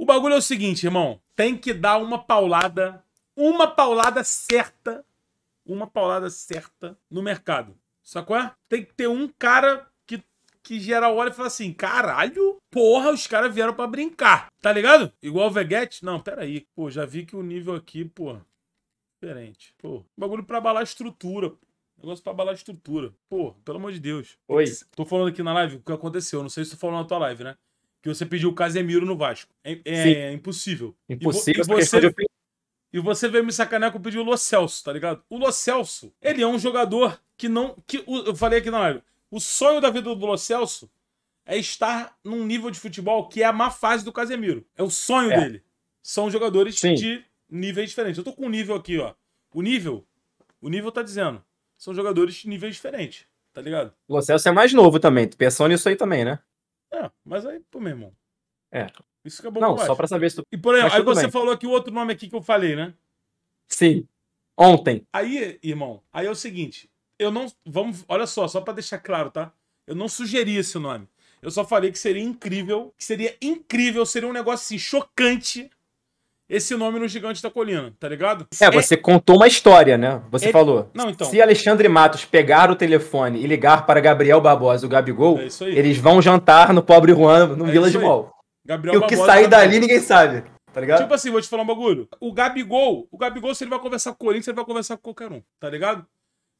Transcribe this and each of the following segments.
O bagulho é o seguinte, irmão. Tem que dar uma paulada, uma paulada certa, uma paulada certa no mercado. Sacou? É? Tem que ter um cara que, que geral olha e fala assim: caralho, porra, os caras vieram para brincar. Tá ligado? Igual o Veguete? Não, peraí. Pô, já vi que o nível aqui, pô, diferente. Pô, bagulho pra abalar a estrutura. Negócio pra abalar a estrutura. Pô, pelo amor de Deus. Oi. Tô falando aqui na live o que aconteceu. Não sei se tu falou na tua live, né? que você pediu o Casemiro no Vasco. É, é impossível. Impossível. E, vo, e você, de... e você veio me sacanear com eu o Lo Celso, tá ligado? O Lo Celso, ele é um jogador que não... que Eu falei aqui na live. O sonho da vida do Lo Celso é estar num nível de futebol que é a má fase do Casemiro. É o sonho é. dele. São jogadores Sim. de níveis diferentes. Eu tô com um nível aqui, ó. O nível, o nível tá dizendo. São jogadores de níveis diferentes, tá ligado? O Lo Celso é mais novo também. Tu pensou nisso aí também, né? É, mas aí, pô, meu irmão. É. Isso acabou Não, só pra saber se tu... E por exemplo, aí, aí você bem. falou aqui o outro nome aqui que eu falei, né? Sim. Ontem. Aí, irmão, aí é o seguinte. Eu não. Vamos. Olha só, só pra deixar claro, tá? Eu não sugeri esse nome. Eu só falei que seria incrível, que seria incrível, seria um negócio assim, chocante esse nome no Gigante da Colina, tá ligado? É, é- você é... contou uma história, né? Você é- falou. Não, então. Se Alexandre Matos pegar o telefone e ligar para Gabriel Barbosa o Gabigol, é eles vão jantar no pobre Juan no é Vila de Mall. Gabriel e o que sair Gabriel... dali ninguém sabe. Tá ligado? Tipo assim, vou te falar um bagulho. O Gabigol, o Gabigol, se ele vai conversar com o Corinthians, ele vai conversar com qualquer um, tá ligado?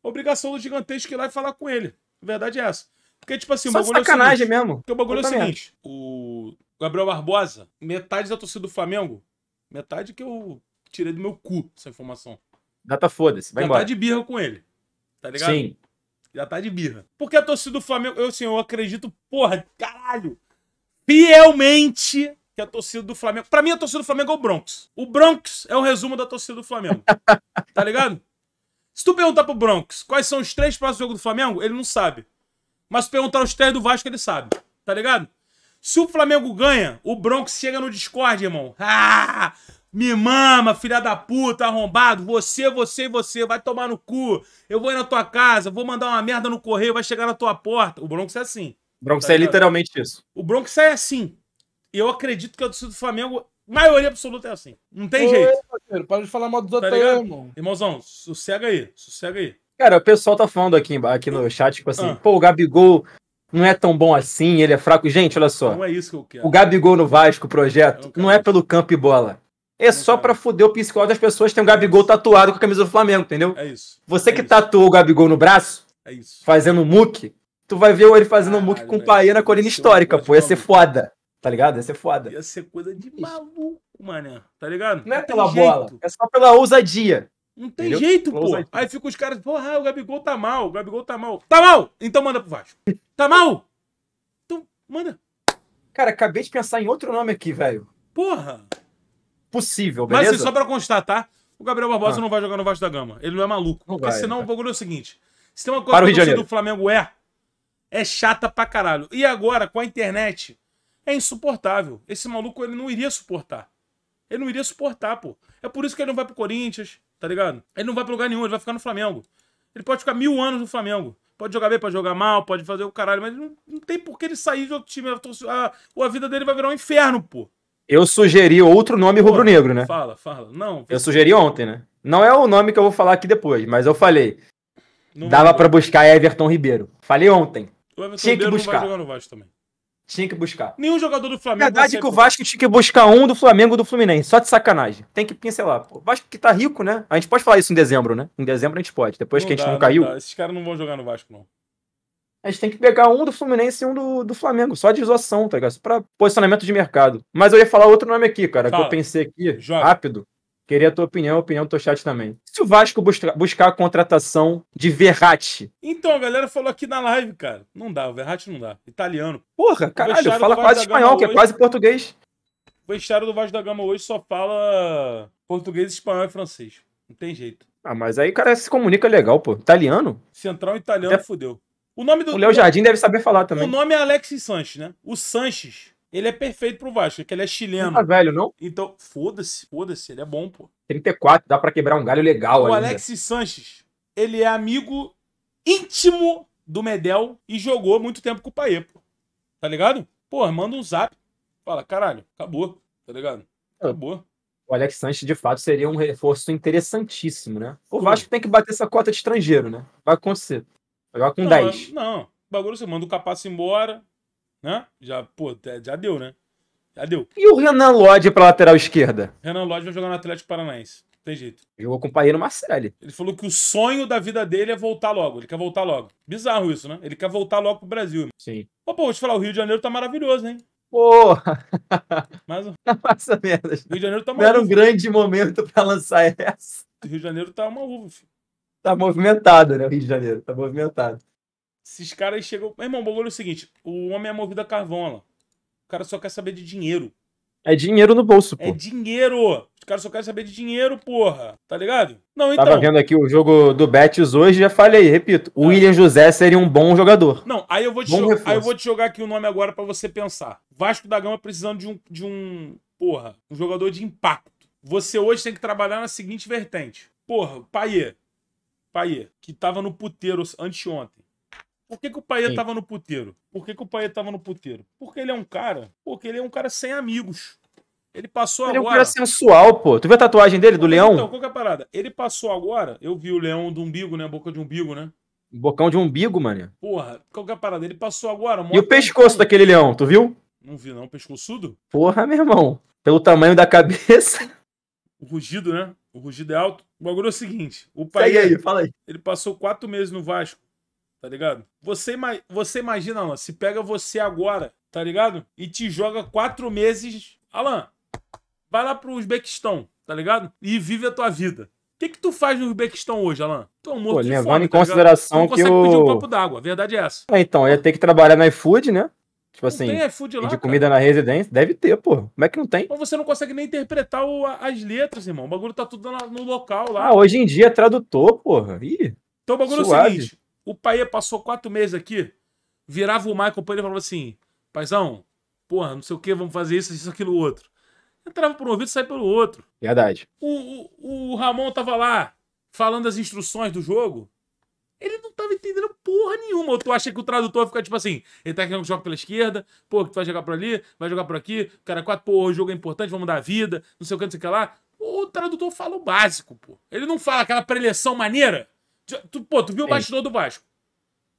Obrigação do gigantesco é ir lá e falar com ele. A verdade é essa. Porque, tipo assim, Só o bagulho sacanagem é o seguinte, mesmo. Porque o bagulho é o seguinte: o Gabriel Barbosa, metade da torcida do Flamengo Metade que eu tirei do meu cu essa informação. Já tá foda-se, vai Já embora. tá de birra com ele. Tá ligado? Sim. Já tá de birra. Porque a torcida do Flamengo, eu, assim, eu acredito, porra, caralho, fielmente que a torcida do Flamengo. Pra mim, a torcida do Flamengo é o Bronx. O Bronx é o resumo da torcida do Flamengo. tá ligado? Se tu perguntar pro Bronx quais são os três próximos jogos do Flamengo, ele não sabe. Mas se perguntar os três do Vasco, ele sabe. Tá ligado? Se o Flamengo ganha, o Bronx chega no Discord, irmão. Ah! Me mama, filha da puta, arrombado. Você, você e você. Vai tomar no cu. Eu vou ir na tua casa, vou mandar uma merda no correio, vai chegar na tua porta. O Bronx é assim. O Bronx tá é literalmente isso. O Bronx é assim. Eu acredito que a do Flamengo, maioria absoluta é assim. Não tem Ô, jeito. Parceiro, para de falar mal dos tá outros aí, irmão. Irmãozão, sossega aí, sossega aí. Cara, o pessoal tá falando aqui, aqui no hum. chat, tipo assim, ah. pô, o Gabigol não é tão bom assim, ele é fraco. Gente, olha só. Não é isso que eu quero. O Gabigol no Vasco, o projeto, não, não é pelo campo e bola. É não só para foder o psicólogo das pessoas tem um Gabigol tatuado com a camisa do Flamengo, entendeu? É isso. Você é que isso. tatuou o Gabigol no braço, é isso. fazendo muque, tu vai ver ele fazendo muque com o Paia na Colina é Histórica, pô. Ia ser foda. Tá ligado? Ia ser foda. Ia ser coisa de maluco, mané. Tá ligado? Não, é não é pela jeito. bola, é só pela ousadia. Não tem entendeu? jeito, pô. Aí ficam os caras, porra, ah, o Gabigol tá mal, o Gabigol tá mal. Tá mal! Então manda pro Vasco. Tá mal? Então, manda. Cara, acabei de pensar em outro nome aqui, velho. Porra! Possível, beleza? Mas assim, só pra constar, tá? O Gabriel Barbosa ah. não vai jogar no Vasco da Gama. Ele não é maluco. Não porque vai, senão o bagulho é o seguinte. Se tem uma coisa que o do Flamengo é, é chata pra caralho. E agora, com a internet, é insuportável. Esse maluco, ele não iria suportar. Ele não iria suportar, pô. É por isso que ele não vai pro Corinthians, tá ligado? Ele não vai pro lugar nenhum, ele vai ficar no Flamengo. Ele pode ficar mil anos no Flamengo. Pode jogar bem, pode jogar mal, pode fazer o caralho, mas não, não tem por que ele sair de outro time. A, a vida dele vai virar um inferno, pô. Eu sugeri outro nome rubro-negro, né? Fala, fala. Não. Eu sugeri ontem, né? Não é o nome que eu vou falar aqui depois, mas eu falei. Não Dava para buscar Everton Ribeiro. Falei ontem. O Everton Tinha Ribeiro que buscar. não vai jogar no Vasco também. Tinha que buscar. Nenhum jogador do Flamengo. verdade que o Vasco tinha que buscar um do Flamengo ou do Fluminense. Só de sacanagem. Tem que pincelar. O Vasco que tá rico, né? A gente pode falar isso em dezembro, né? Em dezembro a gente pode. Depois não que a gente não, não caiu. Esses caras não vão jogar no Vasco, não. A gente tem que pegar um do Fluminense e um do, do Flamengo. Só de zoação, tá ligado? Só pra posicionamento de mercado. Mas eu ia falar outro nome aqui, cara, Fala. que eu pensei aqui. Joga. Rápido. Queria a tua opinião, a opinião do teu chat também. Se o Vasco busca, buscar a contratação de Verratti. Então, a galera falou aqui na live, cara. Não dá, o Verratti não dá. Italiano. Porra, caralho, fala quase espanhol, que é quase português. O vestiário do Vasco da Gama hoje só fala português, espanhol e francês. Não tem jeito. Ah, mas aí o cara se comunica legal, pô. Italiano? Central italiano, é... fudeu. O nome do. O Léo Jardim deve saber falar também. O nome é Alexis Sanches, né? O Sanches ele é perfeito pro Vasco, é que ele é chileno. Não tá velho, não? Então, foda-se, foda-se, ele é bom, pô. 34, dá para quebrar um galho legal O ainda. Alexis Sanches, ele é amigo íntimo do Medel e jogou muito tempo com o Paê, pô. Tá ligado? Pô, manda um zap. Fala, caralho, acabou, tá ligado? É. Acabou. O Alex Sanches, de fato, seria um reforço interessantíssimo, né? O Vasco tem que bater essa cota de estrangeiro, né? Vai acontecer. Vai jogar com não, 10. Não, o bagulho você é manda o Capaccio embora, né? Já, pô, é, já deu, né? Já deu. E o Renan Lodge pra lateral esquerda? Renan Lodge vai jogar no Atlético Paranaense. Não tem jeito. Jogou com o Paeiro Marcelli. Ele falou que o sonho da vida dele é voltar logo. Ele quer voltar logo. Bizarro isso, né? Ele quer voltar logo pro Brasil. Irmão. Né? Sim. Pô, pô, vou te falar, o Rio de Janeiro tá maravilhoso, hein? Porra! Mas... Nossa tá merda. Rio de Janeiro tá uma era um grande momento pra lançar essa. O Rio de Janeiro tá uma uva, filho. Tá movimentado, né? O Rio de Janeiro tá movimentado. Esses caras chegam. Meu irmão, o bagulho é o seguinte: o homem é movido a carvão, lá. O cara só quer saber de dinheiro. É dinheiro no bolso, é pô. É dinheiro. Os caras só querem saber de dinheiro, porra. Tá ligado? Não, então. Tava vendo aqui o jogo do Betis hoje, já falei, repito. O ah. William José seria um bom jogador. Não, aí eu vou te, jo aí eu vou te jogar aqui o um nome agora para você pensar. Vasco da Gama precisando de um, de um. Porra, um jogador de impacto. Você hoje tem que trabalhar na seguinte vertente. Porra, Paier. Paier, que tava no puteiro anteontem. Por que, que o Paê tava no puteiro? Por que, que o Paê tava no puteiro? Porque ele é um cara. Porque ele é um cara sem amigos. Ele passou ele agora. Ele é um cara sensual, pô. Tu viu a tatuagem dele, do então, leão? Então, qual que é a parada? Ele passou agora. Eu vi o leão do umbigo, né? Boca de umbigo, né? Bocão de umbigo, mano. Porra, qual que é a parada? Ele passou agora. E o pescoço daquele leão, tu viu? Não vi, não. Pescoçudo? Porra, meu irmão. Pelo tamanho da cabeça. O rugido, né? O rugido é alto. O bagulho é o seguinte: o pai. Segue aí, fala aí. Ele passou quatro meses no Vasco tá ligado? Você, você imagina, Alan, se pega você agora, tá ligado? E te joga quatro meses. Alan, vai lá pro Uzbequistão, tá ligado? E vive a tua vida. O que, que tu faz no Uzbequistão hoje, Alan? Tô é morto Pô, levando fome, em tá consideração ligado? não que consegue pedir um copo d'água, a verdade é essa. É, então, ia ter que trabalhar no iFood, né? Tipo não assim, tem iFood lá, de comida cara. na residência? Deve ter, pô. Como é que não tem? Mas você não consegue nem interpretar o, as letras, irmão. O bagulho tá tudo no, no local lá. Ah, hoje em dia é tradutor, porra. Ih, então o bagulho suave. é o seguinte. O pai passou quatro meses aqui, virava o Michael pra ele e falava assim: paizão, porra, não sei o que, vamos fazer isso, isso, aquilo, outro. Entrava por um ouvido e saía pelo outro. Verdade. O, o, o Ramon tava lá falando as instruções do jogo. Ele não tava entendendo porra nenhuma. Ou tu acha que o tradutor fica tipo assim: ele tá querendo que joga pela esquerda, pô, tu vai jogar por ali, vai jogar por aqui, cara, é quatro, pô, o jogo é importante, vamos dar vida, não sei o que, não sei o que lá. O tradutor fala o básico, pô. Ele não fala aquela preleção maneira Tu, pô, tu viu Sim. o é bastidor do Vasco?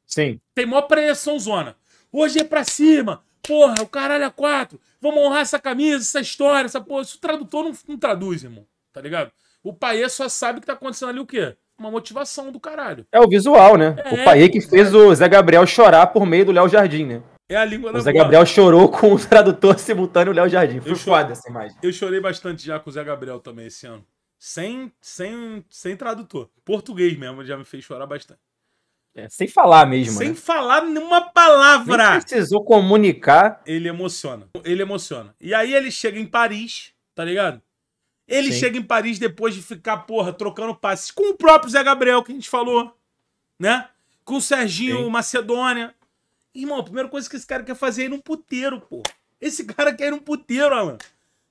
Sim. Tem maior pressão zona. Hoje é pra cima. Porra, o caralho é quatro. Vamos honrar essa camisa, essa história, essa porra. Isso o tradutor não, não traduz, irmão. Tá ligado? O Paê só sabe que tá acontecendo ali o quê? Uma motivação do caralho. É o visual, né? É, o Paê que fez o Zé Gabriel chorar por meio do Léo Jardim, né? É a língua o da O Zé Gabriel chorou com o tradutor simultâneo Léo Jardim. Foi eu foda essa imagem. Eu chorei bastante já com o Zé Gabriel também esse ano. Sem, sem, sem tradutor. Português mesmo já me fez chorar bastante. É, sem falar mesmo. Sem né? falar nenhuma palavra. Nem precisou comunicar. Ele emociona. Ele emociona. E aí ele chega em Paris, tá ligado? Ele Sim. chega em Paris depois de ficar, porra, trocando passes com o próprio Zé Gabriel, que a gente falou, né? Com o Serginho Sim. Macedônia. Irmão, a primeira coisa que esse cara quer fazer é ir num puteiro, pô. Esse cara quer ir num puteiro, Alan.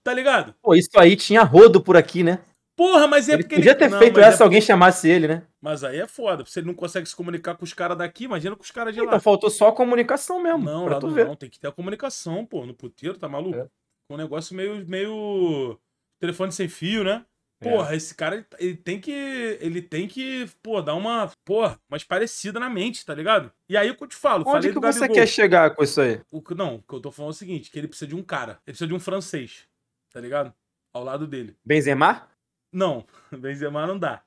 Tá ligado? Pô, isso aí tinha rodo por aqui, né? Porra, mas é ele porque podia ele... ter não, feito essa é... se alguém chamasse ele, né? Mas aí é foda, se ele não consegue se comunicar com os caras daqui, imagina com os caras de então lá. Então faltou só a comunicação mesmo. Não, pra lá tu ver. não, tem que ter a comunicação, pô, no puteiro, tá maluco? É. Um negócio meio, meio telefone sem fio, né? É. Porra, é. esse cara, ele tem que. Ele tem que, pô, dar uma. Porra, mais parecida na mente, tá ligado? E aí eu te falo, Onde falei que do você Gabigol. quer chegar com isso aí? O, não, o que eu tô falando é o seguinte: que ele precisa de um cara. Ele precisa de um francês, tá ligado? Ao lado dele. Benzema? Não, Benzema não dá.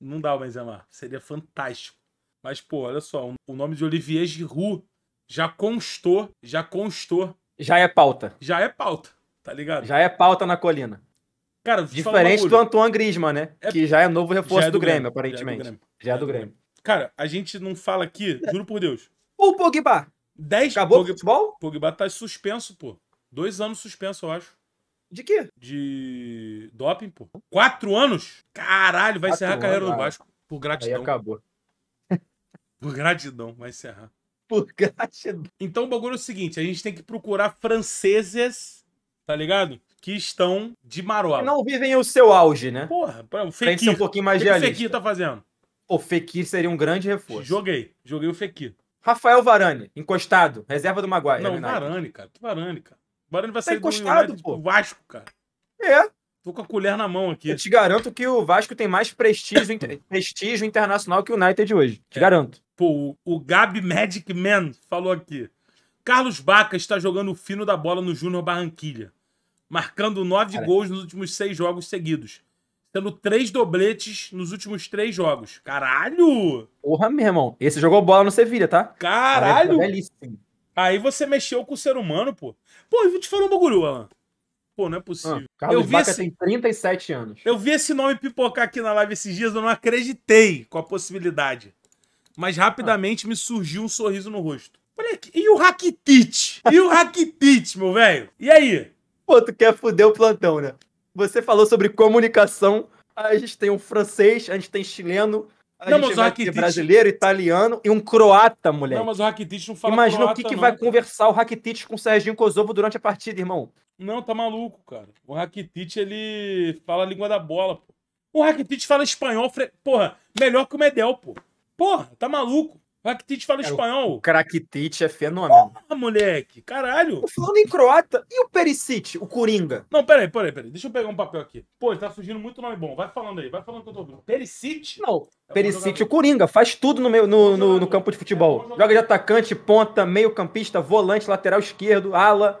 Não dá o Benzema. Seria fantástico. Mas, pô, olha só, o nome de Olivier Giroud já constou, já constou. Já é pauta. Já é pauta, tá ligado? Já é pauta na colina. Cara, Diferente do Antoine Griezmann, né? É... Que já é novo reforço é do, do, Grêmio, Grêmio aparentemente. Já é do Grêmio. Já é, é do Grêmio. Cara, a gente não fala aqui, juro por Deus. O Pogba! 10 Acabou Pogba... o futebol? Pogba tá suspenso, pô. Dois anos suspenso, eu acho. De quê? De doping, pô. Quatro anos? Caralho, vai encerrar a carreira do Vasco. Por gratidão. Aí acabou. Por gratidão, vai encerrar. Por gratidão. Então o bagulho é o seguinte: a gente tem que procurar franceses, tá ligado? Que estão de marola. Que não vivem o seu auge, né? Porra, o Fekir. Tem que ser um pouquinho mais o que realista. O Fekir tá fazendo? O Fekir seria um grande reforço. Joguei. Joguei o Fekir. Rafael Varane, encostado, reserva do Maguire. Não, Varane, cara. Que Varane, cara. Baroni vai tá sair encostado, do pô. Vasco, cara. É. Tô com a colher na mão aqui. Eu te garanto que o Vasco tem mais prestígio, prestígio internacional que o United hoje. Te é. garanto. Pô, o, Gabi Magic Man falou aqui. Carlos Baca está jogando o fino da bola no Júnior Barranquilha, marcando nove Caraca. gols nos últimos seis jogos seguidos, tendo três dobletes nos últimos três jogos. Caralho! Porra, meu irmão. Esse jogou bola no Sevilha, tá? Caralho! Caralho belíssimo. Aí você mexeu com o ser humano, pô. Pô, eu vou te falar um bagulho, Alan. Pô, não é possível. Ah, Carlos eu vi Baca esse... tem 37 anos. Eu vi esse nome pipocar aqui na live esses dias, eu não acreditei com a possibilidade. Mas rapidamente ah. me surgiu um sorriso no rosto. Olha aqui. E o Rakitic? E o Rakitic, meu velho? E aí? Pô, tu quer fuder o plantão, né? Você falou sobre comunicação. A gente tem um francês, a gente tem chileno, a não, mas o Rakitic... brasileiro, italiano e um croata, mulher. Não, mas o Rakitic não fala Imagina croata, o que, que não, vai cara. conversar o Rakitic com o Serginho Kosovo durante a partida, irmão. Não, tá maluco, cara. O Rakitic, ele fala a língua da bola, pô. O Rakitic fala espanhol, fre... porra, melhor que o Medel, pô. Porra, tá maluco. Rakitic fala Cara, espanhol. O Rakitic é fenômeno. Porra, moleque. Caralho. Falando em croata, e o Perisic, o Coringa? Não, peraí, peraí, peraí. Deixa eu pegar um papel aqui. Pô, tá surgindo muito nome bom. Vai falando aí, vai falando que eu tô ouvindo. Perisic? Não, é Perisic o Coringa. Faz tudo no, meu, no, no, no campo de futebol. Joga de atacante, ponta, meio campista, volante, lateral esquerdo, ala.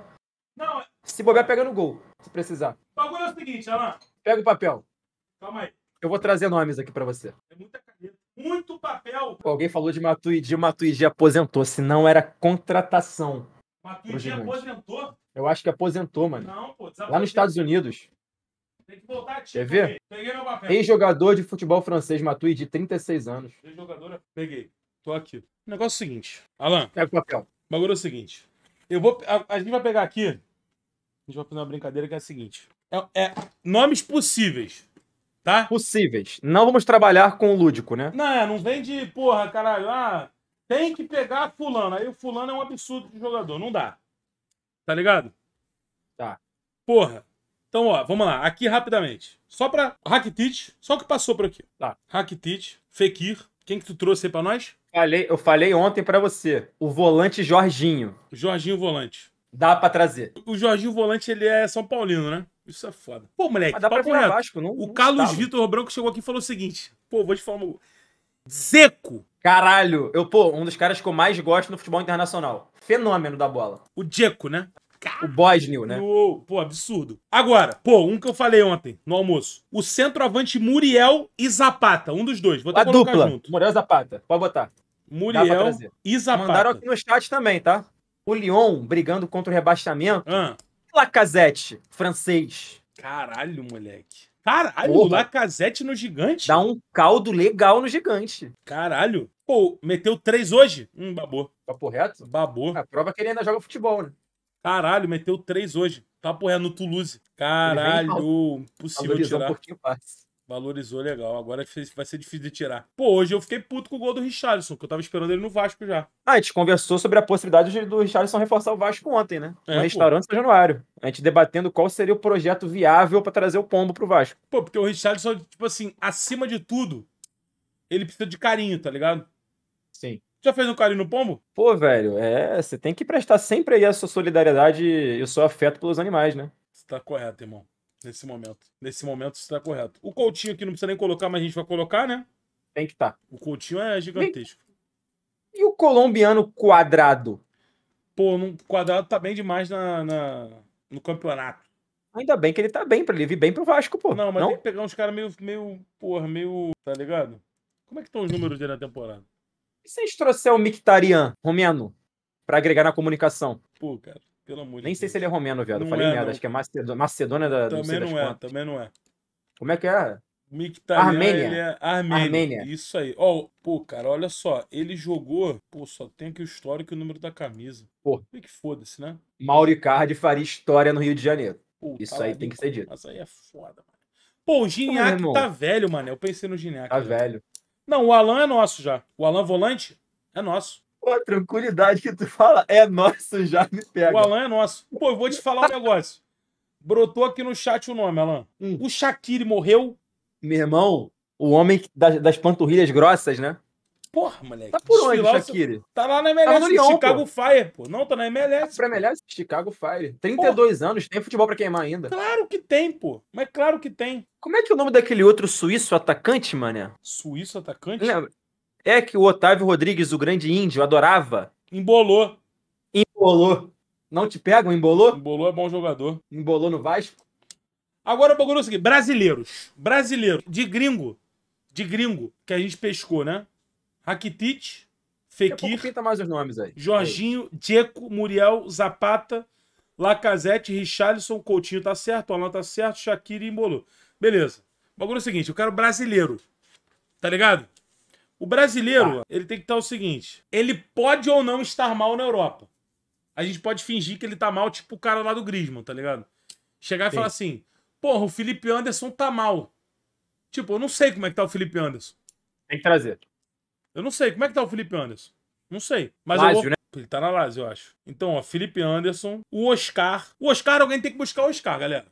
Não, é- Se bobear, pega no gol, se precisar. O bagulho é o seguinte, Alan. Pega o papel. Calma aí. Eu vou trazer nomes aqui pra você. É muita caneta muito papel. Alguém falou de Matuidi, Matuidi aposentou, se não era contratação. Matuidi aposentou? Eu acho que aposentou, mano. Não, pô, Lá nos Estados Unidos. Tem que voltar a Quer ver? Peguei meu papel. Ex-jogador de futebol francês, Matuidi, 36 anos. ex jogadora peguei. Tô aqui. O negócio é o seguinte, Alan. Pega o papel. O bagulho é o seguinte. Eu vou. A, a, gente vai pegar aqui. A gente vai fazer uma brincadeira que é a seguinte. É, é nomes possíveis tá? Possíveis. Não vamos trabalhar com o lúdico, né? Não, é, não vem de, porra, caralho, ah, tem que pegar fulano. Aí o fulano é um absurdo de jogador, não dá. Tá ligado? Tá. Porra. Então, ó, vamos lá, aqui rapidamente. Só pra Rakitic, só o que passou por aqui. Tá. Rakitic, Fekir, quem que tu trouxe aí pra nós? Falei, eu falei ontem para você, o volante Jorginho. Jorginho Volante. Dá para trazer. O Jorginho Volante, ele é São Paulino, né? Isso é foda. Pô, moleque, dá papo reto. Vasco, não, o não Carlos sabe. Vitor Branco chegou aqui e falou o seguinte: pô, vou te falar uma... Zeco! Caralho! Eu, pô, um dos caras que eu mais gosto no futebol internacional. Fenômeno da bola. O Dzeko, né? O Bosnil, né? Pô, absurdo. Agora, pô, um que eu falei ontem, no almoço. O centroavante Muriel e Zapata. Um dos dois. Vou até A dupla. junto. Muriel e Zapata. Pode botar. Muriel e Zapata. Mandaram aqui no chat também, tá? O Lyon brigando contra o rebaixamento. Ah Lacazette, francês. Caralho, moleque. Caralho, Porra. Lacazette no gigante. Dá um caldo legal no gigante. Caralho. Pô, meteu três hoje? Hum, babou. Papo reto? Babou. É a prova é que ele ainda joga futebol, né? Caralho, meteu três hoje. Papo reto no Toulouse. Caralho, impossível tirar. Um pouquinho Valorizou legal. Agora vai ser difícil de tirar. Pô, hoje eu fiquei puto com o gol do Richarlison, que eu tava esperando ele no Vasco já. Ah, a gente conversou sobre a possibilidade do Richarlison reforçar o Vasco ontem, né? no é, pô. restaurante São Januário. A gente debatendo qual seria o projeto viável para trazer o Pombo pro Vasco. Pô, porque o Richarlison, tipo assim, acima de tudo, ele precisa de carinho, tá ligado? Sim. Já fez um carinho no pombo? Pô, velho, é. Você tem que prestar sempre aí a sua solidariedade e o seu afeto pelos animais, né? Você tá correto, irmão. Nesse momento. Nesse momento está correto. O Coutinho aqui não precisa nem colocar, mas a gente vai colocar, né? Tem que estar. Tá. O Coutinho é gigantesco. E, o colombiano quadrado? Pô, no quadrado tá bem demais na, na, no campeonato. Ainda bem que ele tá bem, pra ele vir bem pro Vasco, pô. Não, mas não? tem que pegar uns caras meio, meio, porra, meio. Tá ligado? Como é que estão os números dele na temporada? E se a gente trouxer o Mictarian, Romiano, pra agregar na comunicação? Pô, cara. Pelo amor de Nem Deus. sei se ele é romeno, viado. Não eu falei é, merda, não. acho que é Macedônia, Macedônia da Também não, não é, também não é. Como é que é? Armênia. ele é Armênia. Armênia. Isso aí. Ó, oh, pô, cara, olha só. Ele jogou. Pô, só tem aqui o histórico e o número da camisa. Pô. Que foda-se, né? Mauricardi faria história no Rio de Janeiro. Pô, tá isso tá aí tem que ser dito. Mas aí é foda, mano. Pô, o Gignac tá velho, mano. Eu pensei no Gignac. Tá né? velho. Não, o Alan é nosso já. O Alan é Volante é nosso. Pô, tranquilidade que tu fala é nosso, já me pega. O Alan é nosso. Pô, eu vou te falar um negócio. Brotou aqui no chat o nome, Alan. Hum. O Shaqiri morreu? Meu irmão, o homem das, das panturrilhas grossas, né? Porra, moleque. Tá por onde, Shaqiri? Tá lá na MLS, tá Leon, Chicago pô. Fire, pô. Não, tá na MLS. Tá pra MLS, Chicago Fire. 32 porra. anos, tem futebol pra queimar ainda. Claro que tem, pô. Mas claro que tem. Como é que é o nome daquele outro suíço atacante, mané? Suíço atacante? Lembra? É que o Otávio Rodrigues, o grande índio, adorava. Embolou. Embolou. Não te pega embolou? Embolou é bom jogador. Embolou no Vasco? Agora o bagulho é o seguinte: brasileiros. Brasileiros. De gringo. De gringo, que a gente pescou, né? Rakitic, Fekir. Pinta mais os nomes aí. Jorginho, aí. É Muriel, Zapata, Lacazette, Richarlison, Coutinho tá certo, Alan tá certo, Shaqiri e Embolou. Beleza. O bagulho é o seguinte: eu quero brasileiro. Tá ligado? O brasileiro, tá. ele tem que estar tá o seguinte: ele pode ou não estar mal na Europa. A gente pode fingir que ele tá mal, tipo o cara lá do Griezmann, tá ligado? Chegar e falar assim: porra, o Felipe Anderson tá mal. Tipo, eu não sei como é que tá o Felipe Anderson. Tem que trazer. Eu não sei como é que tá o Felipe Anderson. Não sei. Mas Lásio, eu vou... né? Ele tá na Lazio, eu acho. Então, ó, Felipe Anderson, o Oscar. O Oscar, alguém tem que buscar o Oscar, galera.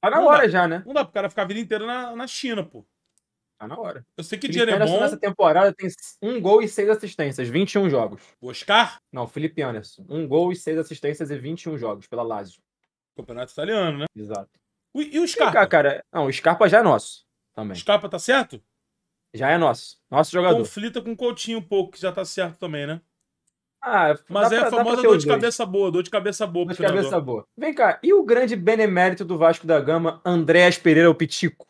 Tá na hora já, né? Não dá pro cara ficar a vida inteira na, na China, pô. Tá na hora. Eu sei que dinheiro é bom. Nessa temporada tem um gol e seis assistências, 21 jogos. O Oscar? Não, Felipe Anderson. Um gol e seis assistências e 21 jogos pela Lazio. Campeonato italiano, né? Exato. e o Scarpa? Cá, cara. Não, o Scarpa já é nosso também. O Scarpa tá certo? Já é nosso. Nosso jogador. Conflita com o Coutinho um pouco, que já tá certo também, né? Ah, Mas é pra, a famosa dor de dois. cabeça boa, dor de cabeça boa. Dor de cabeça boa. Vem cá, e o grande benemérito do Vasco da Gama, Andréas Pereira, o Pitico?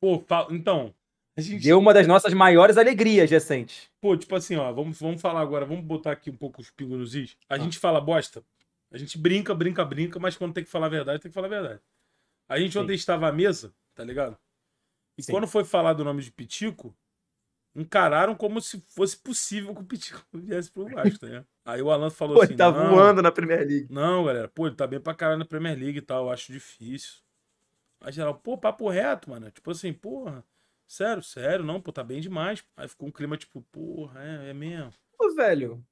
Pô, então, Gente... Deu uma das nossas maiores alegrias recentes. Pô, tipo assim, ó, vamos, vamos falar agora, vamos botar aqui um pouco os pingos nos is. A ah. gente fala bosta, a gente brinca, brinca, brinca, mas quando tem que falar a verdade, tem que falar a verdade. A gente Sim. ontem estava à mesa, tá ligado? E Sim. quando foi falar do nome de Pitico, encararam como se fosse possível que o Pitico viesse pro Vasco, né? Aí o Alan falou pô, assim. Ele tá voando na Premier League. Não, galera, pô, ele tá bem pra caralho na Premier League e tal, eu acho difícil. mas geral, pô, papo reto, mano. Tipo assim, porra. Sério, sério, não, pô, tá bem demais. Aí ficou um clima tipo, porra, é, é mesmo. Pô, velho,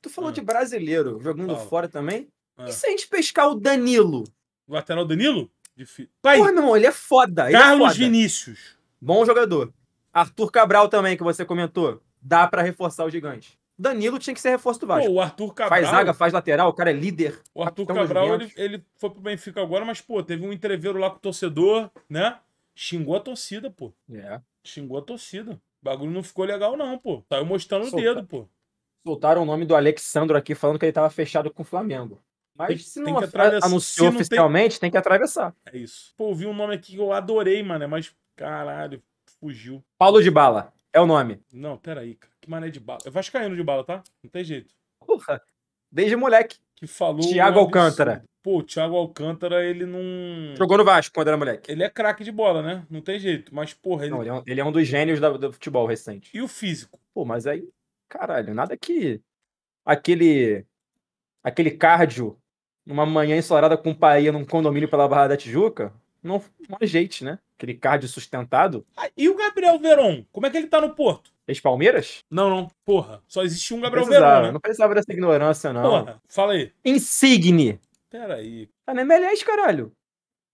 tu falou ah. de brasileiro jogando Fala. fora também? Ah. E se a gente pescar o Danilo? O lateral Danilo? Difí... Pai, Porra, meu irmão, ele é foda. Ele é Carlos é foda. Vinícius. Bom jogador. Arthur Cabral também, que você comentou. Dá para reforçar o gigante. Danilo tinha que ser reforço do Vasco. Pô, o Arthur Cabral. Faz zaga, faz lateral, o cara é líder. O Arthur Cabral, ele, ele foi pro Benfica agora, mas, pô, teve um entreveiro lá com o torcedor, né? Xingou a torcida, pô. É. Xingou a torcida. O bagulho não ficou legal, não, pô. Saiu mostrando Solta... o dedo, pô. Soltaram o nome do Alexandro aqui falando que ele tava fechado com o Flamengo. Mas tem, se não atravessar. anunciou se oficialmente, tem... tem... que atravessar. É isso. Pô, ouvi um nome aqui que eu adorei, mano, mas caralho, fugiu. Paulo de Bala é o nome. Não, peraí, cara. Que mané de bala. É Vasco caindo de bala, tá? Não tem jeito. Porra. Desde moleque. Que falou. Tiago Alcântara pô, o Thiago Alcântara, ele não. Jogou no Vasco quando era moleque. Ele é craque de bola, né? Não tem jeito. Mas, porra. Ele, não, ele, é, um, ele é um dos gênios do futebol recente. E o físico? Pô, mas aí, caralho, nada que. Aquele. Aquele cardio numa manhã ensolarada com paia num condomínio pela Barra da Tijuca, não, não ajeite, é né? Aquele cardio sustentado. Ah, e o Gabriel Veron? Como é que ele tá no Porto? Ex-Palmeiras? Não, não. Porra, só existe um Gabriel Veron, né? Não precisava dessa ignorância, não. Porra, fala aí. Insigne Peraí. Tá ah, na MLS, caralho.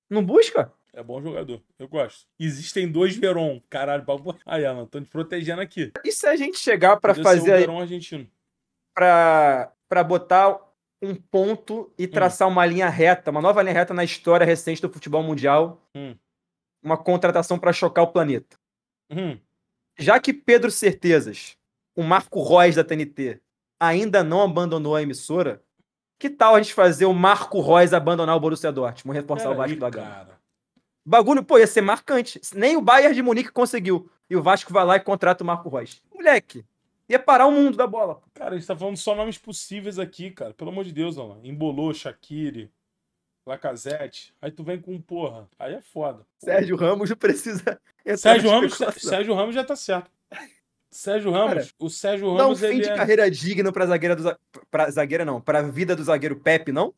Não busca? É bom jogador. Eu gosto. Existem dois Verón, Caralho, papo. Aí, Alan, tô te protegendo aqui. E se a gente chegar para fazer. Um Verón argentino. Pra, pra botar um ponto e hum. traçar hum. uma linha reta, uma nova linha reta na história recente do futebol mundial. Hum. Uma contratação para chocar o planeta. Hum. Já que Pedro Certezas, o Marco Reis da TNT, ainda não abandonou a emissora, que tal a gente fazer o Marco Reus abandonar o Borussia Dortmund, reforçar o Vasco da Gama? Bagulho, pô, ia ser marcante. Nem o Bayern de Munique conseguiu. E o Vasco vai lá e contrata o Marco Reus. Moleque, ia parar o mundo da bola. Cara, a gente tá falando só nomes possíveis aqui, cara. Pelo amor de Deus, ó. Embolou, Shaqiri, Lacazette. Aí tu vem com porra. Aí é foda. Porra. Sérgio Ramos precisa. Sérgio Ramos, Sérgio Ramos já tá certo. Sérgio Ramos, Cara, o Sérgio Ramos. Dá um fim de é... carreira digno pra zagueira do. Pra zagueira, não, pra vida do zagueiro Pepe, não?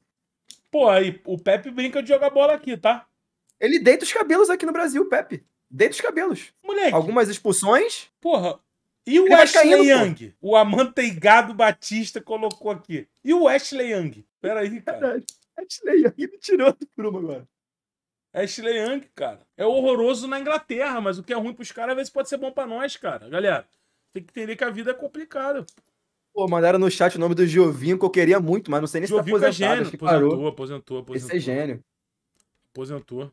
Pô, aí o Pepe brinca de jogar bola aqui, tá? Ele deita os cabelos aqui no Brasil, Pepe. Deita os cabelos. Moleque. Algumas expulsões. Porra. E o Ashley caindo, Young? Pô. O amanteigado Batista colocou aqui. E o Ashley Young? Peraí, cara. Caralho. Ashley Young me tirou do prumo agora. Ashley Young, cara. É horroroso na Inglaterra, mas o que é ruim pros caras às vezes pode ser bom para nós, cara. Galera, tem que entender que a vida é complicada. Pô, mandaram no chat o nome do Giovinho, que eu queria muito, mas não sei nem Giovinho se tá é aposentado. É gênio. Aposentou, parou. aposentou, aposentou. Esse é gênio. Aposentou.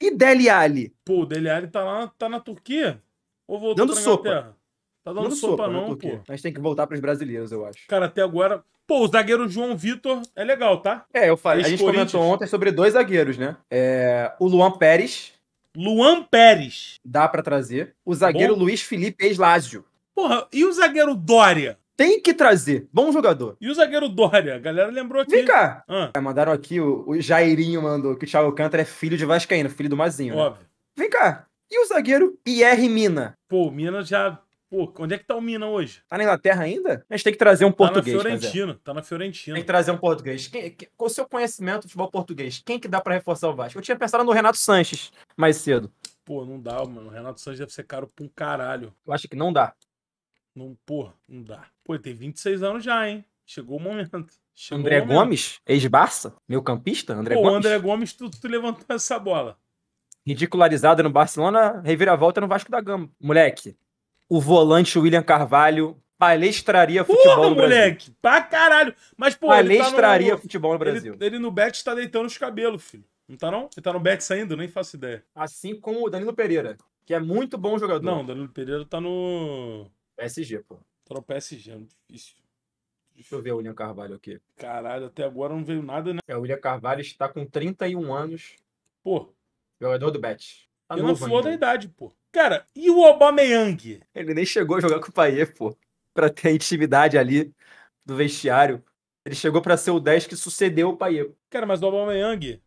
E Deli Ali? Pô, o Deli Ali tá lá, tá na Turquia? Ou voltou dando pra sopa. Tá dando, dando sopa, sopa não, pô. A gente tem que voltar pros brasileiros, eu acho. Cara, até agora... Pô, o zagueiro João Vitor é legal, tá? É, eu falei. A gente comentou ontem sobre dois zagueiros, né? É, o Luan Pérez. Luan Pérez. Dá para trazer. O zagueiro Bom. Luiz Felipe Eslázio. Porra, e o zagueiro Dória? Tem que trazer. Bom jogador. E o zagueiro Dória? A galera lembrou aqui. Vem cá. Ah. É, mandaram aqui, o, o, Jairinho mandou que o Thiago Cantor é filho de Vascaíno, filho do Mazinho. Né? Óbvio. Né? Vem cá. E o zagueiro IR Mina? Pô, o Mina já. Pô, onde é que tá o Mina hoje? Tá na Inglaterra ainda? A gente tem que trazer um português. Tá na é. Fiorentina. Tá na Fiorentina. Tem que trazer um português. Quem, que, com o seu conhecimento de futebol português, quem que dá para reforçar o Vasco? Eu tinha pensado no Renato Sanches mais cedo. Pô, não dá, mano. O Renato Sanches deve ser caro pra um caralho. Eu acho que não dá. Não, pô, não dá. Pô, tem 26 anos já, hein? Chegou o momento. Chegou André o momento. Gomes, ex-Barça, meu campista, André pô, Gomes. André Gomes, tu, tu levantou essa bola. Ridicularizada no Barcelona, reviravolta no Vasco da Gama. Moleque, o volante William Carvalho palestraria Porra, futebol no moleque, pra caralho. Mas, pô, tá palestraria tá no... futebol no Brasil. Ele, ele no bet tá deitando os cabelos, filho. Não tá não? Ele tá no bet ainda? Nem faço ideia. Assim como o Danilo Pereira, que é muito bom jogador. Não, o Danilo Pereira tá no... PSG, pô. Tá no PSG, difícil. Deixa eu ver o William Carvalho aqui. Caralho, até agora não veio nada, né? É, o William Carvalho está com 31 anos. Pô. Jogador do Bet. Tá eu não sou da idade, pô. Cara, e o Aubameyang? Ele nem chegou a jogar com o Paier, pô. Pra ter a intimidade ali do vestiário. Ele chegou para ser o 10 que sucedeu o Paier. Cara, mas o Aubameyang,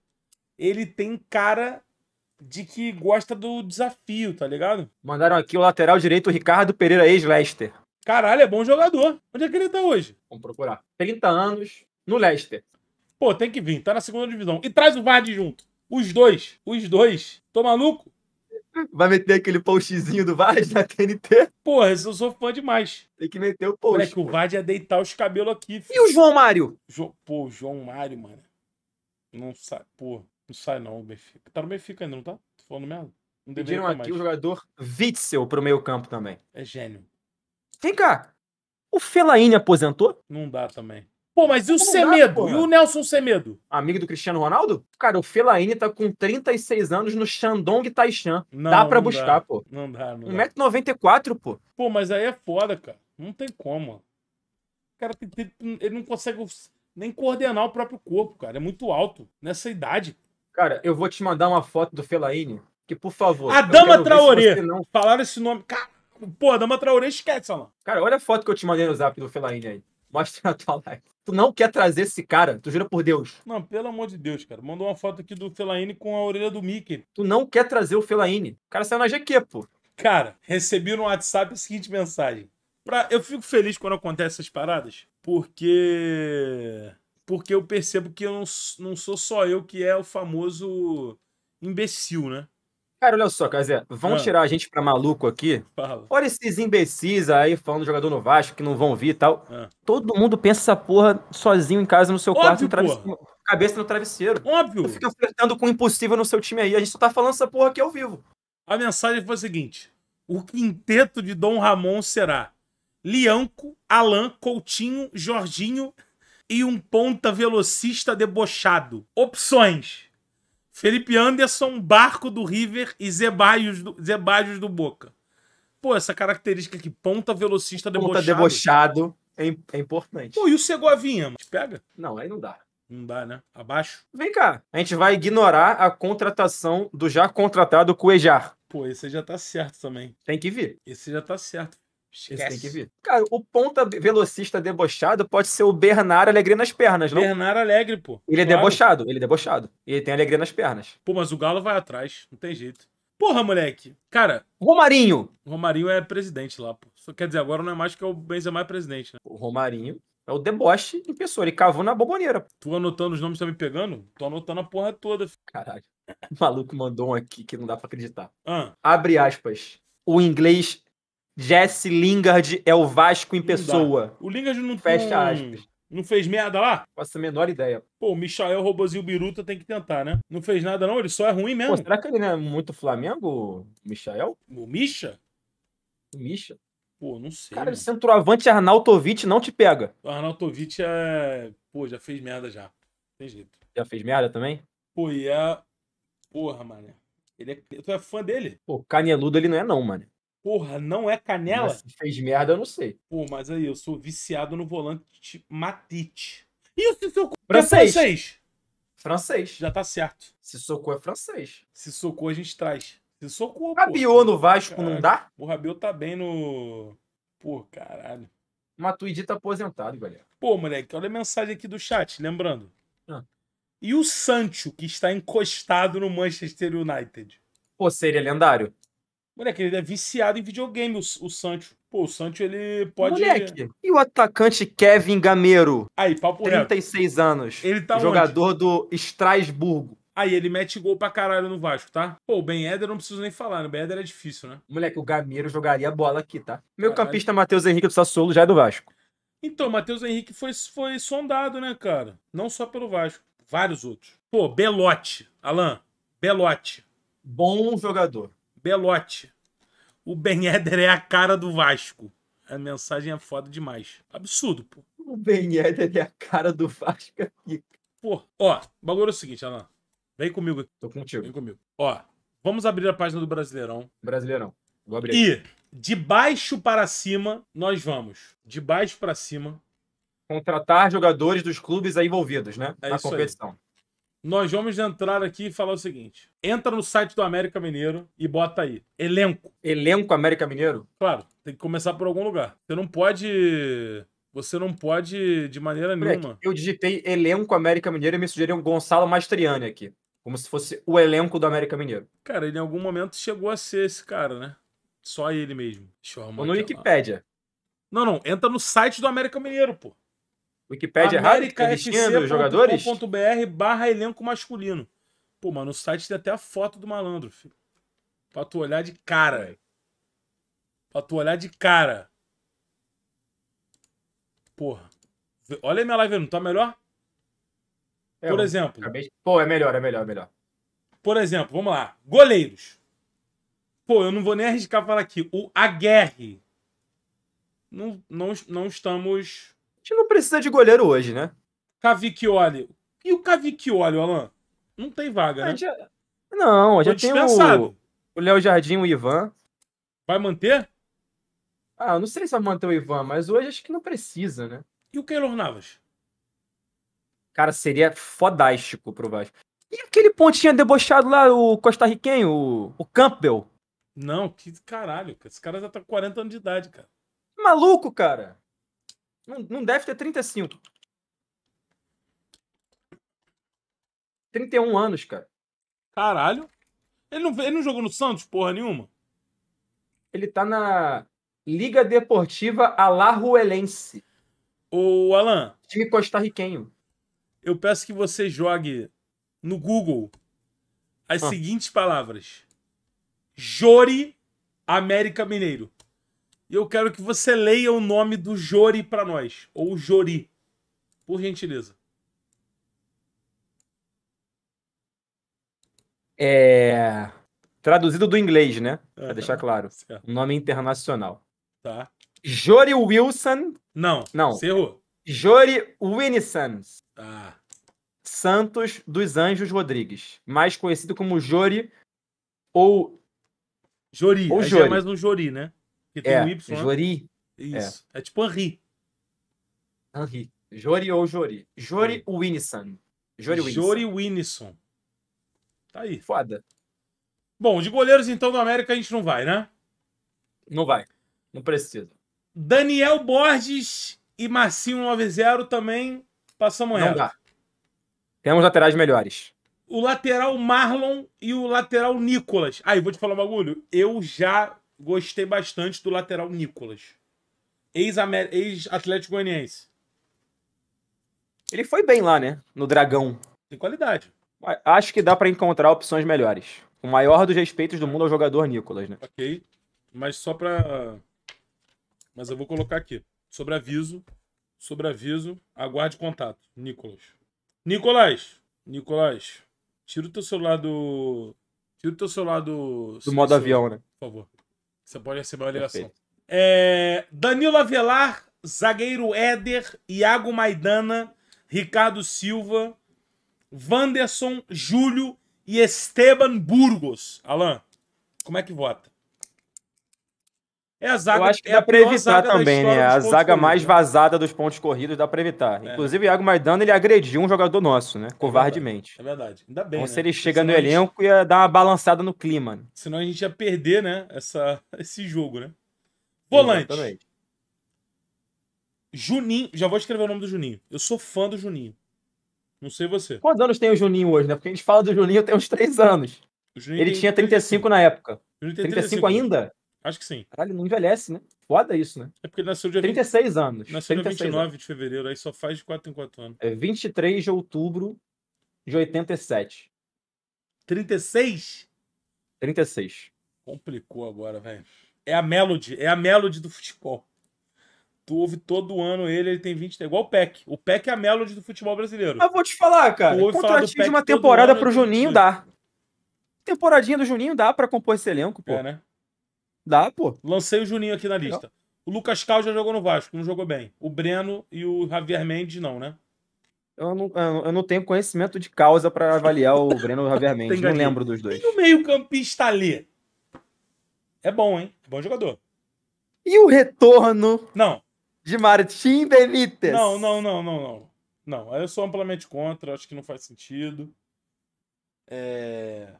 ele tem cara de que gosta do desafio, tá ligado? Mandaram aqui o lateral direito, o Ricardo Pereira, ex-Lester. Caralho, é bom jogador. Onde é que ele tá hoje? Vamos procurar. 30 anos no Leicester. Pô, tem que vir, tá na segunda divisão. E traz o Vardy junto. Os dois, os dois. Tô maluco? Vai meter aquele postzinho do Vardy na TNT? Porra, eu sou fã demais. Tem que meter o post. Moleque, pô. o Vardy ia deitar os cabelos aqui. Filho. E o João Mário? Jo... Pô, o João Mário, mano. Não sabe, pô. Não sai não, o Benfica. Tá no Benfica ainda, não tá? Tô falando merda. Não Pediram aqui mais. o jogador Witzel pro meio campo também. É gênio. Vem cá. O Felaine aposentou? Não dá também. Pô, mas e o Semedo? e o Nelson Semedo? Amigo do Cristiano Ronaldo? Cara, o Felaine tá com 36 anos no Shandong Taishan. Não, dá pra não buscar, dá. pô. Não dá, não 1,94m, pô. Pô, mas aí é foda, cara. Não tem como. O cara ele não consegue nem coordenar o próprio corpo, cara. É muito alto nessa idade. Cara, eu vou te mandar uma foto do Felaine, que por favor. A Dama Traoré. Não... Falaram esse nome. Cara, pô, a Dama Traoré esquece, mano. Cara, olha a foto que eu te mandei no zap do Felaine aí. Mostra na tua live. Tu não quer trazer esse cara, tu jura por Deus. Não, pelo amor de Deus, cara. Mandou uma foto aqui do Felaine com a orelha do Mickey. Tu não quer trazer o Felaine. O cara saiu na GQ, pô. Cara, recebi no WhatsApp a seguinte mensagem. Pra... Eu fico feliz quando acontecem essas paradas, porque porque eu percebo que eu não, não sou só eu que é o famoso imbecil, né? Cara, olha só, Cazé, vão ah. tirar a gente pra maluco aqui? Fala. Olha esses imbecis aí falando jogador no Vasco que não vão vir e tal. Ah. Todo mundo pensa essa porra sozinho em casa, no seu Óbvio, quarto, no cabeça no travesseiro. Óbvio! Não fica flertando com o impossível no seu time aí, a gente só tá falando essa porra aqui ao vivo. A mensagem foi a seguinte, o quinteto de Dom Ramon será Lianco, Alain, Coutinho, Jorginho e um ponta velocista debochado. Opções: Felipe Anderson, Barco do River e Zebaios do, Zebaios do Boca. Pô, essa característica aqui, ponta velocista ponta debochado. debochado é, é importante. Pô, e o Segovinha? Pega? Não, aí não dá. Não dá, né? Abaixo? Vem cá. A gente vai ignorar a contratação do já contratado Cuejar. Pô, esse já tá certo também. Tem que vir. Esse já tá certo. Esquece. tem que vir. Cara, o ponta velocista debochado pode ser o Bernard Alegre nas pernas, não? Bernard Alegre, pô. Ele é claro. é debochado, ele é debochado. E ele tem alegria nas pernas. Pô, mas o Galo vai atrás, não tem jeito. Porra, moleque. Cara. Romarinho! Romarinho é presidente lá, pô. Só quer dizer, agora não é mais que é o Benzema é presidente, né? O Romarinho é o deboche em pessoa. Ele cavou na boboneira. Tu anotando os nomes, tá me pegando? Tô anotando a porra toda. Filho. Caralho. O maluco mandou um aqui que não dá pra acreditar. Ah. Abre aspas. O inglês Jesse Lingard é o Vasco em pessoa. O Lingard não fecha aspas. Não fez merda lá? Faço a menor ideia. Pô, o Michael Robozinho Biruta tem que tentar, né? Não fez nada, não? Ele só é ruim mesmo. Pô, será que ele não é muito Flamengo, o Michael? O Misha? O Misha? Pô, não sei. Cara, mano. centroavante Arnautovic não te pega. O Arnautovic é. Pô, já fez merda já. Tem jeito. Já fez merda também? Pô, e é. Porra, mano. Ele é... Tu é fã dele? Pô, caneludo ele não é, não, mano. Porra, não é canela? Mas se fez merda, eu não sei. Pô, mas aí, eu sou viciado no volante Matite. E o Sissoko francês. é francês? Francês. Já tá certo. Sissoko é francês. Sissoko a gente traz. Sissoko, pô. Rabiô no Vasco caralho. não dá? O Rabiô tá bem no... Pô, caralho. Matuidi tá aposentado, galera. Pô, moleque, olha a mensagem aqui do chat, lembrando. Ah. E o Sancho, que está encostado no Manchester United? Pô, seria lendário. Moleque, ele é viciado em videogame, o, o Sancho. Pô, o Sancho, ele pode. Moleque, e o atacante Kevin Gameiro? Aí, papo 36 reto. anos. Ele tá Jogador onde? do Estrasburgo. Aí ele mete gol pra caralho no Vasco, tá? Pô, o Ben Eder não preciso nem falar, né? O Ben Eder é difícil, né? Moleque, o Gameiro jogaria a bola aqui, tá? Meu caralho. campista Matheus Henrique do Sassuolo já é do Vasco. Então, Matheus Henrique foi, foi sondado, né, cara? Não só pelo Vasco, vários outros. Pô, Belote. Alan, Belote. Bom jogador. Belote, O Ben Eder é a cara do Vasco. A mensagem é foda demais. Absurdo, pô. O Ben Eder é a cara do Vasco é aqui. Pô, ó, o bagulho é o seguinte, Alan. Vem comigo aqui. Tô contigo. Vem comigo. Ó, vamos abrir a página do Brasileirão. Brasileirão. Vou abrir. E de baixo para cima, nós vamos. De baixo para cima. Contratar jogadores dos clubes envolvidos, né? É Na competição. Aí nós vamos entrar aqui e falar o seguinte: entra no site do América Mineiro e bota aí. Elenco. Elenco América Mineiro? Claro, tem que começar por algum lugar. Você não pode. Você não pode de maneira Moleque, nenhuma. Eu digitei elenco América Mineiro e me sugeriu Gonçalo Mastriani aqui. Como se fosse o elenco do América Mineiro. Cara, ele em algum momento chegou a ser esse cara, né? Só ele mesmo. Deixa eu Ou no Wikipedia. Não, não. Entra no site do América Mineiro, pô. Wikipedia errado? Tá listando .br barra elenco masculino. Pô, mano, o site tem até a foto do malandro, filho. Pra tu olhar de cara. Pra tu olhar de cara. Porra. Olha aí minha live, não tá melhor? É, Por exemplo. Acabei... Pô, é melhor, é melhor, é melhor. Por exemplo, vamos lá. Goleiros. Pô, eu não vou nem arriscar falar aqui. O Aguerre. Não, não, não estamos gente não precisa de goleiro hoje, né? Cavicchioli. E o Cavicchioli, Alan? Não tem vaga, né? Já... Não, já tem o... o Léo Jardim, o Ivan. Vai manter? Ah, eu não sei se vai manter o Ivan, mas hoje acho que não precisa, né? E o Keylor Navas? Cara, seria fodástico pro Vasco. E aquele pontinha debochado lá, o Costa Riquenho, o Campbell? Não, que caralho, cara. Esse cara já tá com 40 anos de idade, cara. Maluco, cara. Não, não deve ter 35. 31 anos, cara. Caralho. Ele não, ele não jogou no Santos, porra nenhuma? Ele tá na Liga Deportiva Alajuelense. Ô, Alan. Time costarriquenho. Eu peço que você jogue no Google as ah. seguintes palavras: Jori América Mineiro. E eu quero que você leia o nome do Jori para nós. Ou Jori. Por gentileza. É... Traduzido do inglês, né? Pra é, deixar tá. claro. Certo. Nome internacional. Tá. Jory Wilson. Não. Não. Você errou. Jory Winisons. Tá. Santos dos Anjos Rodrigues. Mais conhecido como Jory ou. Jori. Ou é Jori. É mais um Jori, né? Que tem é, um Y. Né? Jori. É. Isso. É, é tipo Henri. Henri. Jori ou Jori. Jori Winison. Jori Winison. Jori Winison. Tá aí. Foda. Bom, de goleiros, então, do América a gente não vai, né? Não vai. Não precisa. Daniel Borges e Marcinho 90 também passamos não Dá. Temos laterais melhores. O lateral Marlon e o lateral Nicolas. Aí, ah, vou te falar um bagulho. Eu já gostei bastante do lateral Nicolas. Ex-Atlético Goianiense. Ele foi bem lá, né? No Dragão. Tem qualidade. Acho que dá para encontrar opções melhores. O maior dos respeitos do mundo ao é jogador Nicolas, né? Ok. Mas só pra. Mas eu vou colocar aqui. Sobre aviso. Sobre aviso. Aguarde contato. Nicolas. Nicolas! Nicolas, tira o teu celular do. Tira o teu celular do. Do modo avião, né? Por favor. Você pode receber uma ligação. É, Danilo Avelar, zagueiro Éder, Iago Maidana, Ricardo Silva, Vanderson, Júlio e Esteban Burgos. Alan, como é que vota? É a zaga, Eu acho que é dá pra evitar também, né? A zaga mais né? vazada dos pontos corridos dá pra evitar. É. Inclusive, o Iago Maidana, ele agrediu um jogador nosso, né? É Covardemente. É verdade. Ainda bem. Então, né? se ele chega Senão no gente... elenco, ia dar uma balançada no clima. Né? Senão a gente ia perder, né? Essa... Esse jogo, né? Volante. Exatamente. Juninho. Já vou escrever o nome do Juninho. Eu sou fã do Juninho. Não sei você. Quantos anos tem o Juninho hoje, né? Porque a gente fala do Juninho tem uns três anos. Ele tinha 35 na época. 35, 35 ainda? Acho que sim. Caralho, não envelhece, né? Foda isso, né? É porque ele nasceu dia 36 20... anos. Nasceu 36 dia 29 anos. de fevereiro, aí só faz de 4 em 4 anos. É 23 de outubro de 87. 36? 36. Complicou agora, velho. É a Melody, é a Melody do futebol. Tu ouve todo ano ele, ele tem 20. É igual o PEC. O PEC é a Melody do futebol brasileiro. Eu vou te falar, cara. Contratinho de uma temporada pro é Juninho dá. Temporadinha do Juninho dá pra compor esse elenco, pô. É, né? Dá, pô. Lancei o Juninho aqui na lista. O Lucas Cal já jogou no Vasco, não jogou bem. O Breno e o Javier Mendes não, né? Eu não, eu não tenho conhecimento de causa para avaliar o Breno e o Javier Mendes. não lembro dos dois. E o meio-campista ali? É bom, hein? É bom jogador. E o retorno? Não. De Martim Benítez? Não, não, não, não, não. Não, eu sou amplamente contra, acho que não faz sentido. É...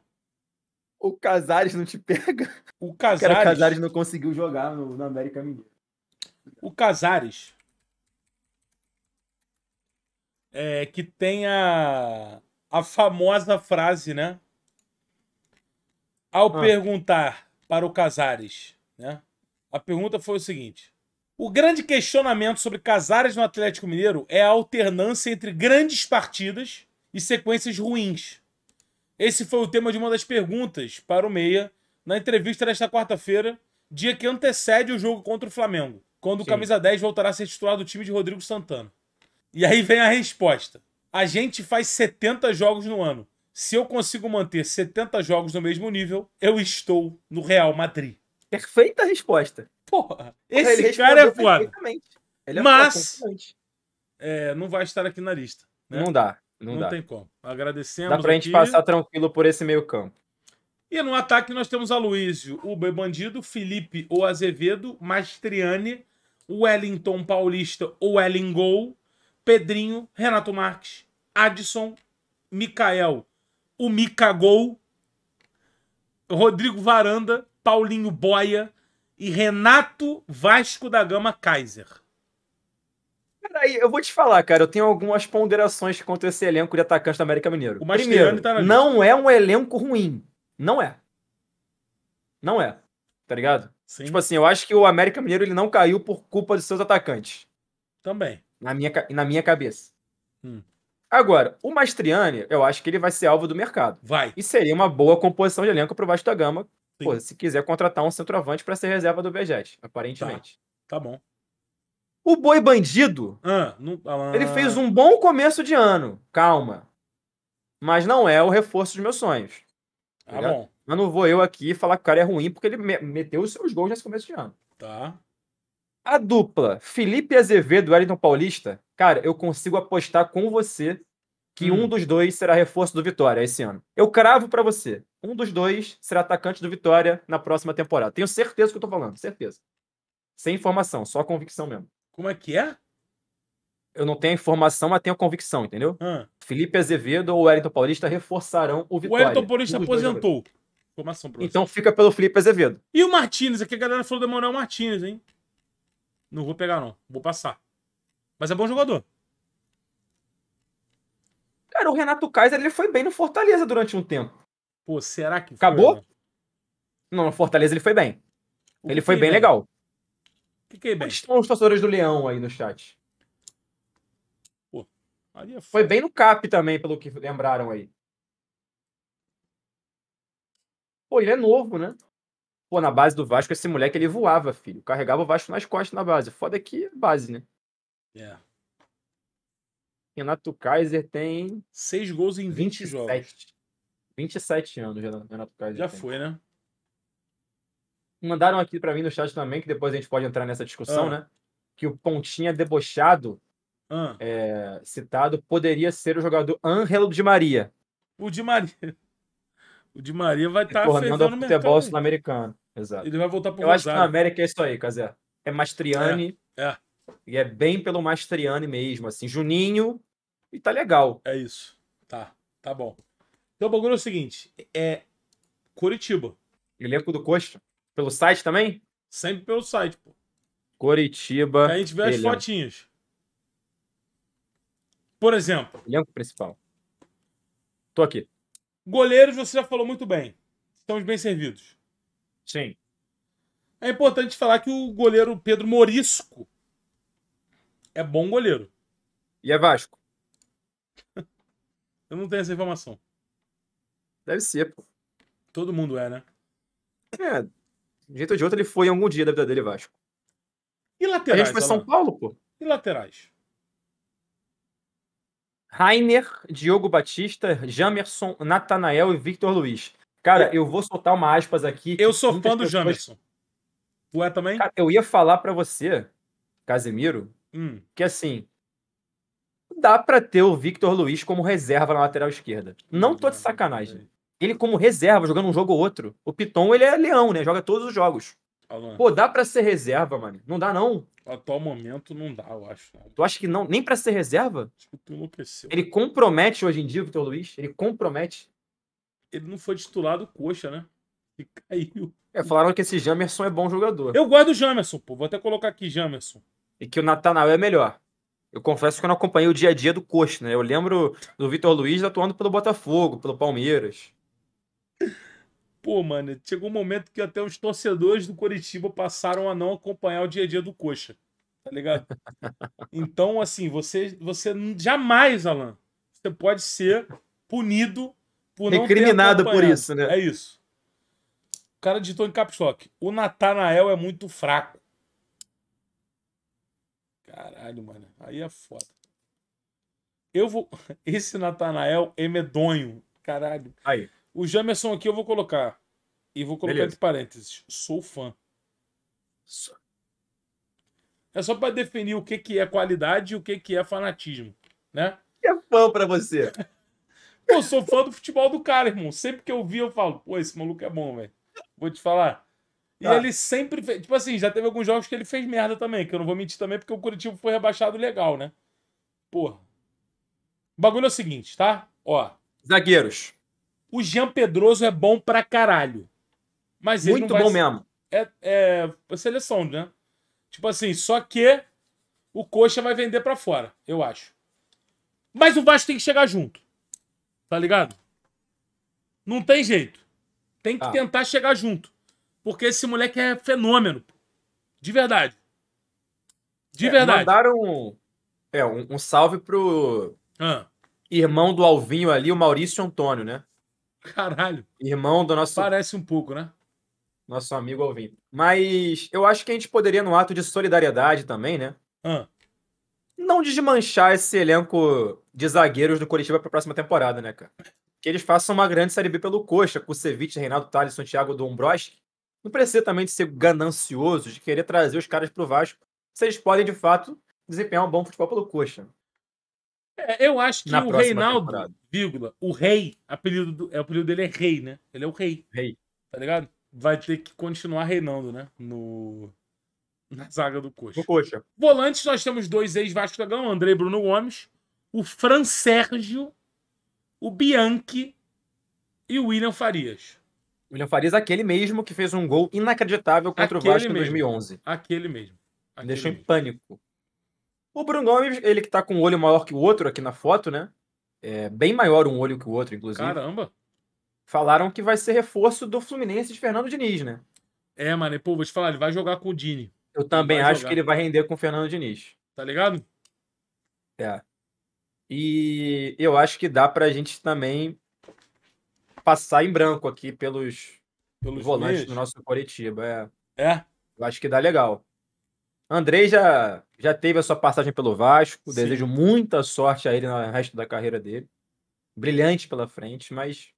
O Casares não te pega. O Casares. O Casares não conseguiu jogar no, América Mineiro. O Casares. É, que tem a, a famosa frase, né? Ao ah. perguntar para o Casares, né? A pergunta foi o seguinte: O grande questionamento sobre Casares no Atlético Mineiro é a alternância entre grandes partidas e sequências ruins esse foi o tema de uma das perguntas para o Meia na entrevista desta quarta-feira, dia que antecede o jogo contra o Flamengo, quando Sim. o camisa 10 voltará a ser titular do time de Rodrigo Santana. E aí vem a resposta. A gente faz 70 jogos no ano. Se eu consigo manter 70 jogos no mesmo nível, eu estou no Real Madrid. Perfeita resposta. Porra, esse cara é foda. Ele é Mas, é, não vai estar aqui na lista. Né? Não dá. Não, não tem como. Agradecemos. Dá pra aqui. gente passar tranquilo por esse meio campo. E no ataque nós temos Aloísio, o Bandido, Felipe ou Azevedo, Mastriani, Wellington Paulista ou Ellingol, Pedrinho, Renato Marques, Adson, Mikael, o Micagol, Rodrigo Varanda, Paulinho Boia e Renato Vasco da Gama Kaiser eu vou te falar, cara. Eu tenho algumas ponderações contra esse elenco de atacantes do América Mineiro. O Primeiro, tá não é um elenco ruim. Não é. Não é. Tá ligado? Sim. Tipo assim, eu acho que o América Mineiro ele não caiu por culpa dos seus atacantes. Também. Na minha, na minha cabeça. Hum. Agora, o Mastriani, eu acho que ele vai ser alvo do mercado. Vai. E seria uma boa composição de elenco pro Vasco da Gama. Pô, se quiser contratar um centroavante para ser reserva do Vegete, aparentemente. Tá. tá bom. O Boi Bandido, ah, não, ah, ele fez um bom começo de ano, calma. Mas não é o reforço dos meus sonhos. Tá bom. Mas não vou eu aqui falar que o cara é ruim, porque ele meteu os seus gols nesse começo de ano. Tá. A dupla Felipe Azevedo e Wellington Paulista, cara, eu consigo apostar com você que hum. um dos dois será reforço do Vitória esse ano. Eu cravo para você. Um dos dois será atacante do Vitória na próxima temporada. Tenho certeza que eu tô falando, certeza. Sem informação, só convicção mesmo. Como é que é? Eu não tenho informação, mas tenho convicção, entendeu? Ah. Felipe Azevedo ou Wellington Paulista reforçarão o Vitória. O Wellington Paulista aposentou. Informação pra Então fica pelo Felipe Azevedo. E o Martinez? Aqui a galera falou do Manuel Martinez, hein? Não vou pegar, não. Vou passar. Mas é bom jogador. Cara, o Renato Kaiser ele foi bem no Fortaleza durante um tempo. Pô, será que Acabou? Foi, né? Não, no Fortaleza ele foi bem. O ele foi bem, bem legal. Fiquei bem. Onde estão os torcedores do Leão aí no chat? Pô, é Foi bem no cap também, pelo que lembraram aí. Pô, ele é novo, né? Pô, na base do Vasco, esse moleque ele voava, filho. Carregava o Vasco nas costas na base. Foda é que é base, né? É. Renato Kaiser tem. seis gols em 20 27. jogos. 27 anos, Renato Kaiser. Já tem. foi, né? mandaram aqui para mim no chat também, que depois a gente pode entrar nessa discussão, ah. né? Que o Pontinha debochado ah. é, citado poderia ser o jogador Ângelo de Maria. O de Maria. O de Maria vai estar tá fervendo no futebol sul-americano. Exato. Ele vai voltar pro Eu Rosário. acho que na América é isso aí, Cazé. É Mastriani. É. é. E é bem pelo Mastriani mesmo, assim. Juninho. E tá legal. É isso. Tá. Tá bom. Então o bagulho é o seguinte: é Curitiba. Elenco do Costa pelo site também? Sempre pelo site, pô. Coritiba. a gente vê as elenco. fotinhas. Por exemplo. Elenco principal. Tô aqui. Goleiros, você já falou muito bem. Estamos bem servidos. Sim. É importante falar que o goleiro Pedro Morisco é bom goleiro. E é Vasco? Eu não tenho essa informação. Deve ser, pô. Todo mundo é, né? É, de jeito ou de outro, ele foi em algum dia da vida dele, Vasco. E laterais? A gente foi São Paulo, pô. E laterais? Rainer, Diogo Batista, Jamerson, Natanael e Victor Luiz. Cara, eu vou soltar uma aspas aqui. Eu sou fã do Jamerson. Tu é também? Cara, eu ia falar para você, Casemiro, hum. que assim, dá para ter o Victor Luiz como reserva na lateral esquerda. Não tô de sacanagem ele como reserva, jogando um jogo ou outro. O Piton, ele é leão, né? Joga todos os jogos. Alan. Pô, dá pra ser reserva, mano. Não dá, não. Atual momento não dá, eu acho. Tu acha que não? Nem pra ser reserva? Tipo, tu enlouqueceu. Ele compromete hoje em dia, Vitor Luiz. Ele compromete. Ele não foi titulado coxa, né? E caiu. É, falaram que esse Jamerson é bom jogador. Eu guardo o Jamerson, pô. Vou até colocar aqui Jamerson. E que o Natanael é melhor. Eu confesso que eu não acompanhei o dia a dia do coxa, né? Eu lembro do Vitor Luiz atuando pelo Botafogo, pelo Palmeiras pô, mano, chegou um momento que até os torcedores do Coritiba passaram a não acompanhar o dia a dia do Coxa, tá ligado? Então, assim, você, você jamais, Alan, você pode ser punido por não Recriminado por isso, né? É isso. O cara digitou em caps O Natanael é muito fraco. Caralho, mano. Aí é foda. Eu vou. Esse Natanael é medonho. Caralho. Aí. O Jamerson aqui eu vou colocar. E vou colocar entre parênteses. Sou fã. É só para definir o que, que é qualidade e o que, que é fanatismo, né? Que é fã para você? Pô, sou fã do futebol do cara, irmão. Sempre que eu vi, eu falo, pô, esse maluco é bom, velho. Vou te falar. E tá. ele sempre fez. Tipo assim, já teve alguns jogos que ele fez merda também, que eu não vou mentir também, porque o Curitiba foi rebaixado legal, né? Porra. O bagulho é o seguinte, tá? Ó. Zagueiros. O Jean Pedroso é bom pra caralho. Mas ele Muito bom ser... mesmo. É, é, seleção, né? Tipo assim, só que o Coxa vai vender para fora, eu acho. Mas o Vasco tem que chegar junto. Tá ligado? Não tem jeito. Tem que ah. tentar chegar junto. Porque esse moleque é fenômeno. De verdade. De é, verdade. Mandaram é, um, um salve pro ah. irmão do Alvinho ali, o Maurício Antônio, né? Caralho. Irmão do nosso. Parece um pouco, né? Nosso amigo ouvindo. Mas eu acho que a gente poderia, no ato de solidariedade também, né? Ah. Não desmanchar esse elenco de zagueiros do Curitiba para a próxima temporada, né, cara? Que eles façam uma grande Série B pelo Coxa, com o Ceviche, Reinaldo Thales, Santiago Dombrowski. Não precisa também de ser ganancioso, de querer trazer os caras pro Vasco. Se eles podem, de fato, desempenhar um bom futebol pelo Coxa. É, eu acho que Na o Reinaldo, temporada. vírgula, o rei, apelido do, é, o apelido dele é rei, né? Ele é o rei. Rei. Tá ligado? Vai ter que continuar reinando, né? No, na zaga do Coxa. Coxa. Volantes, nós temos dois ex-Vasco da Gama, André Bruno Gomes, o Fran Sérgio, o Bianchi e o William Farias. William Farias, aquele mesmo que fez um gol inacreditável contra aquele o Vasco mesmo. em 2011. Aquele mesmo. Aquele Deixou mesmo. em pânico. O Bruno Gomes, é ele que tá com um olho maior que o outro aqui na foto, né? É bem maior um olho que o outro, inclusive. Caramba! Falaram que vai ser reforço do Fluminense de Fernando Diniz, né? É, mano, e, pô, vou te falar, ele vai jogar com o Dini. Eu também acho jogar. que ele vai render com o Fernando Diniz. Tá ligado? É. E eu acho que dá pra gente também passar em branco aqui pelos, pelos volantes do nosso Coritiba. É. é. Eu acho que dá legal. Andrei já, já teve a sua passagem pelo Vasco. Sim. Desejo muita sorte a ele no resto da carreira dele. Brilhante pela frente, mas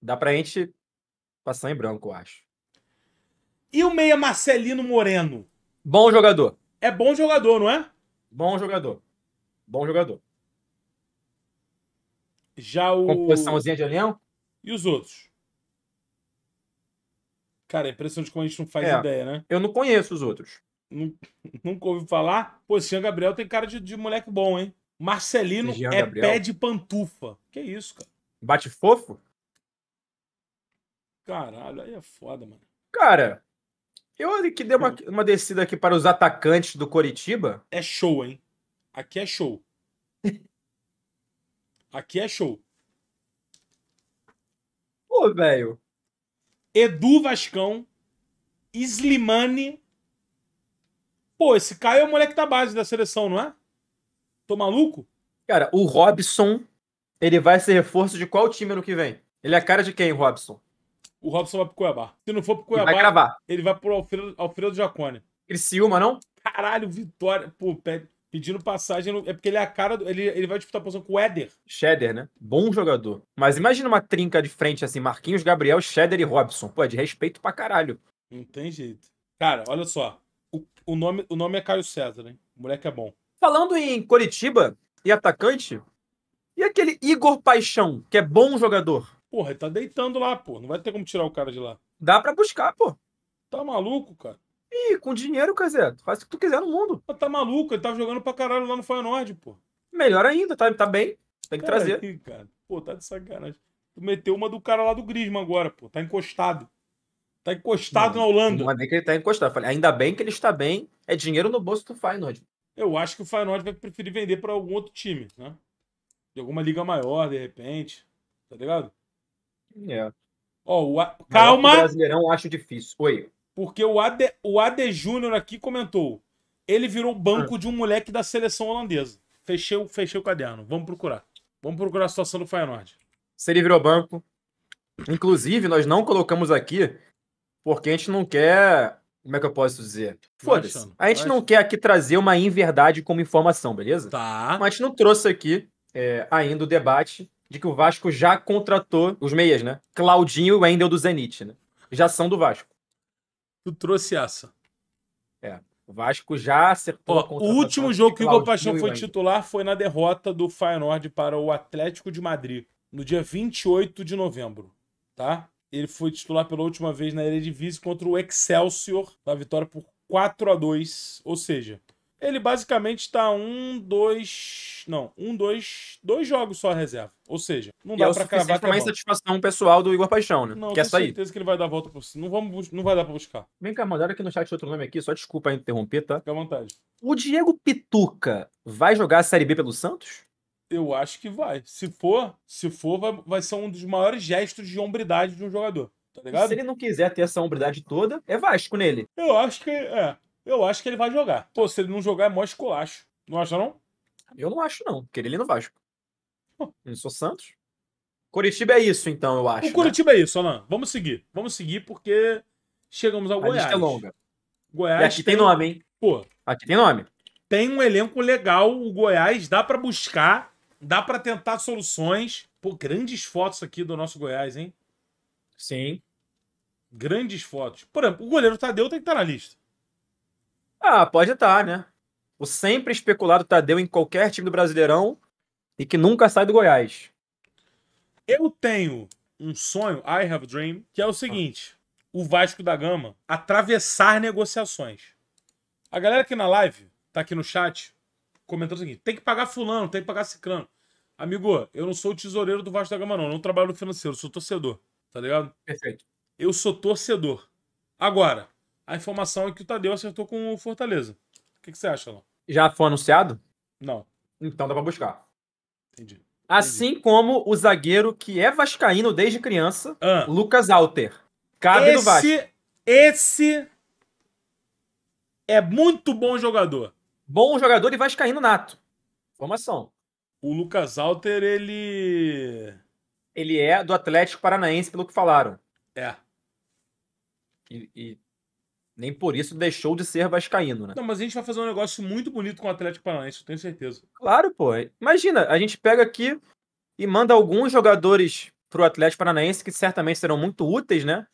dá pra gente passar em branco, eu acho. E o meia Marcelino Moreno? Bom jogador. É bom jogador, não é? Bom jogador. Bom jogador. Já o. Composiçãozinha de avião? E os outros? Cara, é impressionante como a gente não faz é, ideia, né? Eu não conheço os outros. Não, nunca ouvi falar. Pô, Jean Gabriel tem cara de, de moleque bom, hein? Marcelino é Gabriel. pé de pantufa. Que isso, cara? Bate fofo? Caralho, aí é foda, mano. Cara, eu que deu uma, uma descida aqui para os atacantes do Coritiba. É show, hein? Aqui é show. aqui é show. Pô, velho. Edu Vascão, Slimane. Pô, esse Caio é o moleque da base da seleção, não é? Tô maluco? Cara, o Robson, ele vai ser reforço de qual time ano que vem? Ele é a cara de quem, Robson? O Robson vai pro Cuiabá. Se não for pro Cuiabá, ele vai, gravar. Ele vai pro Alfredo, Alfredo Jacone. Criciúma, não? Caralho, Vitória. Pô, perde pedindo passagem. No... É porque ele é a cara. Do... Ele, ele vai disputar a posição com o Éder. Sheder, né? Bom jogador. Mas imagina uma trinca de frente assim: Marquinhos, Gabriel, Sheder e Robson. Pô, é de respeito pra caralho. Não tem jeito. Cara, olha só. O, o, nome, o nome é Caio César, hein? O moleque é bom. Falando em Coritiba e atacante, e aquele Igor Paixão, que é bom jogador? Porra, ele tá deitando lá, pô. Não vai ter como tirar o cara de lá. Dá para buscar, pô. Tá maluco, cara? E com dinheiro, Cazé, faz o que tu quiser no mundo. Tá maluco, ele tava jogando pra caralho lá no Feyenoord, pô. Melhor ainda, tá, tá bem. Tem que Pera trazer. Aí, cara. Pô, tá de sacanagem. Tu meteu uma do cara lá do Grisma agora, pô. Tá encostado. Tá encostado não, na Holanda. Mas bem é que ele tá encostado. Falei, ainda bem que ele está bem. É dinheiro no bolso do Feyenoord. Eu acho que o Feyenoord vai preferir vender para algum outro time, né? De alguma liga maior, de repente. Tá ligado? É. Ó, o a... calma. O Brasileirão acho difícil. Oi. Porque o AD, o AD Júnior aqui comentou. Ele virou banco é. de um moleque da seleção holandesa. Fechei, o, fechei o caderno. Vamos procurar. Vamos procurar a situação do Feyenoord. Se ele virou banco. Inclusive, nós não colocamos aqui porque a gente não quer. Como é que eu posso dizer? Foda-se. A gente não quer aqui trazer uma inverdade como informação, beleza? Tá. Mas a gente não trouxe aqui é, ainda o debate de que o Vasco já contratou os meias, né? Claudinho e o Wendel do Zenit, né? Já são do Vasco tu trouxe essa. É. O Vasco já acertou. Ó, o último jogo que o Igor Paixão foi titular foi na derrota do Feyenoord para o Atlético de Madrid, no dia 28 de novembro, tá? Ele foi titular pela última vez na Eredivisie contra o Excelsior, na vitória por 4 a 2, ou seja, ele basicamente está um, dois. Não, um, dois. Dois jogos só reserva. Ou seja, não e dá é para cravar. Que é mais satisfação pessoal do Igor Paixão, né? Não, Quer é sair. certeza que ele vai dar a volta por si. Não, vamos, não vai dar para buscar. Vem cá, mandaram aqui no chat outro nome aqui, só desculpa interromper, tá? Fique à vontade. O Diego Pituca vai jogar a Série B pelo Santos? Eu acho que vai. Se for, se for, vai, vai ser um dos maiores gestos de hombridade de um jogador. Tá ligado? se ele não quiser ter essa hombridade toda, é Vasco nele. Eu acho que é. Eu acho que ele vai jogar. Pô, se ele não jogar, é mó esculacho. Não acha, não? Eu não acho, não. Porque ele é no Vasco. Oh. Eu sou Santos. Curitiba é isso, então, eu acho. O Curitiba né? é isso, Alan. Vamos seguir. Vamos seguir, porque chegamos ao a Goiás. Lista é longa. Goiás. E aqui tem... tem nome, hein? Pô. Aqui tem nome. Tem um elenco legal. O Goiás dá para buscar, dá para tentar soluções. Pô, grandes fotos aqui do nosso Goiás, hein? Sim. Grandes fotos. Por exemplo, o goleiro Tadeu tem que estar tá na lista. Ah, pode estar, né? O sempre especulado Tadeu em qualquer time do Brasileirão e que nunca sai do Goiás. Eu tenho um sonho, I have a dream, que é o seguinte: o Vasco da Gama atravessar negociações. A galera aqui na live, tá aqui no chat, comentando o seguinte: tem que pagar fulano, tem que pagar ciclano. Amigo, eu não sou o tesoureiro do Vasco da Gama, não. Eu não trabalho no financeiro, eu sou torcedor. Tá ligado? Perfeito. Eu sou torcedor. Agora, a informação é que o Tadeu acertou com o Fortaleza. O que, que você acha, lá? Já foi anunciado? Não. Então dá para buscar. Entendi. Assim Entendi. Assim como o zagueiro que é vascaíno desde criança, ah. Lucas Alter. Cabe esse, no Vasco. Esse é muito bom jogador. Bom jogador e vascaíno nato. Informação. O Lucas Alter, ele... Ele é do Atlético Paranaense, pelo que falaram. É. E, e nem por isso deixou de ser vascaíno, né? Não, mas a gente vai fazer um negócio muito bonito com o Atlético Paranaense, eu tenho certeza. Claro, pô. Imagina, a gente pega aqui e manda alguns jogadores pro Atlético Paranaense que certamente serão muito úteis, né?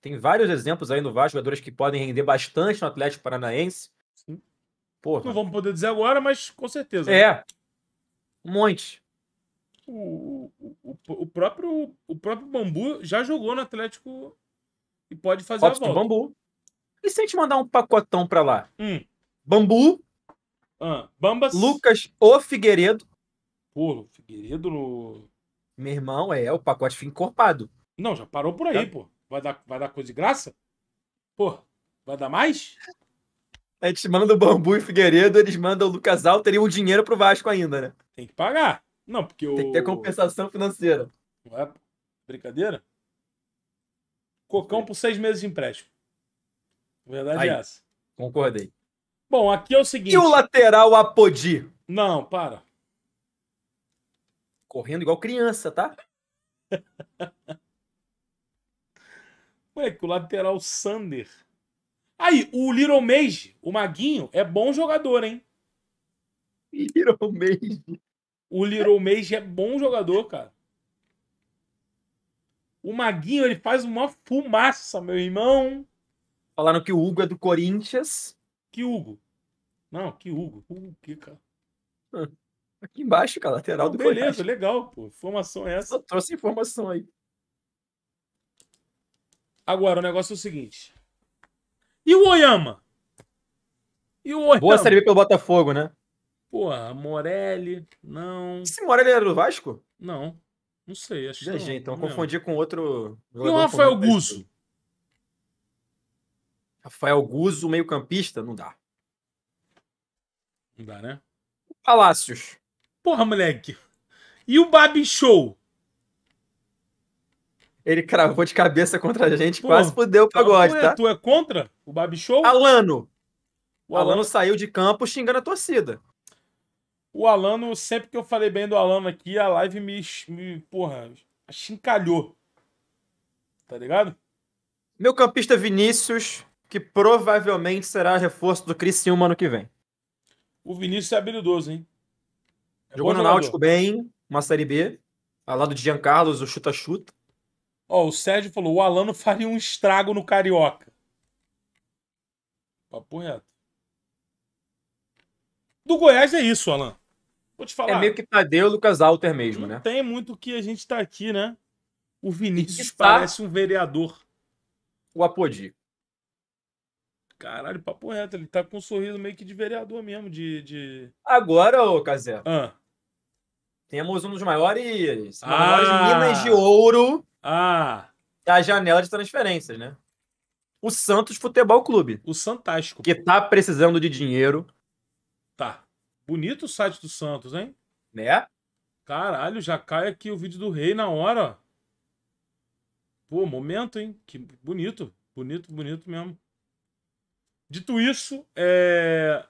Tem vários exemplos aí no Vasco, jogadores que podem render bastante no Atlético Paranaense. Sim. Porra. Não vamos poder dizer agora, mas com certeza. Né? É. Né? Um monte. O, o, o, próprio, o próprio Bambu já jogou no Atlético e pode fazer Robson a volta. Bambu. E se a gente mandar um pacotão pra lá? Hum. Bambu. Ah, Bambas. Lucas ou Figueiredo. Pô, Figueiredo no. Meu irmão, é, o pacote fica encorpado. Não, já parou por aí, tá. pô. Vai dar, vai dar coisa de graça? Pô, vai dar mais? A gente manda o Bambu e Figueiredo, eles mandam o Lucas Alter e o dinheiro pro Vasco ainda, né? Tem que pagar. Não, porque o. Tem que ter compensação financeira. Ué, brincadeira? Cocão por seis meses de empréstimo. Verdade Aí, é essa. Concordei. Bom, aqui é o seguinte. E o lateral Apodi? Não, para. Correndo igual criança, tá? Ué, que o lateral Sander. Aí, o Little Mage, o Maguinho, é bom jogador, hein? Little Mage. O Little Mage é bom jogador, cara. O Maguinho, ele faz uma fumaça, meu irmão. Falaram que o Hugo é do Corinthians. Que Hugo? Não, que Hugo. Hugo que, cara? Ah, aqui embaixo, cara, lateral do Beleza, legal, pô. Informação é essa. Eu trouxe informação aí. Agora, o negócio é o seguinte. E o Oyama? E o Oyama? Boa Série B pelo Botafogo, né? Porra, Morelli, não. Esse Morelli era do Vasco? Não. Não sei, acho que. gente, então confundi com outro. E o Rafael Gusso? Rafael Guzo, meio-campista, não dá. Não dá, né? Palácios. Porra, moleque. E o Babi Show? Ele cravou de cabeça contra a gente, Porra, quase fudeu pra pagode, é? tá? Tu é contra o Babi Show? Alano. O Alano, Alano saiu de campo xingando a torcida. O Alano, sempre que eu falei bem do Alano aqui, a live me, me porra, chincalhou. Tá ligado? Meu campista Vinícius que provavelmente será reforço do Silva ano que vem. O Vinícius é habilidoso, hein? É Jogou no jogador. Náutico bem, uma Série B, ao lado de Giancarlo, o chuta-chuta. Ó, o Sérgio falou, o Alano faria um estrago no Carioca. Papo reto. Do Goiás é isso, Alan. Vou te falar. É meio que Tadeu Lucas Alter mesmo, não né? Tem muito que a gente tá aqui, né? O Vinícius tá parece um vereador. O Apodi. Caralho, papo reto, ele tá com um sorriso meio que de vereador mesmo, de. de... Agora, ô Cazé. Ah. Temos um dos maiores, ah. maiores minas de ouro ah. da janela de transferências, né? O Santos Futebol Clube. O Santástico. Que tá precisando de dinheiro. Tá. Bonito o site do Santos, hein? Né? Caralho, já cai aqui o vídeo do rei na hora. Pô, momento, hein? Que bonito. Bonito, bonito mesmo. Dito isso, é...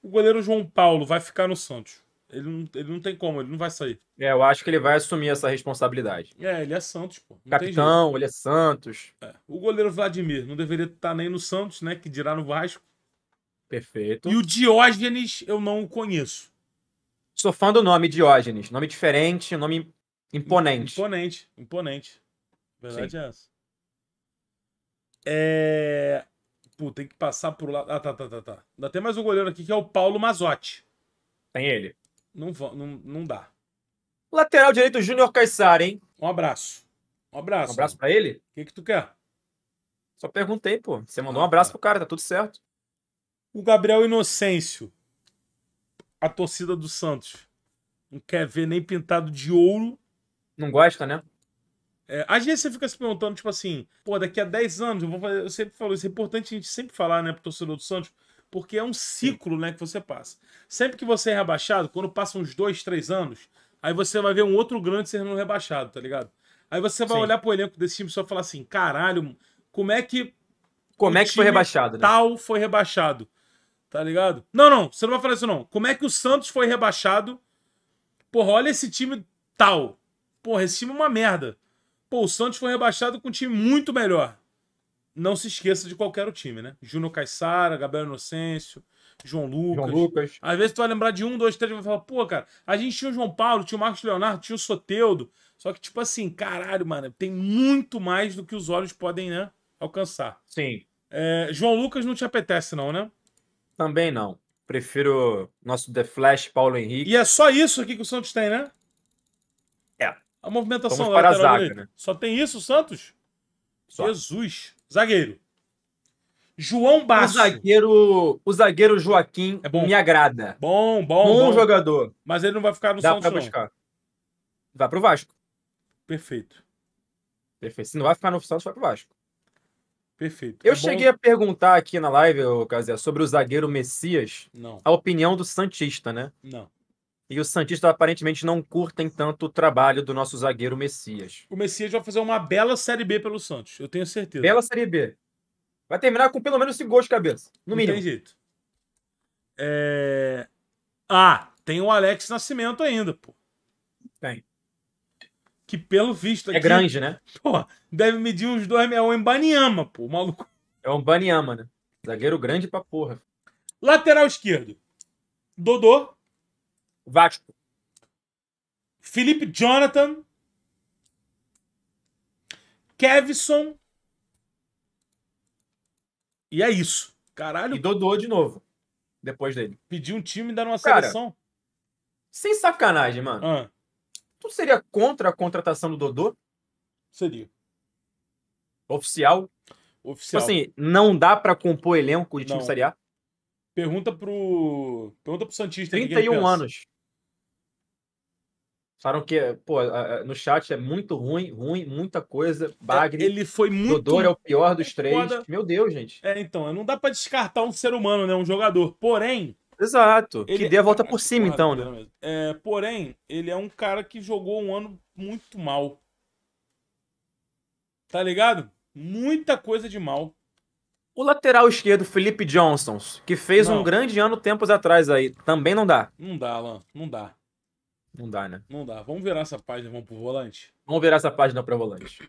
o goleiro João Paulo vai ficar no Santos. Ele não, ele não tem como, ele não vai sair. É, eu acho que ele vai assumir essa responsabilidade. É, ele é Santos, pô. Não Capitão, ele é Santos. É. O goleiro Vladimir não deveria estar tá nem no Santos, né? Que dirá no Vasco. Perfeito. E o Diógenes eu não o conheço. Sou fã do nome Diógenes. Nome diferente, nome imponente. Imponente, imponente. Verdade Sim. é essa. É... Pô, tem que passar pro lado. Ah, tá, tá, tá, tá. Ainda tem mais um goleiro aqui que é o Paulo Mazotti. Tem ele. Não, não, não dá. Lateral direito, Júnior Caissara, hein? Um abraço. Um abraço. Um abraço para ele? O que, que tu quer? Só perguntei, pô. Você mandou ah, um abraço tá. pro cara, tá tudo certo. O Gabriel Inocêncio. A torcida do Santos. Não quer ver nem pintado de ouro. Não gosta, né? É, às vezes você fica se perguntando, tipo assim, pô, daqui a 10 anos, eu, vou fazer, eu sempre falo isso, é importante a gente sempre falar, né, pro torcedor do Santos, porque é um ciclo, né, que você passa. Sempre que você é rebaixado, quando passam uns 2, 3 anos, aí você vai ver um outro grande sendo rebaixado, tá ligado? Aí você vai Sim. olhar pro elenco desse time e só falar assim, caralho, como é que... Como é que foi rebaixado, né? tal foi rebaixado, tá ligado? Não, não, você não vai falar isso não. Como é que o Santos foi rebaixado? Porra, olha esse time tal. Porra, esse time é uma merda. Pô, o Santos foi rebaixado com um time muito melhor. Não se esqueça de qualquer o time, né? Júnior Caissara, Gabriel Inocêncio, João Lucas. João Lucas. Às vezes tu vai lembrar de um, dois, três, vai falar, pô, cara, a gente tinha o João Paulo, tinha o Marcos Leonardo, tinha o Soteudo. Só que, tipo assim, caralho, mano, tem muito mais do que os olhos podem, né, alcançar. Sim. É, João Lucas não te apetece, não, né? Também não. Prefiro nosso The Flash, Paulo Henrique. E é só isso aqui que o Santos tem, né? A movimentação Vamos para lateral a zaga, né? Só tem isso, Santos? Só. Jesus. Zagueiro. João Basso. O zagueiro, o zagueiro Joaquim é me agrada. Bom, bom, bom. Bom jogador. Mas ele não vai ficar no Dá Santos, Vai buscar. Não. Vai pro Vasco. Perfeito. Perfeito. Se não vai ficar no Santos, vai pro Vasco. Perfeito. Eu é cheguei bom... a perguntar aqui na live, Casé, sobre o zagueiro Messias. Não. A opinião do Santista, né? Não. E os Santistas aparentemente não curtem tanto o trabalho do nosso zagueiro Messias. O Messias vai fazer uma bela Série B pelo Santos, eu tenho certeza. Bela Série B. Vai terminar com pelo menos esse gol de cabeça, no não mínimo. Não tem jeito. É... Ah, tem o Alex Nascimento ainda, pô. Tem. Que pelo visto é aqui... É grande, né? Pô, deve medir uns dois... É o Embaniama, pô, o maluco. É o Embaniama, né? Zagueiro grande pra porra. Lateral esquerdo. Dodô, Vasco. Felipe Jonathan. Kevson. E é isso. Caralho. E Dodô de novo. Depois dele. Pedir um time e dar uma Cara, seleção. Sem sacanagem, mano. Ah. Tu seria contra a contratação do Dodô? Seria. Oficial? Oficial. Tipo assim, não dá para compor elenco de time Série A? Pergunta pro. Pergunta pro Santista. 31 anos. Falaram que, pô, no chat é muito ruim, ruim, muita coisa. É, Bagre. Ele foi muito. Dodor é o pior dos três. Foda. Meu Deus, gente. É, então, não dá para descartar um ser humano, né? Um jogador. Porém. Exato. Ele... Que dê a é volta por cima, então, né? É, porém, ele é um cara que jogou um ano muito mal. Tá ligado? Muita coisa de mal. O lateral esquerdo, Felipe Johnson, que fez não. um grande ano tempos atrás aí, também não dá. Não dá, Alan, não dá. Não dá, né? Não dá. Vamos virar essa página, vamos pro volante? Vamos virar essa página pra volante.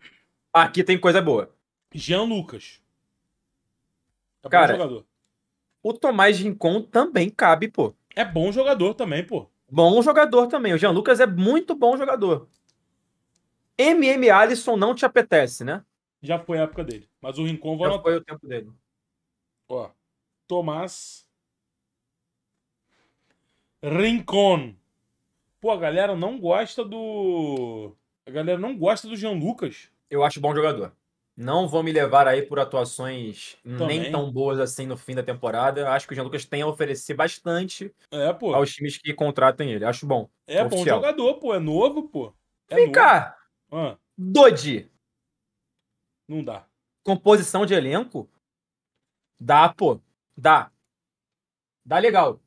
Aqui tem coisa boa. Jean Lucas. É Cara, bom jogador. O Tomás Rincon também cabe, pô. É bom jogador também, pô. Bom jogador também. O Jean Lucas é muito bom jogador. MM Alisson não te apetece, né? Já foi a época dele. Mas o Rincon vai Já foi o tempo dele. Ó. Tomás. Rincon. Pô, a galera não gosta do. A galera não gosta do Jean Lucas. Eu acho bom jogador. Não vou me levar aí por atuações Também. nem tão boas assim no fim da temporada. Acho que o Jean Lucas tem a oferecer bastante é, aos times que contratem ele. Acho bom. É bom jogador, pô. É novo, pô. É Vem novo. cá. Ah. Dodi. Não dá. Composição de elenco? Dá, pô. Dá. Dá legal.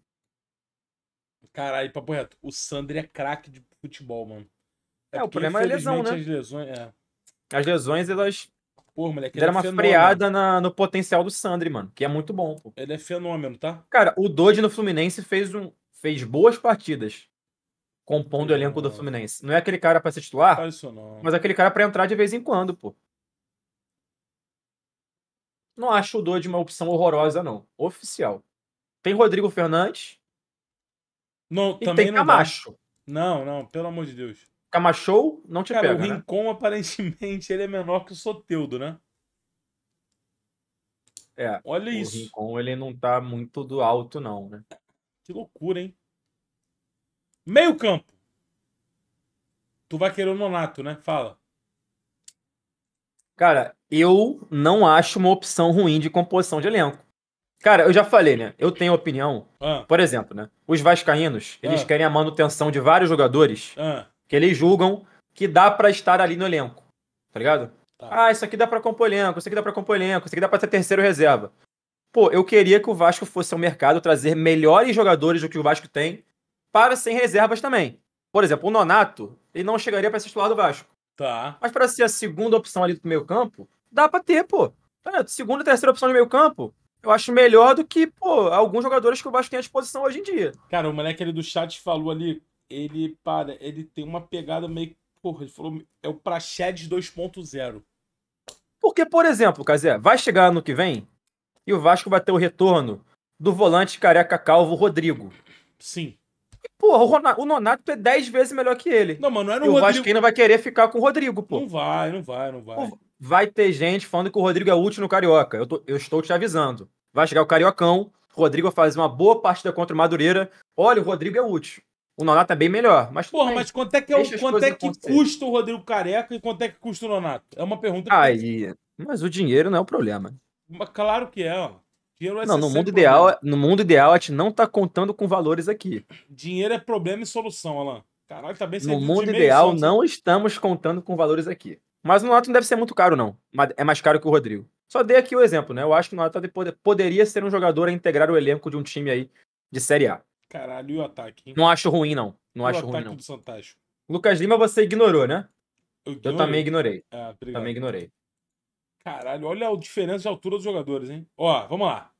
Caralho, papo reto. O Sandri é craque de futebol, mano. É, é o problema é a lesão, né? As lesões, é. as lesões elas Pô, moleque, deram é uma freada na, no potencial do Sandri, mano, que é muito bom. Pô. Ele é fenômeno, tá? Cara, o Dodge no Fluminense fez, um, fez boas partidas compondo o elenco do Fluminense. Não é aquele cara para se titular, mas aquele cara para entrar de vez em quando, pô. Não acho o Dodge uma opção horrorosa, não. Oficial. Tem Rodrigo Fernandes, não, e também tem não Camacho. Dá. Não, não, pelo amor de Deus. Camacho não te Cara, pega, o né? Rincon, né? aparentemente, ele é menor que o Soteudo, né? É. Olha o isso. O Rincon, ele não tá muito do alto, não, né? Que loucura, hein? Meio campo. Tu vai querer o Nonato, né? Fala. Cara, eu não acho uma opção ruim de composição de elenco. Cara, eu já falei, né? Eu tenho opinião. Ah. Por exemplo, né? Os vascaínos, eles ah. querem a manutenção de vários jogadores ah. que eles julgam que dá para estar ali no elenco. Tá ligado? Tá. Ah, isso aqui dá pra compor elenco, isso aqui dá pra compor elenco, isso aqui dá pra ser terceiro reserva. Pô, eu queria que o Vasco fosse ao mercado trazer melhores jogadores do que o Vasco tem para sem reservas também. Por exemplo, o Nonato, ele não chegaria para ser titular do Vasco. Tá. Mas para ser a segunda opção ali do meio campo, dá para ter, pô. É, segunda, terceira opção de meio campo, eu acho melhor do que, pô, alguns jogadores que o Vasco tem à disposição hoje em dia. Cara, o moleque ali do chat falou ali, ele, para, ele tem uma pegada meio. Porra, ele falou, é o Praxedes 2.0. Porque, por exemplo, Kazé, vai chegar ano que vem e o Vasco vai ter o retorno do volante careca calvo Rodrigo. Sim. porra, o, o Nonato é 10 vezes melhor que ele. Não, mano, não era o e Rodrigo. O Vasco ainda vai querer ficar com o Rodrigo, pô. Não vai, não vai, não vai. O vai ter gente falando que o Rodrigo é útil no Carioca. Eu, tô, eu estou te avisando. Vai chegar o Cariocão, o Rodrigo vai fazer uma boa partida contra o Madureira. Olha, o Rodrigo é útil. O Nonato é bem melhor. Mas Porra, mas quanto é que, é quanto é que custa o Rodrigo Careca e quanto é que custa o Nonato? É uma pergunta. Aí, mas o dinheiro não é o problema. Mas claro que é, ó. É não, no mundo, ideal, é- no mundo ideal, a gente não tá contando com valores aqui. Dinheiro é problema e solução, Alan. Caralho, tá bem No mundo ideal, não estamos contando com valores aqui. Mas o Nonato não deve ser muito caro, não. É mais caro que o Rodrigo. Só dei aqui o exemplo, né? Eu acho que o Nonato tá poderia ser um jogador a integrar o elenco de um time aí de Série A. Caralho, e o ataque? Hein? Não acho ruim, não. Não acho ruim, não. Do Lucas Lima você ignorou, né? Eu, Eu também ignorei. Ah, também ignorei. Caralho, olha a diferença de altura dos jogadores, hein? Ó, vamos lá.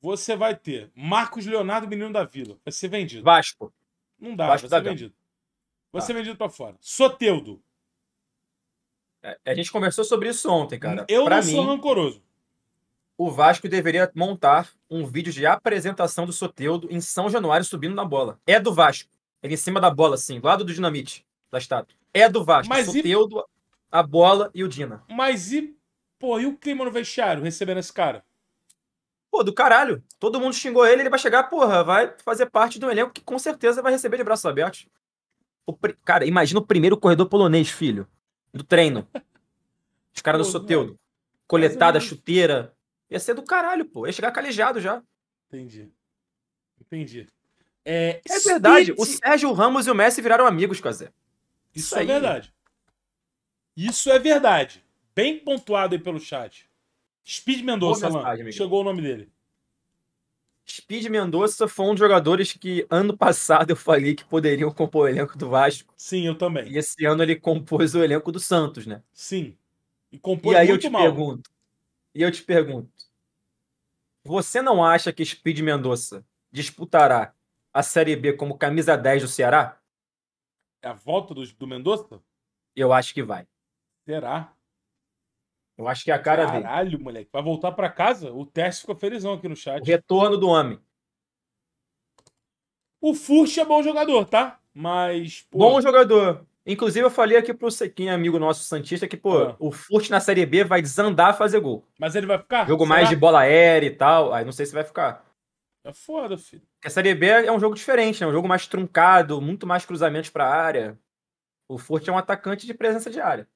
Você vai ter Marcos Leonardo, menino da Vila. Vai ser vendido. Vasco. Não dá, Vasco vai ser vendido. Vai tá. ser vendido pra fora. Soteudo. É, a gente conversou sobre isso ontem, cara. Eu pra não mim, sou rancoroso. O Vasco deveria montar um vídeo de apresentação do Soteudo em São Januário subindo na bola. É do Vasco. Ele em cima da bola, assim, do lado do dinamite da estátua. É do Vasco. Mas Soteudo, e... a bola e o Dina. Mas e, pô, e o clima no vestiário recebendo esse cara? Pô, do caralho. Todo mundo xingou ele, ele vai chegar, porra, vai fazer parte do elenco que com certeza vai receber de braços abertos. O, cara, imagina o primeiro corredor polonês, filho do treino. Os caras do Soteudo. Coletada, chuteira. Ia ser do caralho, pô. Ia chegar calejado já. Entendi. Entendi. É, é verdade. Speed... O Sérgio Ramos e o Messi viraram amigos, Cazé. Isso, Isso é aí... é verdade. Isso é verdade. Bem pontuado aí pelo chat. Speed Mendoza, Boa Chegou o nome dele. Speed Mendonça foi um dos jogadores que ano passado eu falei que poderiam compor o elenco do Vasco. Sim, eu também. E esse ano ele compôs o elenco do Santos, né? Sim. E compôs e aí eu te mal. pergunto. E eu te pergunto. Você não acha que Speed Mendonça disputará a Série B como camisa 10 do Ceará? É a volta do, do Mendonça? Eu acho que vai. Será? Eu acho que é a cara Caralho, dele. Caralho, moleque. Vai voltar para casa? O Tércio ficou felizão aqui no chat. O retorno do homem. O Furt é bom jogador, tá? Mas. Pô... Bom jogador. Inclusive, eu falei aqui pro Sequinha, é amigo nosso Santista, que, pô, ah. o Furt na Série B vai desandar a fazer gol. Mas ele vai ficar? Jogo Será? mais de bola aérea e tal. Aí não sei se vai ficar. É foda, filho. Porque a Série B é um jogo diferente, né? Um jogo mais truncado, muito mais cruzamentos pra área. O Furt é um atacante de presença de área.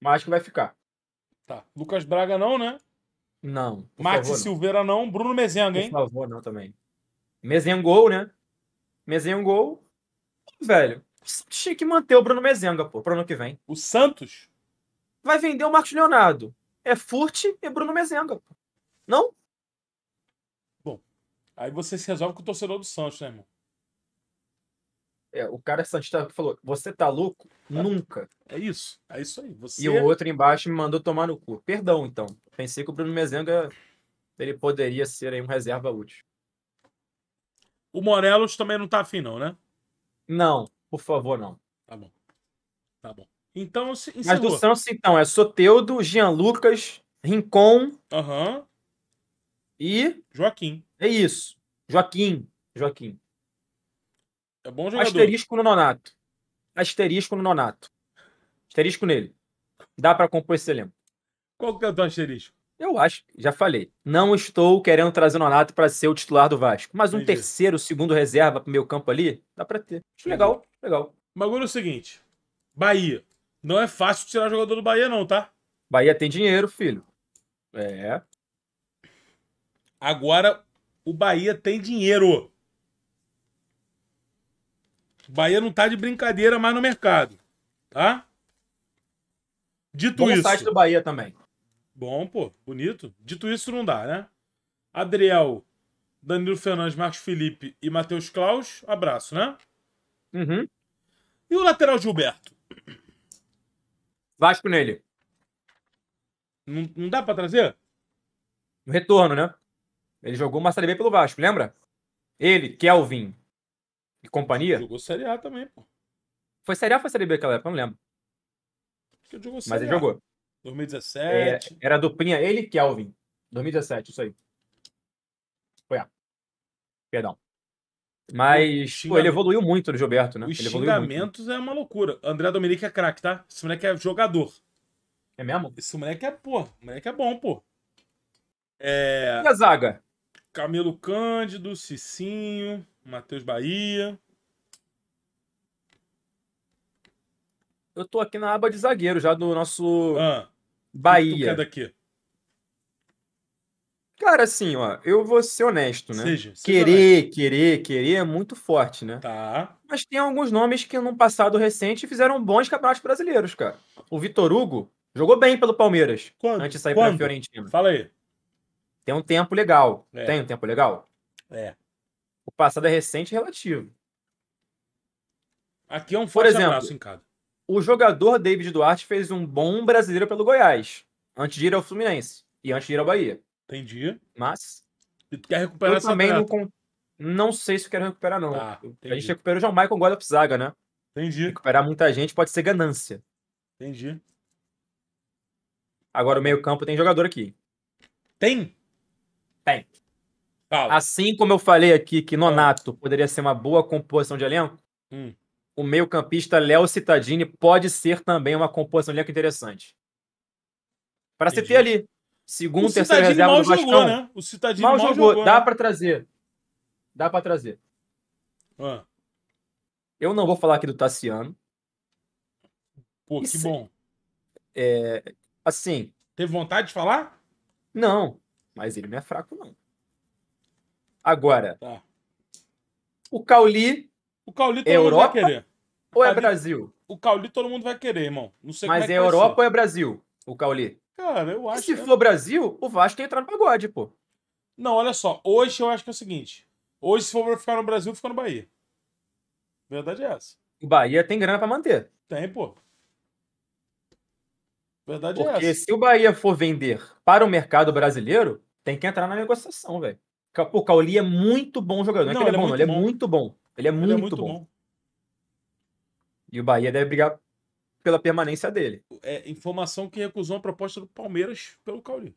Mas acho que vai ficar. Tá. Lucas Braga não, né? Não. Max favor, Silveira não. não. Bruno Mezenga, hein? Por favor, não também. um gol, né? um gol. Velho, tinha que manter o Bruno Mezenga, pô, pro ano que vem. O Santos? Vai vender o Marcos Leonardo. É Furte e Bruno Mezenga, pô. Não? Bom, aí você se resolve com o torcedor do Santos, né, irmão? É, o cara santista falou: Você tá louco? É. Nunca. É isso. É isso aí. Você... E o outro embaixo me mandou tomar no cu. Perdão, então. Pensei que o Bruno Mezenga ele poderia ser aí um reserva útil. O Morelos também não tá afim, não, né? Não, por favor, não. Tá bom. Tá bom. Então, Mas do Santos, então, é Soteudo, Jean Lucas, Rincon. Aham. Uhum. E. Joaquim. É isso. Joaquim. Joaquim. É bom jogador. Asterisco no Nonato. Asterisco no Nonato. Asterisco nele. Dá para compor esse elenco. Qual que é o teu asterisco? Eu acho, já falei. Não estou querendo trazer o Nonato para ser o titular do Vasco. Mas um Entendi. terceiro, segundo reserva pro meu campo ali, dá para ter. Acho legal, legal. bagulho é o seguinte: Bahia. Não é fácil tirar jogador do Bahia, não, tá? Bahia tem dinheiro, filho. É. Agora, o Bahia tem dinheiro. O Bahia não tá de brincadeira mais no mercado. Tá? Dito Bom isso. site do Bahia também. Bom, pô, bonito. Dito isso, não dá, né? Adriel, Danilo Fernandes, Marcos Felipe e Matheus Claus. Abraço, né? Uhum. E o lateral Gilberto? Vasco nele. Não, não dá pra trazer? No retorno, né? Ele jogou uma série B pelo Vasco, lembra? Ele, Kelvin, e companhia? Jogou Série A também, pô. Foi Série A ou foi Série B aquela época? Eu não lembro. ele jogou Série Mas ele A. jogou. 2017. É, era a duplinha ele e Kelvin. 2017, isso aí. Foi A. Perdão. Mas, pô, né? ele evoluiu muito do Gilberto, né? Os ele xingamentos muito, é uma loucura. André Dominique é craque, tá? Esse moleque é jogador. É mesmo? Esse moleque é, pô, moleque é bom, pô. É... E a zaga? Camilo Cândido, Cicinho, Matheus Bahia. Eu tô aqui na aba de zagueiro já do nosso ah, Bahia. Que quer é daqui? Cara, assim, ó, eu vou ser honesto, né? Seja, seja querer, honesto. querer, querer é muito forte, né? Tá. Mas tem alguns nomes que, num passado recente, fizeram bons campeonatos brasileiros, cara. O Vitor Hugo jogou bem pelo Palmeiras Quando? antes de sair Quando? pra Fiorentina. Fala aí. Tem um tempo legal. É. Tem um tempo legal? É. O passado é recente e relativo. Aqui é um forte Por exemplo, abraço em cada. O jogador David Duarte fez um bom brasileiro pelo Goiás, antes de ir ao Fluminense e antes de ir ao Bahia. Entendi. Mas. E tu quer recuperar eu também não, não, sei se eu quero recuperar, não. Ah, a gente recuperou o João Michael Gola Zaga, né? Entendi. Recuperar muita gente pode ser ganância. Entendi. Agora o meio-campo tem jogador aqui. Tem? Tem. Fala. Assim como eu falei aqui que Nonato poderia ser uma boa composição de elenco, hum. o meio-campista Léo Cittadini pode ser também uma composição de elenco interessante. Para se ter ali, segundo, o terceiro reserva mal do Vascão. Jogou, né? O Citadini mal, mal jogou, jogou dá né? para trazer. Dá para trazer. Ah. Eu não vou falar aqui do Tassiano. Pô, que bom. É, assim. Teve vontade de falar? Não. Mas ele não é fraco, não. Agora, tá. o Cauli. O Cauli todo é Europa, mundo vai querer. Ou é Cauli, Brasil? O Cauli todo mundo vai querer, irmão. Não sei Mas é, é Europa ou é Brasil? O Cauli? Cara, eu acho. E se é. for Brasil, o Vasco tem que entrar no pagode, pô. Não, olha só. Hoje eu acho que é o seguinte. Hoje, se for ficar no Brasil, fica no Bahia. Verdade é essa. O Bahia tem grana para manter. Tem, pô. Verdade é Porque é essa. Porque se o Bahia for vender para o mercado brasileiro, tem que entrar na negociação, velho. Pô, o Cauli é muito bom jogador. Não, é não é ele é bom, ele é muito bom. Ele é, é muito, é muito bom. bom. E o Bahia deve brigar pela permanência dele. É informação que recusou a proposta do Palmeiras pelo Cauli.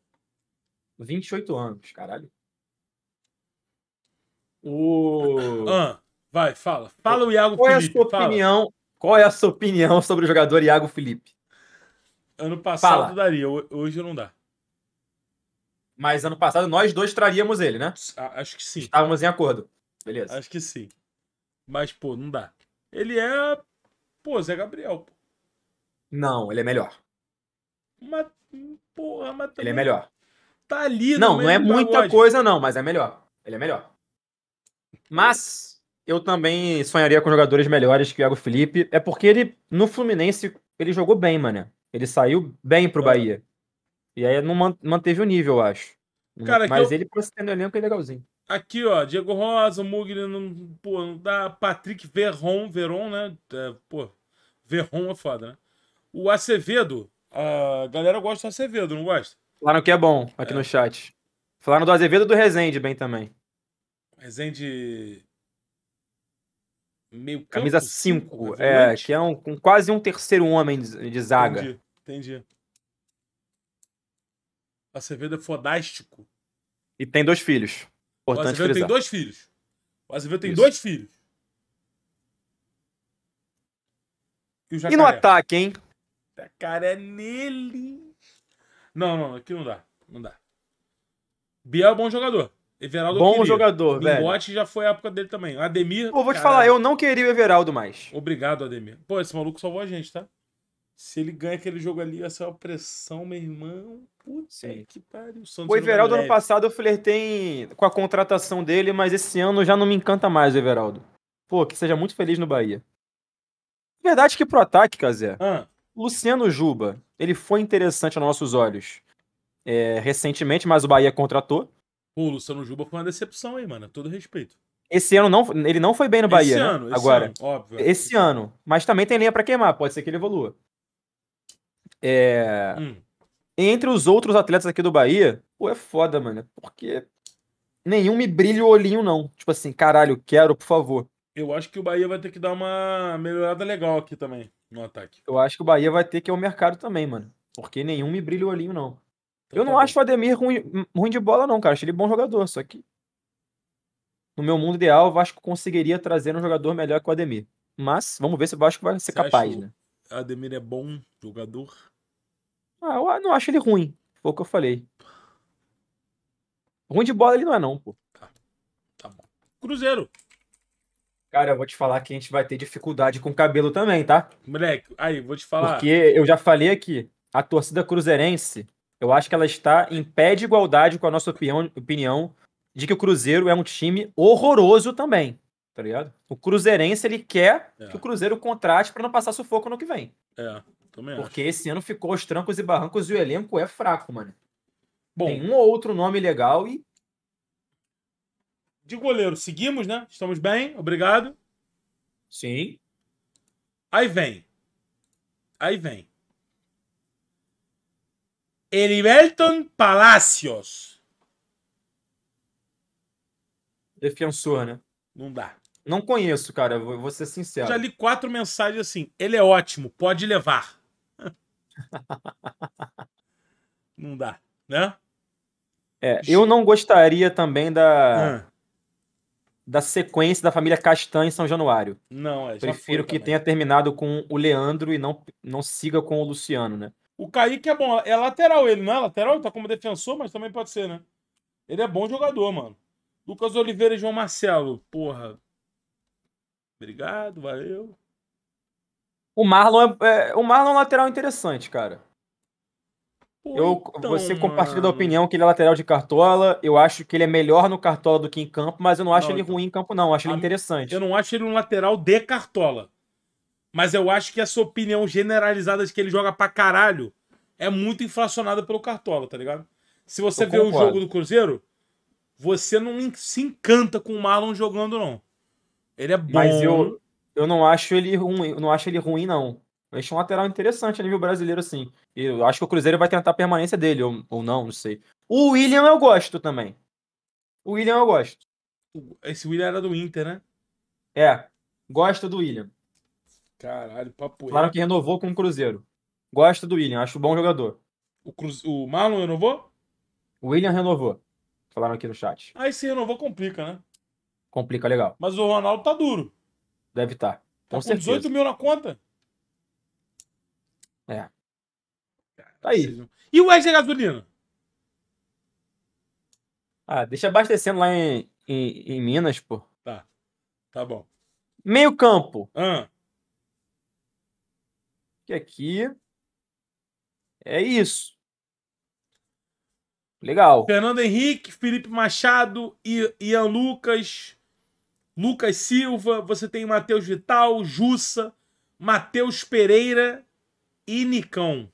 28 anos, caralho. O. Ah, vai, fala. Fala o Iago qual Felipe. É a sua fala. opinião, qual é a sua opinião sobre o jogador Iago Felipe? Ano passado fala. daria, hoje não dá. Mas ano passado nós dois traríamos ele, né? Acho que sim. Estávamos em acordo. Beleza. Acho que sim. Mas, pô, não dá. Ele é. Pô, Zé Gabriel. Pô. Não, ele é melhor. Mas, porra, mas também... Ele é melhor. Tá ali, Não, não é muita coisa, não, mas é melhor. Ele é melhor. Mas eu também sonharia com jogadores melhores que o Iago Felipe. É porque ele, no Fluminense, ele jogou bem, mano. Ele saiu bem pro é. Bahia. E aí não manteve o nível, eu acho. Hum, Cara, Mas eu... ele, pra ser no elenco, é legalzinho. Aqui, ó, Diego Rosa, Mugri, não, pô, não dá. Patrick Verron, Verón né? É, pô, Verron é foda, né? O Acevedo, a galera gosta do Acevedo, não gosta? Falaram que é bom aqui é. no chat. Falaram do Azevedo e do Rezende bem também. Rezende. Meio campo, Camisa 5. Né? É, que é um, um, quase um terceiro homem de, de zaga. Entendi, entendi. Acevedo é fodástico. E tem dois filhos. Importante o Azevedo frisar. tem dois filhos. O Azevedo tem Isso. dois filhos. E, e, no ataque, hein? cara é nele. Não, não, aqui não dá. Não dá. Biel é um bom jogador. Everaldo Bom jogador, velho. Lingote já foi a época dele também. Ademir. Pô, vou te falar, eu não queria o Everaldo mais. Obrigado, Ademir. Pô, esse maluco salvou a gente, tá? Se ele ganha aquele jogo ali, essa pressão, meu irmão. Putz, é. que pariu. O, o Everaldo, ano passado, eu flertei com a contratação dele, mas esse ano já não me encanta mais o Everaldo. Pô, que seja muito feliz no Bahia. Verdade que pro ataque, Kazé, ah. Luciano Juba, ele foi interessante aos nossos olhos é, recentemente, mas o Bahia contratou. Pô, o Luciano Juba foi uma decepção hein, mano. Todo respeito. Esse ano não, ele não foi bem no Bahia. Esse né? ano, esse Agora, ano, óbvio. Esse ano. Mas também tem linha para queimar, pode ser que ele evolua. É... Hum. Entre os outros atletas aqui do Bahia, pô, é foda, mano. Porque nenhum me brilha o olhinho, não. Tipo assim, caralho, quero, por favor. Eu acho que o Bahia vai ter que dar uma melhorada legal aqui também, no ataque. Eu acho que o Bahia vai ter que ir ao mercado também, mano. Porque nenhum me brilha o olhinho, não. Então, eu não tá acho o Ademir ruim, ruim de bola, não, cara. Acho ele bom jogador. Só que no meu mundo ideal, o Vasco conseguiria trazer um jogador melhor que o Ademir. Mas vamos ver se o Vasco vai ser Você capaz, né? Ademir é bom jogador? Ah, eu não acho ele ruim. Foi o que eu falei. Ruim de bola ele não é, não, pô. Tá, tá bom. Cruzeiro. Cara, eu vou te falar que a gente vai ter dificuldade com o cabelo também, tá? Moleque, aí, vou te falar. Porque eu já falei aqui, a torcida cruzeirense, eu acho que ela está em pé de igualdade com a nossa opinião, opinião de que o Cruzeiro é um time horroroso também, tá ligado? O cruzeirense, ele quer é. que o Cruzeiro contrate para não passar sufoco no que vem. É. Também Porque acho. esse ano ficou os trancos e barrancos e o elenco é fraco, mano. Bom, Tem um ou outro nome legal e. De goleiro, seguimos, né? Estamos bem, obrigado. Sim. Aí vem. Aí vem. Heriberton Palacios. Defensor, né? Não dá. Não conheço, cara, vou ser sincero. Já li quatro mensagens assim. Ele é ótimo, pode levar. não dá, né? É, eu não gostaria também da. Ah. Da sequência da família Castanha em São Januário. Não, é, Prefiro que também. tenha terminado com o Leandro e não, não siga com o Luciano, né? O Kaique é bom. É lateral ele, não é lateral? Tá como defensor, mas também pode ser, né? Ele é bom jogador, mano. Lucas Oliveira e João Marcelo. Porra. Obrigado, valeu. O Marlon é, é, o Marlon é um lateral interessante, cara. eu, então, você compartilha da opinião que ele é lateral de cartola. Eu acho que ele é melhor no cartola do que em campo, mas eu não acho não, ele então, ruim em campo, não. Eu acho ele interessante. Eu não acho ele um lateral de cartola. Mas eu acho que essa opinião generalizada de que ele joga pra caralho é muito inflacionada pelo cartola, tá ligado? Se você vê o jogo do Cruzeiro, você não se encanta com o Marlon jogando, não. Ele é bom. Mas eu, eu não acho ele ruim, não acho ele ruim, não. Eu acho um lateral interessante a nível brasileiro, assim. Eu acho que o Cruzeiro vai tentar a permanência dele, ou, ou não, não sei. O William eu gosto também. O William eu gosto. Esse William era do Inter, né? É. Gosto do William. Caralho, papo. Claro que renovou com o Cruzeiro. Gosto do William, acho bom jogador. O, Cruz... o Marlon renovou? O William renovou. Falaram aqui no chat. Aí se renovou, complica, né? Complica legal. Mas o Ronaldo tá duro. Deve estar. Tá. tá com, certeza. 18 mil na conta. É. Tá aí. E o extra gasolina? Ah, deixa abastecendo lá em, em, em Minas, pô. Tá. Tá bom. Meio campo. Ah. Que aqui. É isso. Legal. Fernando Henrique, Felipe Machado, Ian Lucas, Lucas Silva, você tem Matheus Vital, Jussa, Matheus Pereira e Nicão.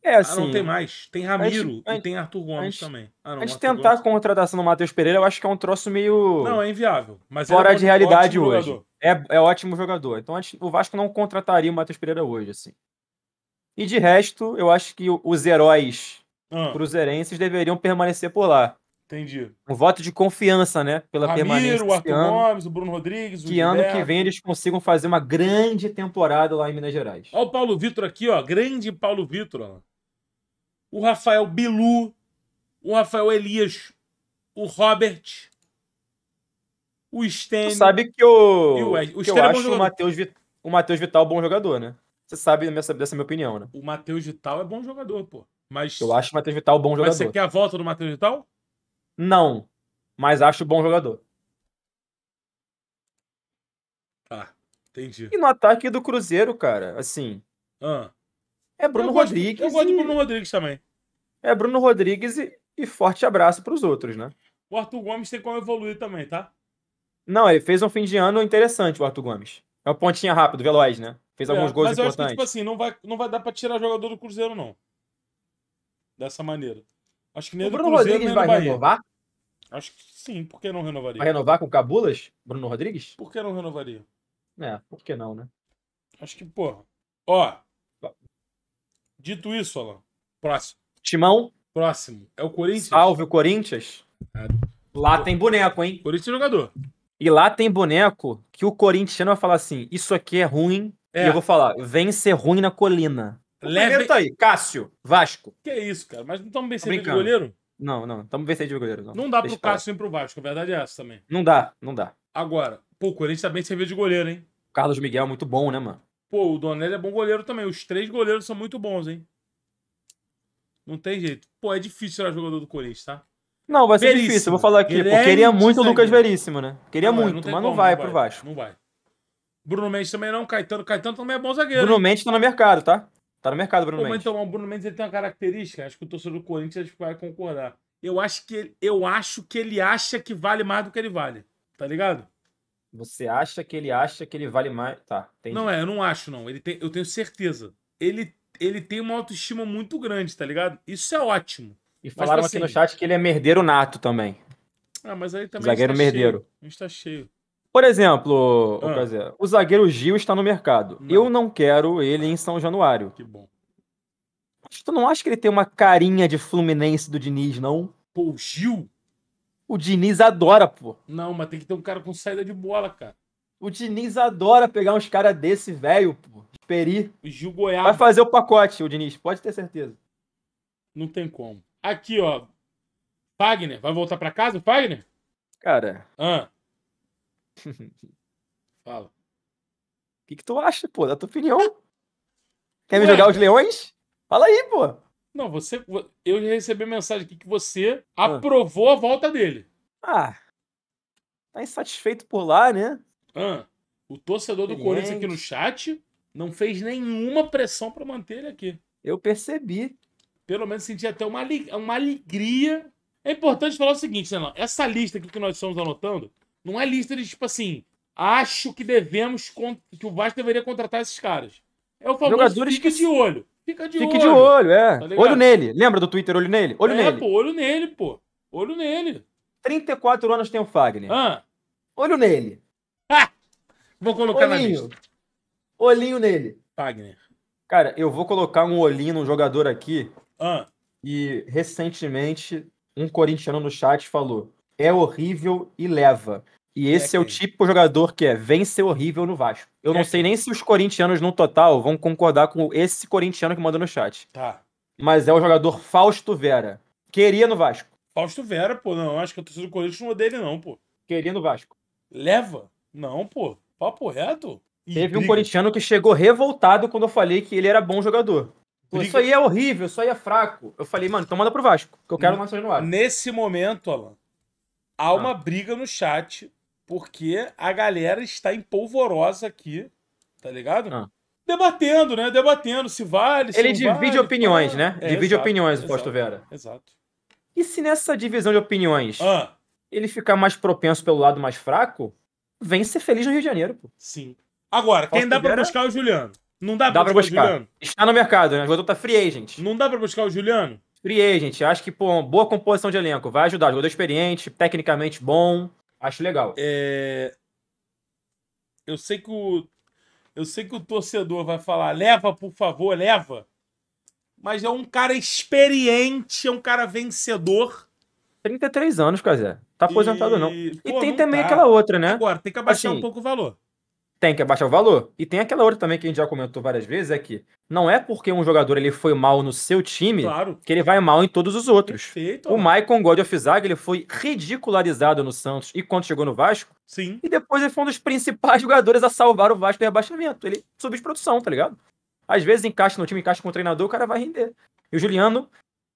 É, assim. Ah, não assim, tem mais. Tem Ramiro e tem Arthur Gomes também. Ah, não, tentar Gomes. a contratação do Matheus Pereira, eu acho que é um troço meio. Não, é inviável. Mas é fora é um de realidade hoje. É, é ótimo jogador. Então gente, o Vasco não contrataria o Matheus Pereira hoje, assim. E de resto, eu acho que os heróis ah. cruzeirenses deveriam permanecer por lá. Entendi. Um voto de confiança, né? Pela Ramiro, permanência. O Arthur ano, Gomes, o Bruno Rodrigues. O que Gilberto. ano que vem eles consigam fazer uma grande temporada lá em Minas Gerais. Olha o Paulo Vitor aqui, ó. Grande Paulo Vitor. Ó. O Rafael Bilu. O Rafael Elias. O Robert. O Sten. sabe que o. o, Ed, o que eu é acho o Matheus Vital bom jogador, né? Você sabe dessa, dessa minha opinião, né? O Matheus Vital é bom jogador, pô. Mas... Eu acho o Matheus Vital bom jogador. Mas você quer a volta do Matheus Vital? Não, mas acho bom jogador. Tá, entendi. E no ataque do Cruzeiro, cara, assim. Ah. É Bruno eu Rodrigues. Gosto, eu gosto e... de Bruno Rodrigues também. É Bruno Rodrigues e, e forte abraço pros outros, né? O Arthur Gomes tem como evoluir também, tá? Não, ele fez um fim de ano interessante, o Arthur Gomes. É uma pontinha rápido, veloz, né? Fez é, alguns gols mas importantes. Mas eu acho que, tipo assim, não vai, não vai dar pra tirar jogador do Cruzeiro, não. Dessa maneira. Acho que nem o Bruno Cruzeiro, Rodrigues vai renovar? Acho que sim, por que não renovaria? Vai renovar com Cabulas? Bruno Rodrigues? Por que não renovaria? É, por que não, né? Acho que, porra. Ó. Tá. Dito isso, Alan. Próximo. Timão. Próximo. É o Corinthians. Salve o Corinthians. É. Lá Pô. tem boneco, hein? Corinthians é jogador. E lá tem boneco que o Corinthians vai falar assim: isso aqui é ruim. É. E eu vou falar: vem ser ruim na colina. Leve... Primeiro tá aí, Cássio, Vasco. Que é isso, cara? Mas não estamos bem sem goleiro? Não, não. Estamos vencendo de goleiro. Não, não dá Deixa pro Cássio ir pro Vasco, a verdade é essa também. Não dá, não dá. Agora, pô, o Corinthians também tá serviu de goleiro, hein? O Carlos Miguel é muito bom, né, mano? Pô, o Donelli é bom goleiro também. Os três goleiros são muito bons, hein? Não tem jeito. Pô, é difícil ser jogador do Corinthians, tá? Não, vai ser Veríssimo. difícil. Eu vou falar aqui. Grande queria muito o Lucas Veríssimo, né? Queria não, muito, não mas como, não vai, não vai pro Vasco. Não vai. Bruno Mendes também não. Caetano. Caetano também é bom zagueiro. Bruno Mendes tá no mercado, tá? Tá no mercado, Bruno Pô, Mendes. Então, o Bruno Mendes ele tem uma característica, acho que o torcedor do Corinthians vai concordar. Eu acho que ele, eu acho que ele acha que vale mais do que ele vale. Tá ligado? Você acha que ele acha que ele vale mais. Tá, Não é, eu não acho, não. Ele tem, eu tenho certeza. Ele, ele tem uma autoestima muito grande, tá ligado? Isso é ótimo. E falaram mas, assim, aqui no chat que ele é merdeiro nato também. Ah, mas aí também. Zagueiro tá merdeiro. Cheio, a gente tá cheio. Por exemplo, ah. prazer, o zagueiro Gil está no mercado. Não. Eu não quero ele em São Januário. Que bom. Mas tu não acha que ele tem uma carinha de Fluminense do Diniz, não? Pô, o Gil? O Diniz adora, pô. Não, mas tem que ter um cara com saída de bola, cara. O Diniz adora pegar uns caras desse velho, pô. peri. O Gil Goiás. Vai fazer o pacote, o Diniz, pode ter certeza. Não tem como. Aqui, ó. Wagner, vai voltar para casa, Wagner? Cara. Ah. Fala. O que, que tu acha, pô? Da tua opinião? Quer Ué? me jogar os leões? Fala aí, pô. Não, você. Eu recebi mensagem aqui que você ah. aprovou a volta dele. Ah. Tá insatisfeito por lá, né? Ah, o torcedor do Corinthians aqui no chat não fez nenhuma pressão para manter ele aqui. Eu percebi. Pelo menos senti até uma, uma alegria. É importante falar o seguinte, Renan. Né, Essa lista aqui que nós estamos anotando não é lista de tipo assim, acho que devemos que o Vasco deveria contratar esses caras. É o famoso jogadores fica que de olho. Fica de olho. Fica de olho, é. Tá olho nele. Lembra do Twitter olho nele? Olho é, nele. Pô, olho nele, pô. Olho nele. 34 anos tem o Fagner. Ah. Olho nele. Ah! Vou colocar olhinho. na lista. Olhinho nele. Fagner. Cara, eu vou colocar um olhinho num jogador aqui. Ah. E recentemente um corintiano no chat falou: é horrível e leva. E é esse é, é o tipo jogador que é vencer horrível no Vasco. Eu é não sei nem se os corintianos no total vão concordar com esse corintiano que mandou no chat. Tá. Mas é o jogador Fausto Vera. Queria no Vasco. Fausto Vera, pô, não. Acho que a torcida do Corinthians não odeia ele, não, pô. Queria no Vasco. Leva? Não, pô. Papo reto. E Teve briga. um corintiano que chegou revoltado quando eu falei que ele era bom jogador. Isso aí é horrível, isso aí é fraco. Eu falei, mano, então manda pro Vasco, que eu quero o no ar. Nesse momento, Alan, Há uma tá. briga no chat, porque a galera está em polvorosa aqui, tá ligado? Ah. Debatendo, né? Debatendo se vale, se Ele divide vale, opiniões, é. né? É, divide exato, opiniões, o Posto Vera. Exato. E se nessa divisão de opiniões ah. ele ficar mais propenso pelo lado mais fraco, vem ser feliz no Rio de Janeiro, pô. Sim. Agora, quem dá para pra buscar é o Juliano. Não dá, dá pra, buscar, buscar o Juliano. Está no mercado, né? O jogador tá free agent. Não dá pra buscar o Juliano? Free gente acho que, pô, boa composição de elenco, vai ajudar. Jogador experiente, tecnicamente bom, acho legal. É... Eu sei que o. Eu sei que o torcedor vai falar, leva, por favor, leva. Mas é um cara experiente, é um cara vencedor. 33 anos, Cazé. Tá aposentado, e... não. E Pô, tem não também tá. aquela outra, né? Agora, tem que abaixar assim, um pouco o valor tem que abaixar o valor. E tem aquela outra também que a gente já comentou várias vezes, é que não é porque um jogador ele foi mal no seu time claro. que ele vai mal em todos os outros. Perfeito, o Maicon God of Zaga, ele foi ridicularizado no Santos e quando chegou no Vasco. Sim. E depois ele foi um dos principais jogadores a salvar o Vasco do rebaixamento. Ele subiu de produção, tá ligado? Às vezes encaixa no time, encaixa com o treinador, o cara vai render. E o Juliano,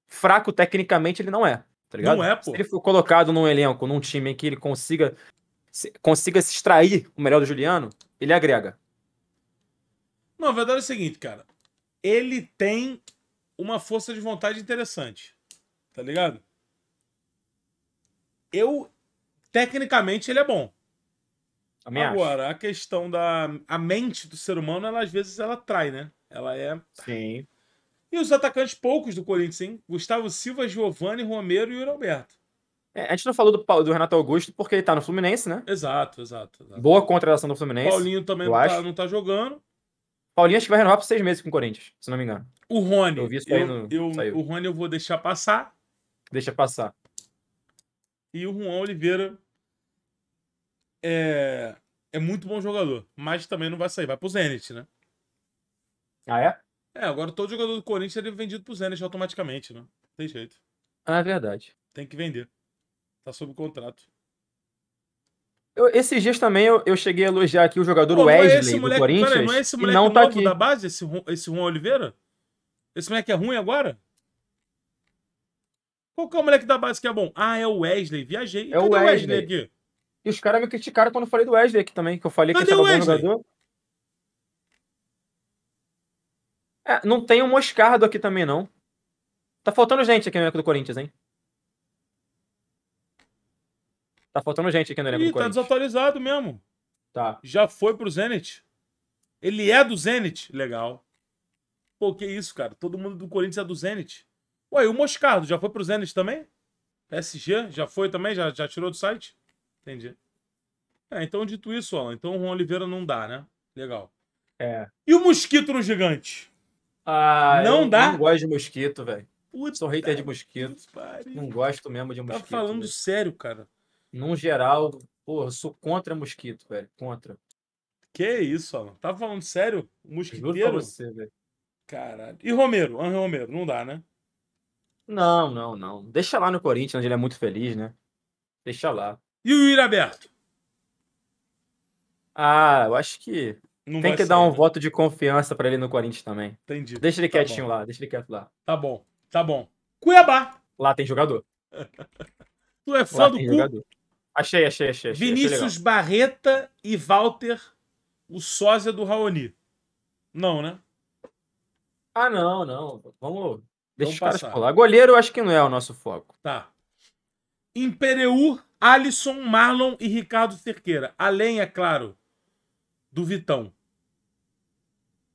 fraco tecnicamente, ele não é, tá ligado? Não é, pô. Se ele for colocado num elenco, num time em que ele consiga consiga se extrair o melhor do Juliano, ele agrega. Não, a verdade é o seguinte, cara. Ele tem uma força de vontade interessante. Tá ligado? Eu. Tecnicamente, ele é bom. Agora, a questão da. A mente do ser humano, ela, às vezes, ela trai, né? Ela é. Sim. E os atacantes poucos do Corinthians, hein? Gustavo Silva, Giovanni, Romero e Yuri Alberto. É, a gente não falou do, do, Renato Augusto porque ele tá no Fluminense, né? Exato, exato. exato. Boa contratação do Fluminense. Paulinho também não tá, não tá, jogando. Paulinho acho que vai renovar por seis meses com o Corinthians, se não me engano. O Rony. Eu vi isso eu, no, eu, o Rony eu vou deixar passar. Deixa passar. E o Juan Oliveira é, é muito bom jogador, mas também não vai sair. Vai pro Zenit, né? Ah, é? É, agora todo jogador do Corinthians ele é vendido pro Zenit automaticamente, né? Tem jeito. Ah, é verdade. Tem que vender. Tá sob contrato. Eu, esses dias também eu, eu, cheguei a elogiar aqui o jogador Pô, é Wesley do moleque, Corinthians. Peraí, mas é esse moleque não tá aqui. da base, esse, esse Juan Oliveira? Esse moleque é ruim agora? Qual que é o moleque da base que é bom? Ah, é o Wesley. Viajei. É o Wesley. Wesley aqui? E os caras me criticaram quando eu falei do Wesley aqui também, que eu falei Cadê que ele tava Wesley? bom jogador. É, não tem o um Moscardo aqui também, não. Tá faltando gente aqui no elenco do Corinthians, hein? Tá faltando gente aqui no elenco Ih, tá desatualizado mesmo. Tá. Já foi pro Zenit. Ele é do Zenit. Legal. Pô, que isso, cara. Todo mundo do Corinthians é do Zenit. Ué, e o Moscardo já foi pro Zenit também? PSG já foi também? Já, já tirou do site? Entendi. É, então, dito isso, Alan, então o Juan Oliveira não dá, né? Legal. É. E o mosquito no gigante? Ah, não dá? Não gosto de mosquito, velho. Sou hater de mosquito. Não gosto mesmo de tá mosquito. Tá falando véio. sério, cara num geral, pô, sou contra mosquito, velho. Contra. Que isso, Alan? Tá falando sério? Mosquiteiro? Juro você, velho. Caralho. E Romero? anjo Romero, não dá, né? Não, não, não. Deixa lá no Corinthians, onde ele é muito feliz, né? Deixa lá. E o Iraberto? Ah, eu acho que não tem que ser, dar um né? voto de confiança para ele no Corinthians também. Entendi. Deixa ele tá quietinho bom. lá, deixa ele quieto lá. Tá bom, tá bom. Cuiabá. Lá tem jogador. tu é fã lá do cu? Jogador. Achei, achei, achei. achei Vinícius achei Barreta e Walter, o sósia do Raoni. Não, né? Ah, não, não. Vamos. Deixa Vamos os caras pular. Goleiro, acho que não é o nosso foco. Tá. Impereu, Alisson, Marlon e Ricardo Cerqueira. Além, é claro, do Vitão.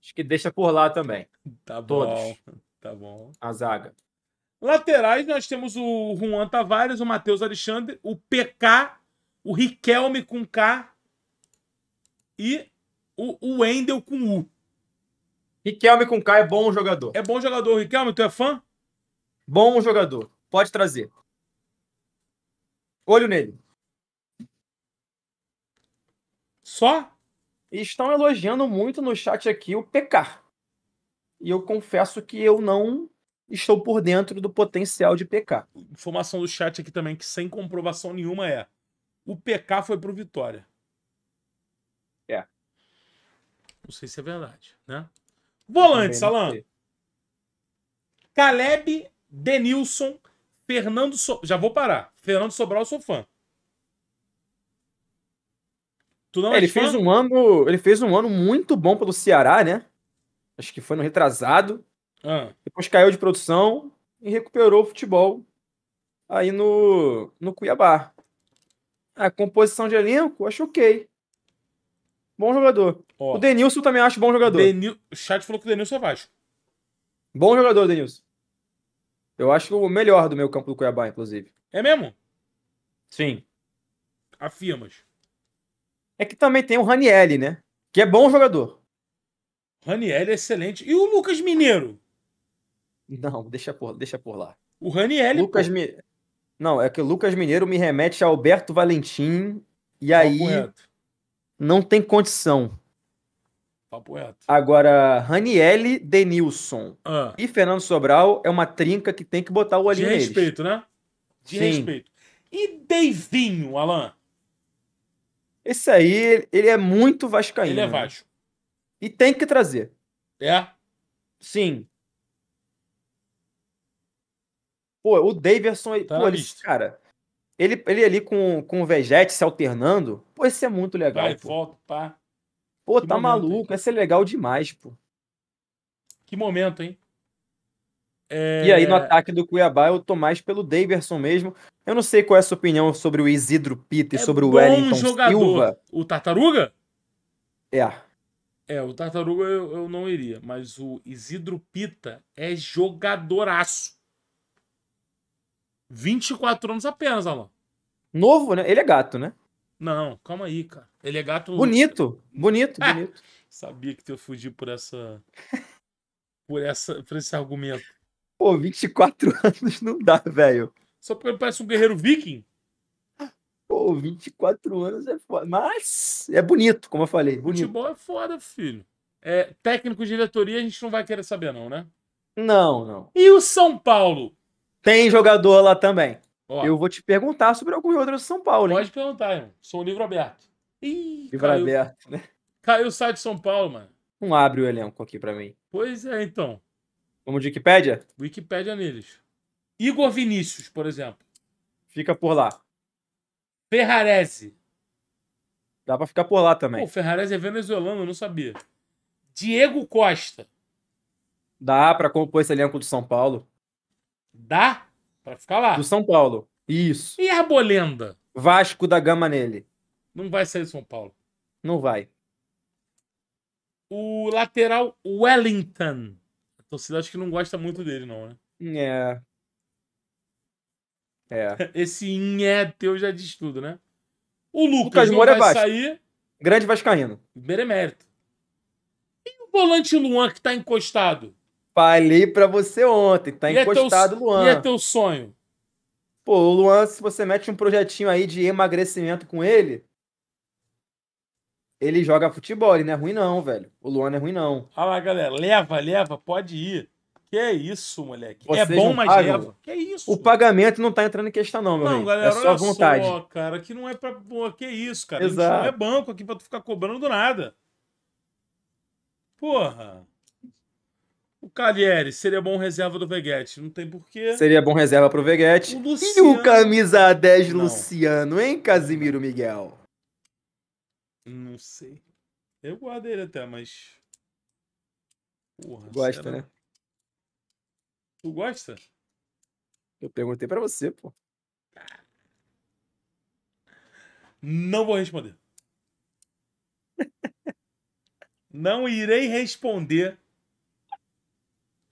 Acho que deixa por lá também. Tá bom. Todos. Tá bom. A zaga. Laterais, nós temos o Juan Tavares, o Matheus Alexandre, o PK, o Riquelme com K e o Wendel com U. Riquelme com K é bom jogador. É bom jogador, Riquelme, tu é fã? Bom jogador, pode trazer. Olho nele. Só? Estão elogiando muito no chat aqui o PK. E eu confesso que eu não estou por dentro do potencial de PK. Informação do chat aqui também, que sem comprovação nenhuma é: o PK foi pro Vitória. É. Não sei se é verdade, né? volante Alan. Caleb, Denilson, Fernando. So... Já vou parar. Fernando Sobral, sou fã. Tu não é, é ele fez um ano, ele fez um ano muito bom pelo Ceará, né? Acho que foi no retrasado. Ah. Depois caiu de produção e recuperou o futebol aí no, no Cuiabá. A composição de elenco, acho ok. Bom jogador. o Denilson também acho bom jogador. Denil... O chat falou que o Denilson é Vasco. Bom jogador, Denilson. Eu acho o melhor do meu campo do Cuiabá, inclusive. É mesmo? Sim. Afirmas. É que também tem o Ranielli, né? Que é bom jogador. Ranielli é excelente. E o Lucas Mineiro? Não, deixa por, deixa por lá. O Raniel. Lucas Me... Não, é que o Lucas Mineiro me remete a Alberto Valentim e Papo aí reto. não tem condição. Papo reto. Agora, Raniel, Denilson ah. e Fernando Sobral é uma trinca que tem que botar o olhinho De respeito, neles. né? De Sim. respeito. E Deivinho, Alan? Esse aí, ele é muito vascaíno. Ele é né? vasco. E tem que trazer. É? Sim. Pô, o Davidson, tá pô, ele, cara, ele, ele ali com, com o Vegete se alternando, pô, isso é muito legal. Vai, pô. volta, pá. Pô, que tá maluco, isso é legal demais, pô. Que momento, hein? É... E aí, no ataque do Cuiabá, eu tô mais pelo Davidson mesmo. Eu não sei qual é a sua opinião sobre o Isidro Pita e é sobre o Wellington jogador. Silva. O Tartaruga? É. É, o Tartaruga eu, eu não iria, mas o Isidro Pita é jogadoraço. 24 anos apenas, Alan. Novo, né? Ele é gato, né? Não, calma aí, cara. Ele é gato. Bonito, bonito, é. bonito. Sabia que eu fugir por essa. por essa, por esse argumento. Pô, 24 anos não dá, velho. Só porque ele parece um guerreiro viking? Pô, 24 anos é foda. Mas é bonito, como eu falei. Bonito. Futebol é foda, filho. É, técnico de diretoria a gente não vai querer saber, não, né? Não, não. E o São Paulo? Tem jogador lá também. Ó, Eu vou te perguntar sobre algum outro do São Paulo, hein? Pode perguntar, irmão. Sou um livro aberto. Ih, livro caiu. aberto, né? Caiu o site de São Paulo, mano. Não abre o elenco aqui para mim. Pois é, então. Vamos de Wikipédia? Wikipédia neles. Igor Vinícius, por exemplo. Fica por lá. Ferrarese. Dá pra ficar por lá também. Pô, o Ferrarese é venezuelano, eu não sabia. Diego Costa. Dá pra compor esse elenco do São Paulo. Dá para ficar lá. Do São Paulo. Isso. E Arbolenda? Vasco da Gama nele. Não vai sair do São Paulo. Não vai. O lateral Wellington. A torcida acho que não gosta muito dele, não, né? É. É. Esse Nhé teu já diz tudo, né? O Lucas, Lucas Moura é vai Vasco. sair. Grande Vascaíno. Beremérito. É e o volante Luan que tá encostado? Falei para você ontem, tá e encostado, é teu, Luan. E é teu sonho? Pô, o Luan, se você mete um projetinho aí de emagrecimento com ele, ele joga futebol, ele não é ruim não, velho. O Luan não é ruim não. Olha lá, galera, leva, leva, pode ir. Que isso, moleque. É Vocês é bom, mas pagam. leva. Que isso. O pagamento não tá entrando em questão, não, meu Não, bem. galera, é só olha vontade. só, cara. Aqui não é pra... que isso, cara. Exato. não é banco aqui pra tu ficar cobrando do nada. Porra. O Calieri seria bom reserva do Veguete, não tem porquê. Seria bom reserva pro Veguete. O Luciano... E o camisa 10 não. Luciano, hein, Casimiro Miguel? Não sei. Eu guardo ele até, mas. Porra, gosta, será? né? Tu gosta? Eu perguntei para você, pô. Não vou responder. não irei responder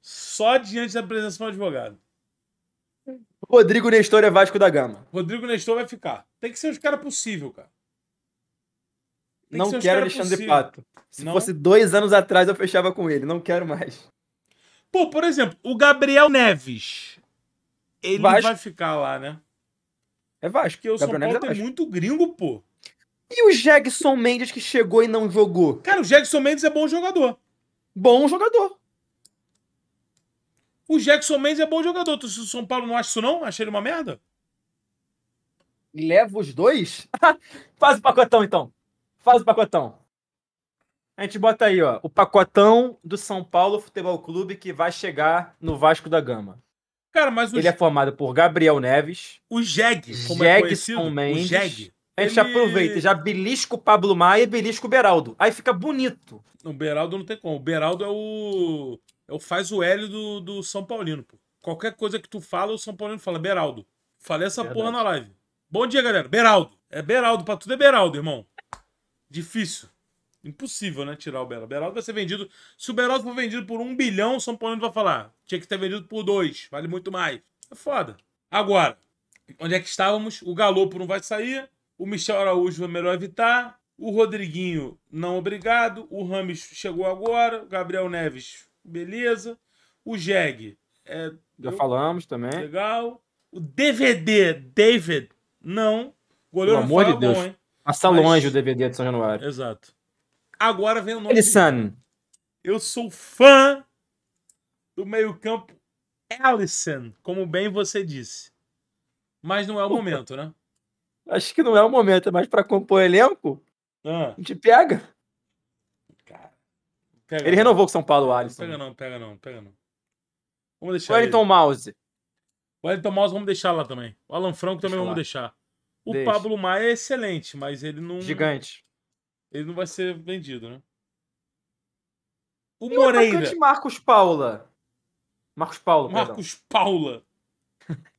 só diante da presença de um advogado. Rodrigo Nestor é Vasco da Gama. Rodrigo Nestor vai ficar. Tem que ser os caras possível, cara. não quero Alexandre possível. Pato. Se não? fosse dois anos atrás, eu fechava com ele. Não quero mais. Pô, por exemplo, o Gabriel Neves. Ele Vasco. vai ficar lá, né? É Vasco. Porque o Gabriel São Paulo Neves é tem é muito gringo, pô. E o Jegson Mendes que chegou e não jogou? Cara, o Jegson Mendes é bom jogador. Bom jogador. O Jackson Mendes é bom jogador. O São Paulo não acha isso, não? Achei ele uma merda? leva os dois? Faz o pacotão, então. Faz o pacotão. A gente bota aí, ó, o pacotão do São Paulo Futebol Clube que vai chegar no Vasco da Gama. Cara, mas o Ele é formado por Gabriel Neves. O Jeg, como Jeg é Mendes. O Jeg. A gente ele... aproveita, já belisca o Pablo Maia e belisca o Beraldo. Aí fica bonito. O Beraldo não tem como. O Beraldo é o eu é faz o L do, do São Paulino, pô. Qualquer coisa que tu fala, o São Paulino fala, Beraldo. Falei essa Verdade. porra na live. Bom dia, galera. Beraldo. É Beraldo, pra tudo é Beraldo, irmão. Difícil. Impossível, né? Tirar o Beraldo. Beraldo vai ser vendido. Se o Beraldo for vendido por um bilhão, o São Paulino vai falar. Tinha que ter vendido por dois. Vale muito mais. É foda. Agora, onde é que estávamos? O Galopo não vai sair. O Michel Araújo é melhor evitar. O Rodriguinho, não obrigado. O Rames chegou agora. O Gabriel Neves beleza. O Jeg. É, Já eu, falamos também. Legal. O DVD, David, não. Goleiro Pelo amor de Deus. Bom, Passa Mas... longe o DVD de São Januário. Exato. Agora vem o nome. Ellison. De... Eu sou fã do meio-campo Alisson, como bem você disse. Mas não é o momento, né? Acho que não é o momento, é mas para compor elenco, ah. a gente pega. Pega ele não. renovou com São Paulo, o Alisson. Pega não, pega não, pega não. Vamos deixar. Wellington ele. Mouse. Wellington Mouse vamos deixar lá também. O Alan Franco também Deixa vamos lá. deixar. O Deixa. Pablo Maia é excelente, mas ele não. Gigante. Ele não vai ser vendido, né? O e é Moreira. O Marcos Paula. Marcos Paulo, Marcos perdão. Paula.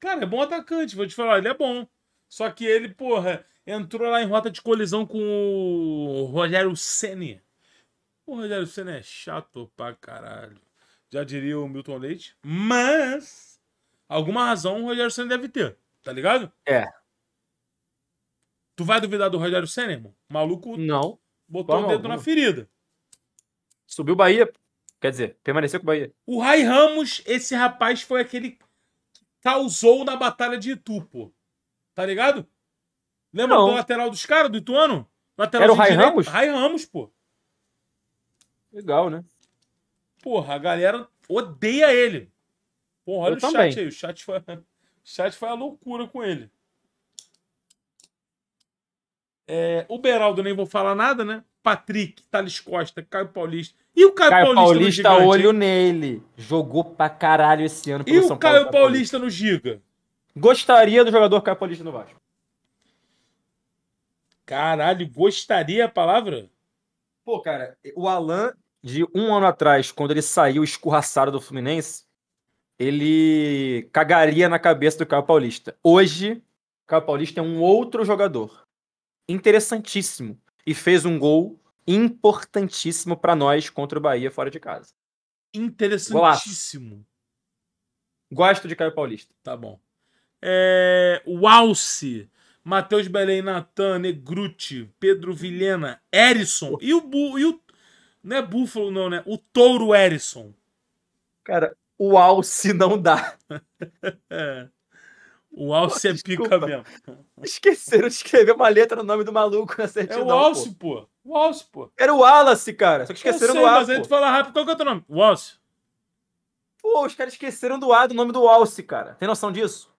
Cara, é bom atacante, vou te falar, ele é bom. Só que ele, porra, entrou lá em rota de colisão com o Rogério Ceni. O Rogério Senna é chato pra caralho. Já diria o Milton Leite. Mas, alguma razão o Rogério Senna deve ter, tá ligado? É. Tu vai duvidar do Rogério Senna, irmão? O maluco. Não. Botou o dedo na ferida. Subiu Bahia. Quer dizer, permaneceu com o Bahia. O Rai Ramos, esse rapaz foi aquele que causou na Batalha de Itu, pô. Tá ligado? Lembra Não. do lateral dos caras, do Ituano? Lateral Era o Rai Ramos? Rai Ramos, pô. Legal, né? Porra, a galera odeia ele. Porra, olha Eu o também. chat aí. O chat, foi... o chat foi a loucura com ele. É, o Beraldo nem vou falar nada, né? Patrick, Thales Costa, Caio Paulista. E o Caio, Caio Paulista, Paulista no olho nele. Jogou pra caralho esse ano pelo e São Paulo. E o Caio Paulista, Paulista no Giga? Gostaria do jogador Caio Paulista no Vasco. Caralho, gostaria é a palavra? Pô, cara, o Alan de um ano atrás, quando ele saiu escorraçado do Fluminense, ele cagaria na cabeça do Caio Paulista. Hoje, o Caio Paulista é um outro jogador. Interessantíssimo. E fez um gol importantíssimo para nós contra o Bahia fora de casa. Interessantíssimo. Golaço. Gosto de Caio Paulista. Tá bom. É... O Alce, Matheus Belém, Natan, Negruti, Pedro Vilhena, Erison e o, Bu... e o não é Búfalo, não, né? O Touro Erison. Cara, o Alce não dá. o Alce pô, é desculpa. pica mesmo. Esqueceram de escrever uma letra no nome do maluco na é certidão. É o Alce, pô. pô. O Alce, pô. Era o Wallace, cara. Só que esqueceram do Alce. Mas aí tu fala rápido. Qual que é o teu nome? O Alce. Pô, os caras esqueceram do A do nome do Alce, cara. Tem noção disso?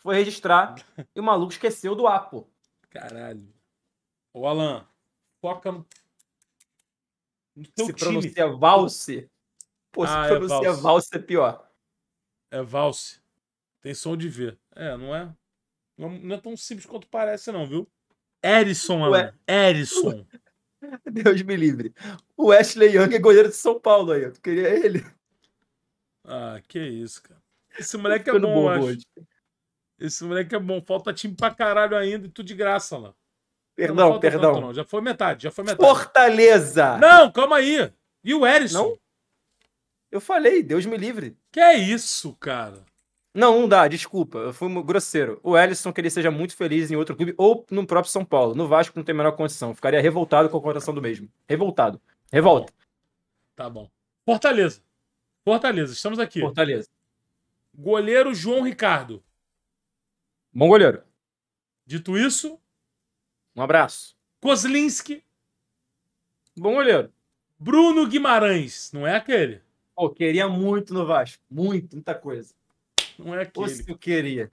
Foi registrar e o maluco esqueceu do A, pô. Caralho. Ô, Alan, foca no se então, pronuncia time. Valse. Pô, ah, é pronuncia é valse. valse é pior. É Valse. Tem som de V. É, não é? Não é tão simples quanto parece, não, viu? Erisson, Ué. Erison. Deus me livre. O Ashley Young é goleiro de São Paulo aí. Tu queria ele? Ah, que isso, cara. Esse moleque é bom, bom Esse moleque é bom. Falta time pra caralho ainda e tudo de graça lá. Perdão, perdão. Tanto, não. Já foi metade, já foi metade. Fortaleza! Não, calma aí. E o Erisson? Não? Eu falei, Deus me livre. Que é isso, cara? Não, não dá, desculpa, eu fui grosseiro. O Ellison que ele seja muito feliz em outro clube ou no próprio São Paulo. No Vasco não tem a menor condição. Eu ficaria revoltado com a contratação do mesmo. Revoltado. Revolta. Tá bom. tá bom. Fortaleza. Fortaleza, estamos aqui. Fortaleza. Goleiro João Ricardo. Bom goleiro. Dito isso, um abraço. Kozlinski. Bom olheiro. Bruno Guimarães, não é aquele? Pô, oh, queria muito no Vasco. Muito, muita coisa. Não é aquele. Ou se eu queria.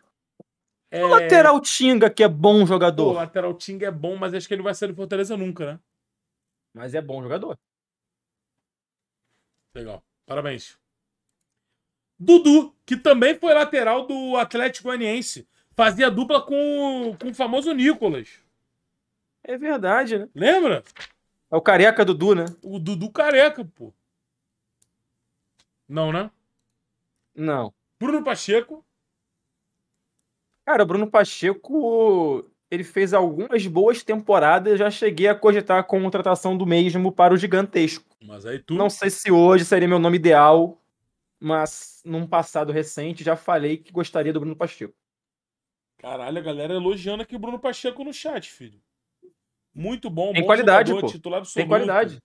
É... O lateral Tinga, que é bom jogador. O lateral Tinga é bom, mas acho que ele vai sair do Fortaleza nunca, né? Mas é bom jogador. Legal. Parabéns. Dudu, que também foi lateral do Atlético Goianiense. Fazia dupla com, com o famoso Nicolas. É verdade, né? Lembra? É o careca Dudu, né? O Dudu careca, pô. Não, né? Não. Bruno Pacheco. Cara, o Bruno Pacheco, ele fez algumas boas temporadas, já cheguei a cogitar a contratação do mesmo para o gigantesco. Mas aí tu... Não sei se hoje seria meu nome ideal, mas num passado recente já falei que gostaria do Bruno Pacheco. Caralho, a galera elogiando aqui o Bruno Pacheco no chat, filho. Muito bom. Tem bom qualidade, jogador, pô. Titular absoluto. Tem qualidade.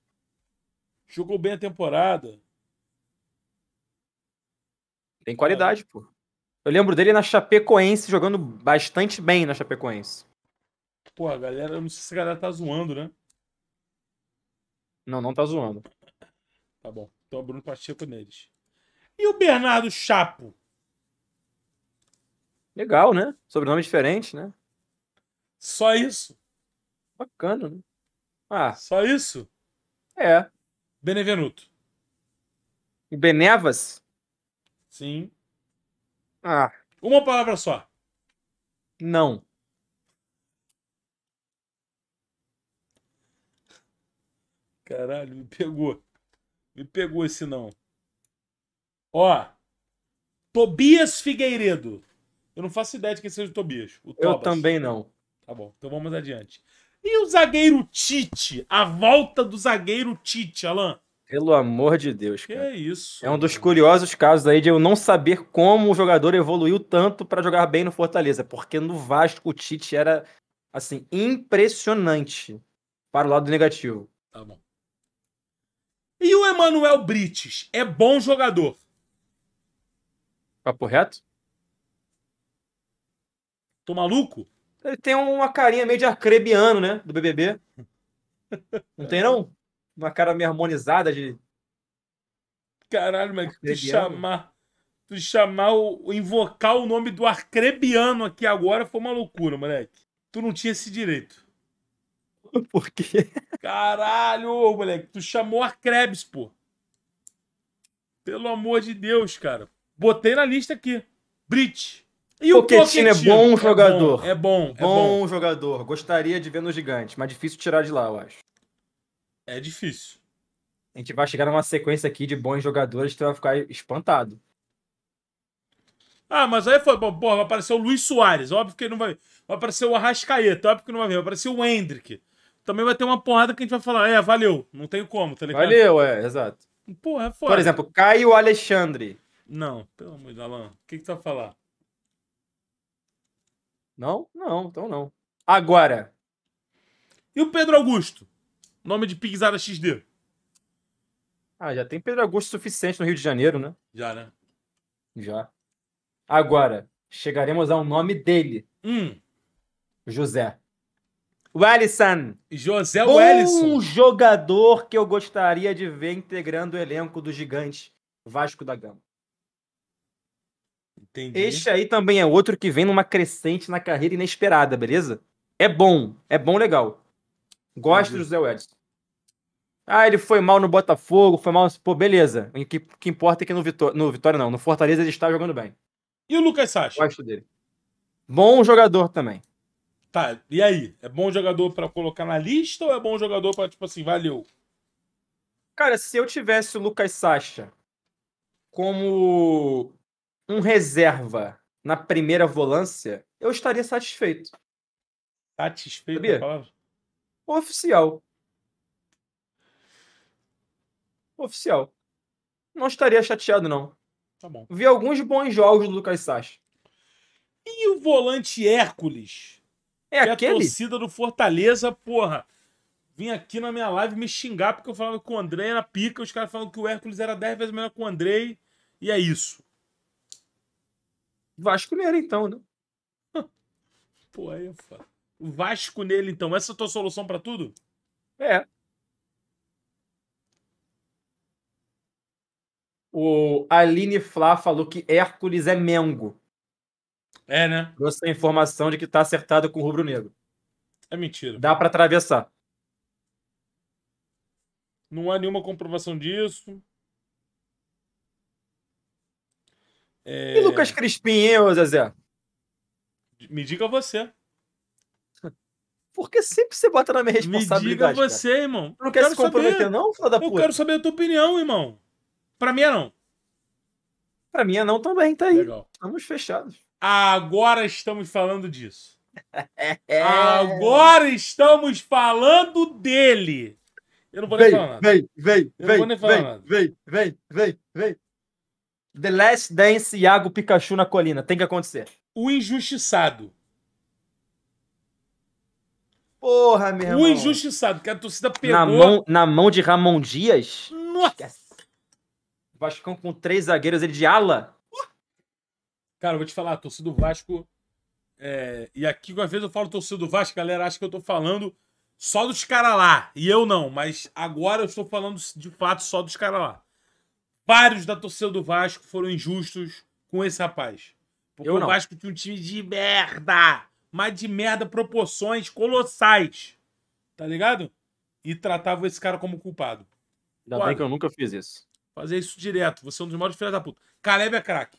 Jogou bem a temporada. Tem qualidade, é. pô. Eu lembro dele na Chapecoense, jogando bastante bem na Chapecoense. Pô, a galera, eu não sei se a galera tá zoando, né? Não, não tá zoando. Tá bom. Então o Bruno Pacheco neles. E o Bernardo Chapo? Legal, né? Sobrenome diferente, né? Só isso. Bacana, né? Ah. Só isso? É. Benevenuto. E Benevas? Sim. Ah. Uma palavra só. Não. Caralho, me pegou. Me pegou esse não. Ó. Tobias Figueiredo. Eu não faço ideia de quem seja o Tobias. O Eu também não. Tá bom, então vamos adiante. E o zagueiro Tite? A volta do zagueiro Tite, Alan? Pelo amor de Deus, cara. isso. É um dos curiosos casos aí de eu não saber como o jogador evoluiu tanto para jogar bem no Fortaleza, porque no Vasco o Tite era assim impressionante para o lado negativo. Tá bom. E o Emanuel Brites é bom jogador? Papo reto? Tô maluco? Ele tem uma carinha meio de acrebiano, né? Do BBB. Não tem, não? Uma cara meio harmonizada de. Caralho, mas tu chamar, tu chamar o, invocar o nome do arcrebiano aqui agora foi uma loucura, moleque. Tu não tinha esse direito. Por quê? Caralho, moleque, tu chamou Arcrebs, pô. Pelo amor de Deus, cara. Botei na lista aqui. Brit. E o Pochettino, é, é bom jogador. É bom, é bom. É bom, jogador. Gostaria de ver no Gigante, mas difícil tirar de lá, eu acho. É difícil. A gente vai chegar numa sequência aqui de bons jogadores que tu vai ficar espantado. Ah, mas aí foi, bom, porra, vai aparecer o Luiz Soares, óbvio que não vai Vai aparecer o Arrascaeta, óbvio que não vai ver. Vai aparecer o Hendrick. Também vai ter uma porrada que a gente vai falar, é, valeu, não tem como, tá ligado? Valeu, é, exato. Porra, é foda. Por exemplo, Caio Alexandre. Não, pelo amor de Deus, Alan, o que que tu vai falar? Não? Não, então não. Agora. E o Pedro Augusto? Nome de Pixada XD. Ah, já tem Pedro Augusto suficiente no Rio de Janeiro, né? Já, né? Já. Agora, chegaremos ao nome dele. Hum. José. Wellison. José Wellison. Um jogador que eu gostaria de ver integrando o elenco do gigante Vasco da Gama. Entendi. Este aí também é outro que vem numa crescente na carreira inesperada, beleza? É bom, é bom legal. Gosto Entendi. do José Edson. Ah, ele foi mal no Botafogo, foi mal. Pô, beleza. O que, que importa é que no, no Vitória não, no Fortaleza ele está jogando bem. E o Lucas Sacha? Gosto dele. Bom jogador também. Tá, e aí? É bom jogador para colocar na lista ou é bom jogador para tipo assim, valeu? Cara, se eu tivesse o Lucas Sacha como um reserva na primeira volância, eu estaria satisfeito. Satisfeito Sabia? palavra? Oficial. Oficial. Não estaria chateado, não. Tá bom. Vi alguns bons jogos do Lucas Sacha. E o volante Hércules? É que aquele? a torcida do Fortaleza, porra. Vim aqui na minha live me xingar porque eu falava que o André era pica. Os caras falavam que o Hércules era 10 vezes melhor que o André. E é isso. Vasco nele então, né? Pô, aí é falo. Vasco nele, então. Essa é a tua solução para tudo? É. O Aline Flá falou que Hércules é Mengo. É, né? Trouxe a informação de que tá acertado com o Rubro Negro. É mentira. Dá para atravessar. Não há nenhuma comprovação disso. É... E Lucas Crispim, hein, Zezé? Me diga você. Porque sempre você bota na minha responsabilidade. Me diga você, cara. irmão. não quer se comprometer, saber. não, filho da puta? Eu quero saber a tua opinião, irmão. Pra mim é não. Pra mim é não também, tá aí. Legal. Estamos fechados. Agora estamos falando disso. é. Agora estamos falando dele. Eu não vou nem vem, falar nada. Vem, vem, eu vem, vem, vem, vem, vem, vem, vem. The Last Dance Iago Pikachu na colina. Tem que acontecer. O Injustiçado. Porra, meu irmão. O Injustiçado, que a torcida pegou. Na mão, na mão de Ramon Dias? Nossa. O Vascão com três zagueiros, ele de ala? Cara, vou te falar, a torcida do Vasco. É... E aqui, uma vez eu falo torcida do Vasco, galera Acho que eu tô falando só dos caras lá. E eu não, mas agora eu estou falando de fato só dos caras lá vários da torcida do Vasco foram injustos com esse rapaz. Porque o Vasco tinha um time de merda. Mas de merda, proporções colossais. Tá ligado? E tratavam esse cara como culpado. Ainda Olha, bem que eu nunca fiz isso. Fazer isso direto. Você é um dos maiores filhos da puta. Caleb é craque.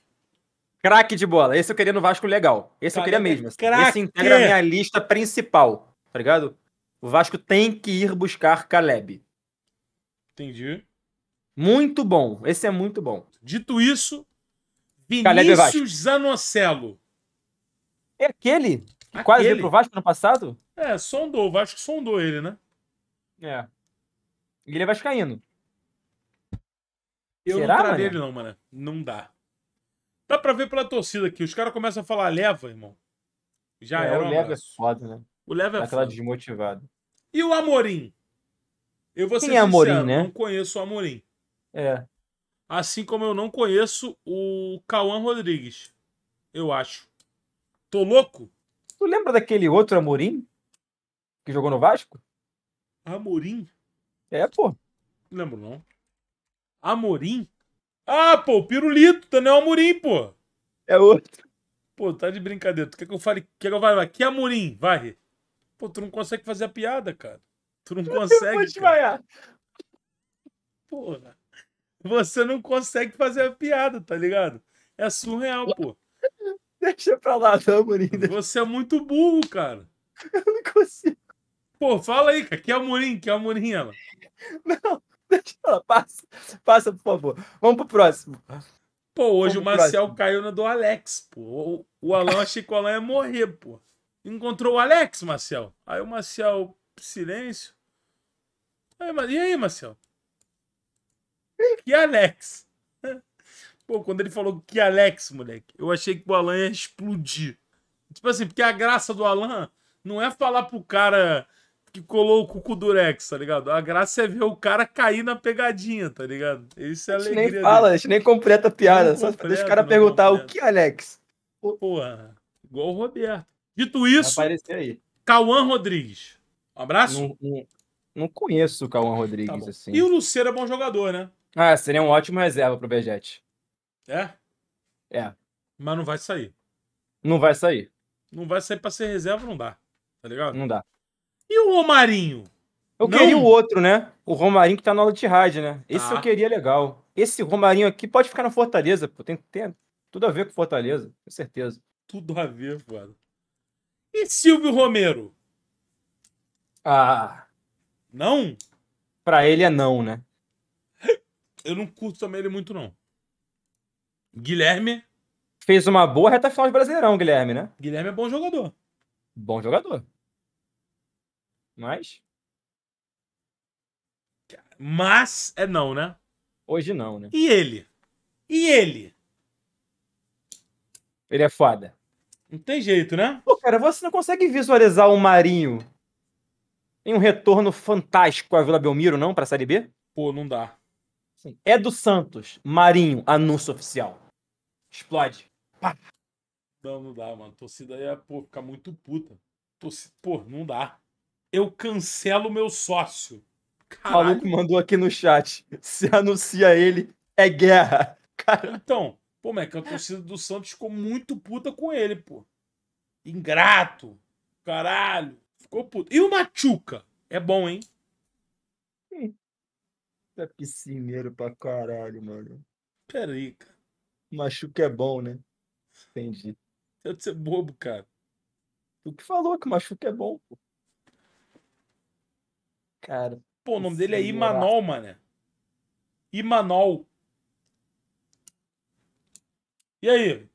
Craque de bola. Esse eu queria no Vasco legal. Esse Caleb eu queria é mesmo. É esse integra a minha lista principal. Tá ligado? O Vasco tem que ir buscar Caleb. Entendi. Muito bom. Esse é muito bom. Dito isso, Vinícius Zanocelo. É aquele aquele. quase veio pro Vasco no passado? É, sondou. O Vasco sondou ele, né? É. E ele é vai caindo. Eu Será, não traria ele não, mano. Não dá. Dá pra ver pela torcida aqui. Os caras começam a falar leva, irmão. Já é, era. O né, leva é foda, né? O leva é Aquela foda. desmotivado. E o Amorim? Eu vou Quem é sincero, Amorim, né? não conheço o Amorim. É. Assim como eu não conheço o Cauã Rodrigues, eu acho. Tô louco? Tu lembra daquele outro Amorim? Que jogou no Vasco? Amorim? É, pô. Não lembro não. Amorim? Ah, pô, Pirulito, também é o Amorim, pô. É outro. Pô, tá de brincadeira. Tu quer que eu fale? Quer que eu fale? Que Amorim? Vai. Pô, tu não consegue fazer a piada, cara. Tu não eu consegue. Vou desmaiar. Porra você não consegue fazer a piada, tá ligado? É surreal, pô. Deixa pra lá, não, Amorim. Você é muito burro, cara. Eu não consigo. Pô, fala aí, cara. Que é o Amorim? Que é o Amorim, ela? Não, deixa falar. Passa, passa, por favor. Vamos pro próximo. Pô, hoje Vamos o Marcel próximo. caiu na do Alex, pô. O, o Alan achei que o Alan ia morrer, pô. Encontrou o Alex, Marcel. Aí o Marcel, silêncio. Aí, e aí, Marcel? Que Alex. Pô, quando ele falou que Alex, moleque, eu achei que o Alan ia explodir. Tipo assim, porque a graça do Alan não é falar pro cara que colou o cucu durex, tá ligado? A graça é ver o cara cair na pegadinha, tá ligado? Isso é a alegria. A gente nem fala, dele. a gente nem completa a piada, só deixa o cara perguntar o que Alex. Porra, igual o Roberto. Dito isso, Cauã Rodrigues. Um abraço? Não, não, não conheço o Cauã tá Rodrigues, tá assim. E o Lucero é bom jogador, né? Ah, seria um ótimo reserva pro Vegete. É? É. Mas não vai sair. Não vai sair. Não vai sair pra ser reserva, não dá. Tá ligado? Não dá. E o Romarinho? Eu não. queria o outro, né? O Romarinho que tá no Al-Ittihad, né? Tá. Esse eu queria legal. Esse Romarinho aqui pode ficar na Fortaleza, pô. Tem, tem tudo a ver com Fortaleza, com certeza. Tudo a ver, mano. E Silvio Romero? Ah. Não? Pra ele é não, né? eu não curto também ele muito, não. Guilherme. Fez uma boa reta final de Brasileirão, Guilherme, né? Guilherme é bom jogador. Bom jogador. Mas. Mas é não, né? Hoje não, né? E ele? E ele? Ele é foda. Não tem jeito, né? Pô, cara, você não consegue visualizar o Marinho em um retorno fantástico à Vila Belmiro, não, pra Série B? Pô, não dá assim: é do Santos, Marinho, anúncio oficial. Explode. Pá. Não, não dá, mano. Torcida ia é, pô, ficar muito puta. Torcida, pô, não dá. Eu cancelo meu sócio. Caralho. O mandou aqui no chat. Se anuncia ele, é guerra. Então, pô, é que a torcida do Santos ficou muito puta com ele, pô. Ingrato. Caralho. Ficou puto. E o Machuca? É bom, hein? é piscineiro pra caralho, mano. Peraí, cara. Machuca é bom, né? Entendi. Deve ser bobo, cara. Tu que falou que machuca é bom, pô. Cara. Pô, o nome dele é, é Imanol, mano. Imanol. E aí?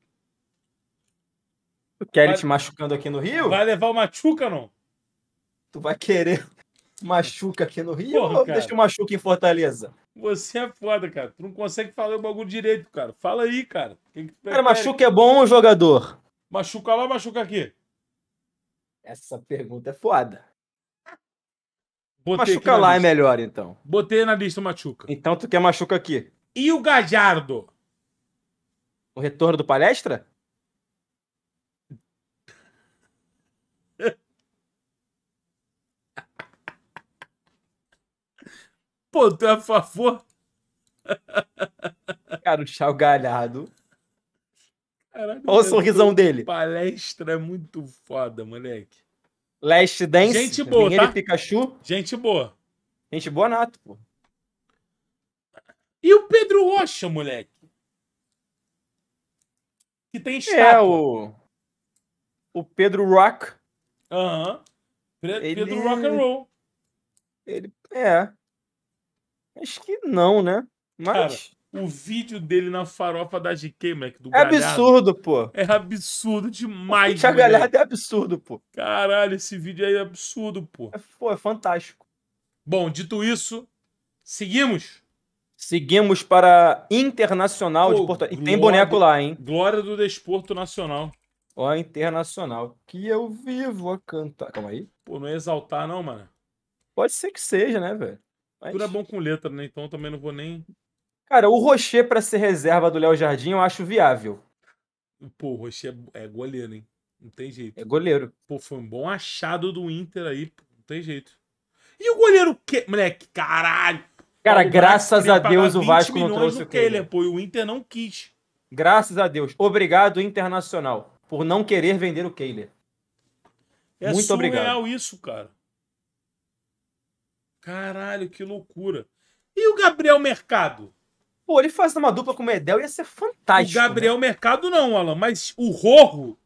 Tu quer vai... te machucando aqui no Rio? Vai levar o Machuca, não? Tu vai querer Machuca aqui no Rio Porra, ou cara, deixa o Machuca em Fortaleza? Você é foda, cara. Tu não consegue falar o bagulho direito, cara. Fala aí, cara. Quem que cara, Machuca é bom jogador? Machuca lá ou machuca aqui? Essa pergunta é foda. Botei machuca lá é lista. é melhor, então. Botei na lista o Machuca. Então tu quer Machuca aqui. E o Gajardo? O retorno do palestra? Pô, tu é a favor? Cara, o Chagalhado. Caralho, Olha o sorrisão dele. Palestra é muito foda, moleque. Last Dance. Gente boa, Vinheiro tá? Pikachu. Gente boa. Gente boa nato, pô. E o Pedro Rocha, moleque? Que tem estátua. É, o... O Pedro Rock. Aham. Uhum. Pedro ele... Rock and Roll. Ele... É. Acho que não, né? Mas. Cara, o vídeo dele na farofa da GK, moleque, do É absurdo, pô. É absurdo demais, O Thiago Galhardo é absurdo, pô. Caralho, esse vídeo aí é absurdo, pô. É, pô, é fantástico. Bom, dito isso, seguimos? Seguimos para Internacional pô, de Porto Alegre. Tem boneco lá, hein? Glória do Desporto Nacional. Ó, Internacional. Que eu vivo a cantar. Calma aí. Pô, não é exaltar, não, mano. Pode ser que seja, né, velho? Mas... Tudo é bom com letra, né? Então também não vou nem. Cara, o Rocher para ser reserva do Léo Jardim eu acho viável. Pô, o Rocher é, é goleiro, hein? Não tem jeito. É goleiro. Pô, foi um bom achado do Inter aí. Não tem jeito. E o goleiro que, moleque, caralho. Cara, graças a Deus o Vasco não trouxe o Keller, pô, e o Inter não quis. Graças a Deus. Obrigado Internacional por não querer vender o Kehler. É Muito surreal obrigado. isso, cara. Caralho, que loucura. E o Gabriel Mercado? Pô, ele fazendo uma dupla com o Medel ia ser fantástico. O né? Gabriel né? Mercado não, Alan, mas o Rorro.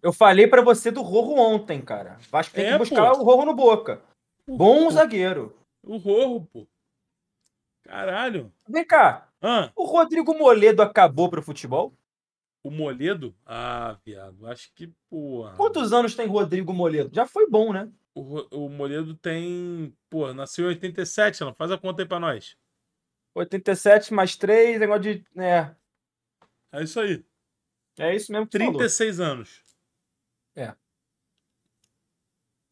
Eu falei para você do Rorro ontem, cara. Acho que tem é, que buscar pô. o Rorro no Boca. O Bom zagueiro. O Rorro, pô. Caralho. Vem cá. Hã? O Rodrigo Moledo acabou pro futebol? O Moledo? Ah, viado, acho que, porra. Quantos anos tem Rodrigo Moledo? Já foi bom, né? o, o Moledo tem. Pô, nasceu em 87, não? Faz a conta aí pra nós. 87 mais 3, negócio de. É. É isso aí. É isso mesmo que 36 falou. anos. É.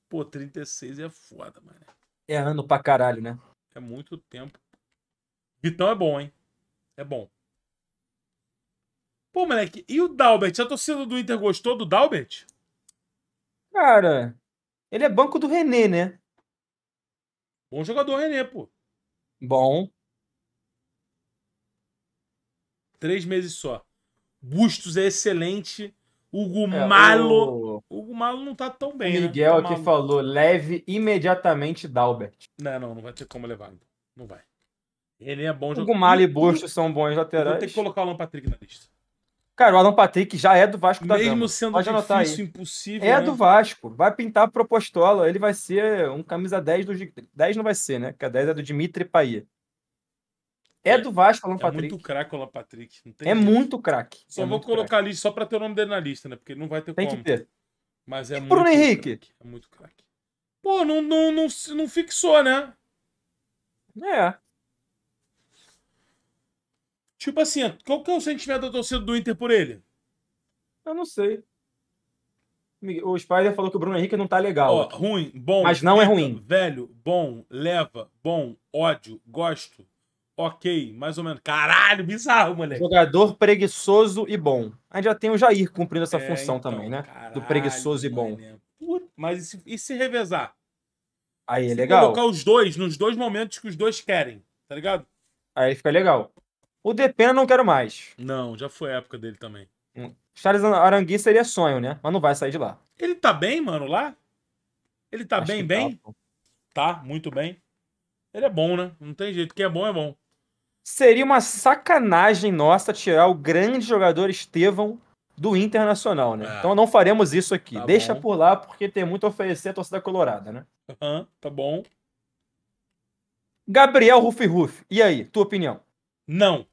Pô, 36 é foda, mano. É ano pra caralho, né? É muito tempo. Vitão é bom, hein? É bom. Pô, moleque, e o Dalbert? A torcida do Inter gostou do Dalbert? Cara, ele é banco do René, né? Bom jogador, René, pô. Bom. Três meses só. Bustos é excelente. O Gumalo. É, o... Gumalo não tá tão bem. Né? Miguel né? aqui tá falou: leve imediatamente Dalbert. Não, não, não vai ter como levar. Não vai. Ele é bom jogador. O Gumalo e Bustos são bons laterais. Vou ter que colocar o Alan Patrick na lista. Cara, o Alan Patrick já é do Vasco da Mesmo sendo Pode difícil, impossível. É né? do Vasco. Vai pintar pro Apostola. Ele vai ser um camisa 10 do. 10 não vai ser, né? Porque a 10 é do Dimitri Paia. É, é do Vasco, Alan é Patrick. Muito crack, Alan Patrick. é muito craque. Só é vou colocar crack. ali só para ter o nome dele na lista, né? Porque não vai ter Tem como. Tem que ter. Mas é e tipo muito. Bruno Henrique. Crack. É muito craque. Pô, não, não, não, não fixou, né? É. Tipo assim, qual que é o sentimento da torcida do Inter por ele? Eu não sei. O Spider falou que o Bruno Henrique não tá legal. Ó, ruim, bom. Mas não é ruim. Velho, bom, leva, bom, ódio, gosto. Ok, mais ou menos. Caralho, bizarro, moleque. Jogador preguiçoso e bom. A gente já tem o Jair cumprindo essa é, função então, também, né? Caralho, Do preguiçoso e bom. Mas e se, e se revezar? Aí é se legal. Colocar os dois nos dois momentos que os dois querem, tá ligado? Aí fica legal. O Depena não quero mais. Não, já foi a época dele também. Hum. Charles Arangui seria sonho, né? Mas não vai sair de lá. Ele tá bem, mano, lá? Ele tá Acho bem, bem? Tá, tá, muito bem. Ele é bom, né? Não tem jeito. Quem é bom é bom. Seria uma sacanagem nossa tirar o grande jogador Estevão do Internacional, né? É. Então não faremos isso aqui. Tá Deixa bom. por lá, porque tem muito a oferecer a torcida colorada, né? Uhum, tá bom. Gabriel Rufi e aí, tua opinião? Não.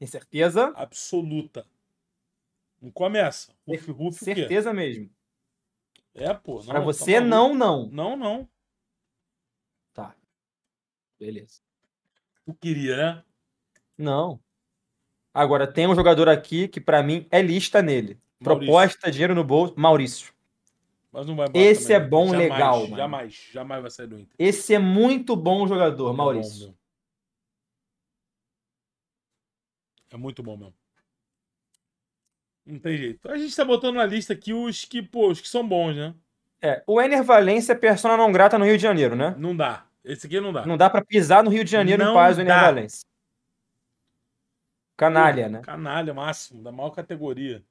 Tem certeza? Absoluta. Não começa. Ruf, ruf, certeza mesmo. É, pô. Não, pra tá você, tá não, não. Não, não. Tá. Beleza. Tu queria, né? Não. Agora, tem um jogador aqui que, para mim, é lista nele. Maurício. Proposta, dinheiro no bolso. Maurício. Mas não vai Esse também. é né? bom, jamais, legal. Jamais, mano. jamais vai sair do Inter. Esse é muito bom jogador, é Maurício. É muito bom mesmo. Não tem jeito. A gente tá botando na lista aqui os que, pô, os que são bons, né? É, o Ener Valência é persona não grata no Rio de Janeiro, né? Não dá. Esse aqui não dá. Não dá para pisar no Rio de Janeiro não em paz o Ener Valência. Canalha, né? Canalha máximo, da maior categoria.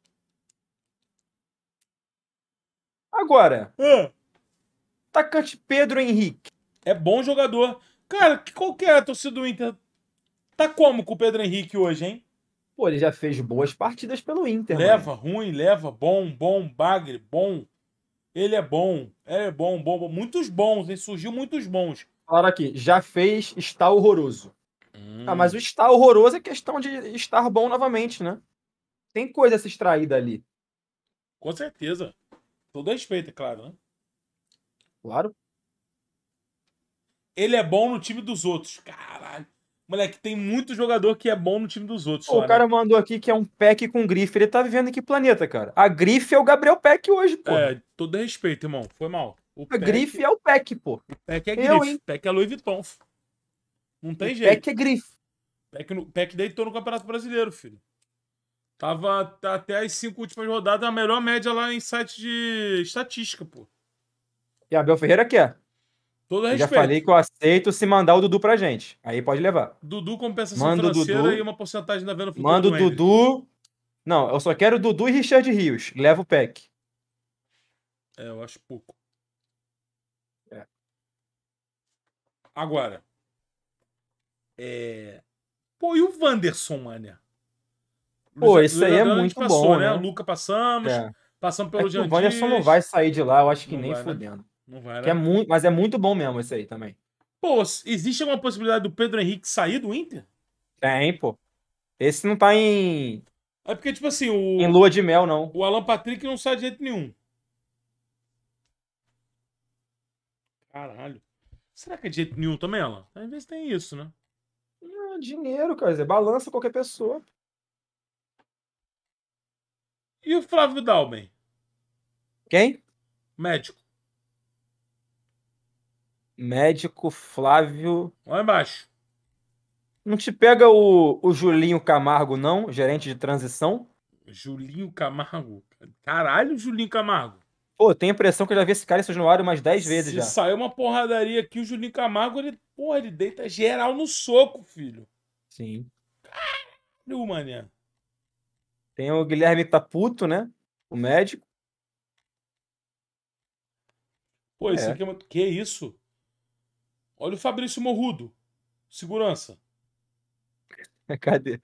Agora, ah. atacante Pedro Henrique. É bom jogador. Cara, qual que é a torcida do Inter? Tá como com o Pedro Henrique hoje, hein? Pô, ele já fez boas partidas pelo Inter. Leva mano. ruim, leva bom, bom, bagre, bom. Ele é bom, ele é bom, bom, bom. Muitos bons, hein? Surgiu muitos bons. Falaram aqui, já fez, está horroroso. Hum. Ah, mas o estar hum. horroroso é questão de estar bom novamente, né? Tem coisa a se extrair dali. Com certeza. Todo respeito, é claro, né? Claro. Ele é bom no time dos outros. Caralho. Moleque, tem muito jogador que é bom no time dos outros. Pô, o cara né? mandou aqui que é um Peck com grife. Ele tá vivendo em que planeta, cara? A grife é o Gabriel Peck hoje, pô. É, todo respeito, irmão. Foi mal. O a pack... grife é o Peck, pô. O é grife. Eu, hein? é Louis Vuitton. Não tem o jeito. Peck é grife. Peck no... Peck deitou no Campeonato Brasileiro, filho. Tava até as cinco últimas rodadas a melhor média lá em site de estatística, pô. E Abel Ferreira quer. Todo respeito. Eu já falei que eu aceito se mandar o Dudu pra gente. Aí pode levar. Dudu, compensação Manda financeira Dudu, e uma porcentagem da venda futuro. Manda o Dudu. Não, eu só quero Dudu e Richard Rios. Leva o pack. É, eu acho pouco. É. Agora. É... Pô, e o Wanderson, mané? Pô, isso aí é muito passou, bom, né? né? Luca passamos, é. passamos pelo é Jandir. O Wanderson não vai sair de lá, eu acho que não nem vai, né? fudendo. Né? Não vai, Que é né? muito, mas é muito bom mesmo esse aí também. Pô, existe alguma possibilidade do Pedro Henrique sair do Inter? Tem, pô. Esse não tá em. É porque, tipo assim, o. Em lua de mel, não. O Alan Patrick não sai de jeito nenhum. Caralho. Será que é de jeito nenhum também, Alan? Às vezes tem isso, né? Não, ah, dinheiro, quer dizer, balança qualquer pessoa. E o Flávio Dalben? Quem? Médico médico Flávio. Lá embaixo. Não te pega o, o Julinho Camargo, não? Gerente de transição? Julinho Camargo? Caralho, Julinho Camargo. Pô, tenho a impressão que eu já vi esse cara em Januário umas 10 vezes Se já. saiu uma porradaria aqui, o Julinho Camargo, ele, porra, ele deita geral no soco, filho. Sim. Caralho, mané. Tem o Guilherme Taputo, né? O médico. Pô, isso é. aqui é muito. Que isso? Olha o Fabrício Morrudo. Segurança. Cadê?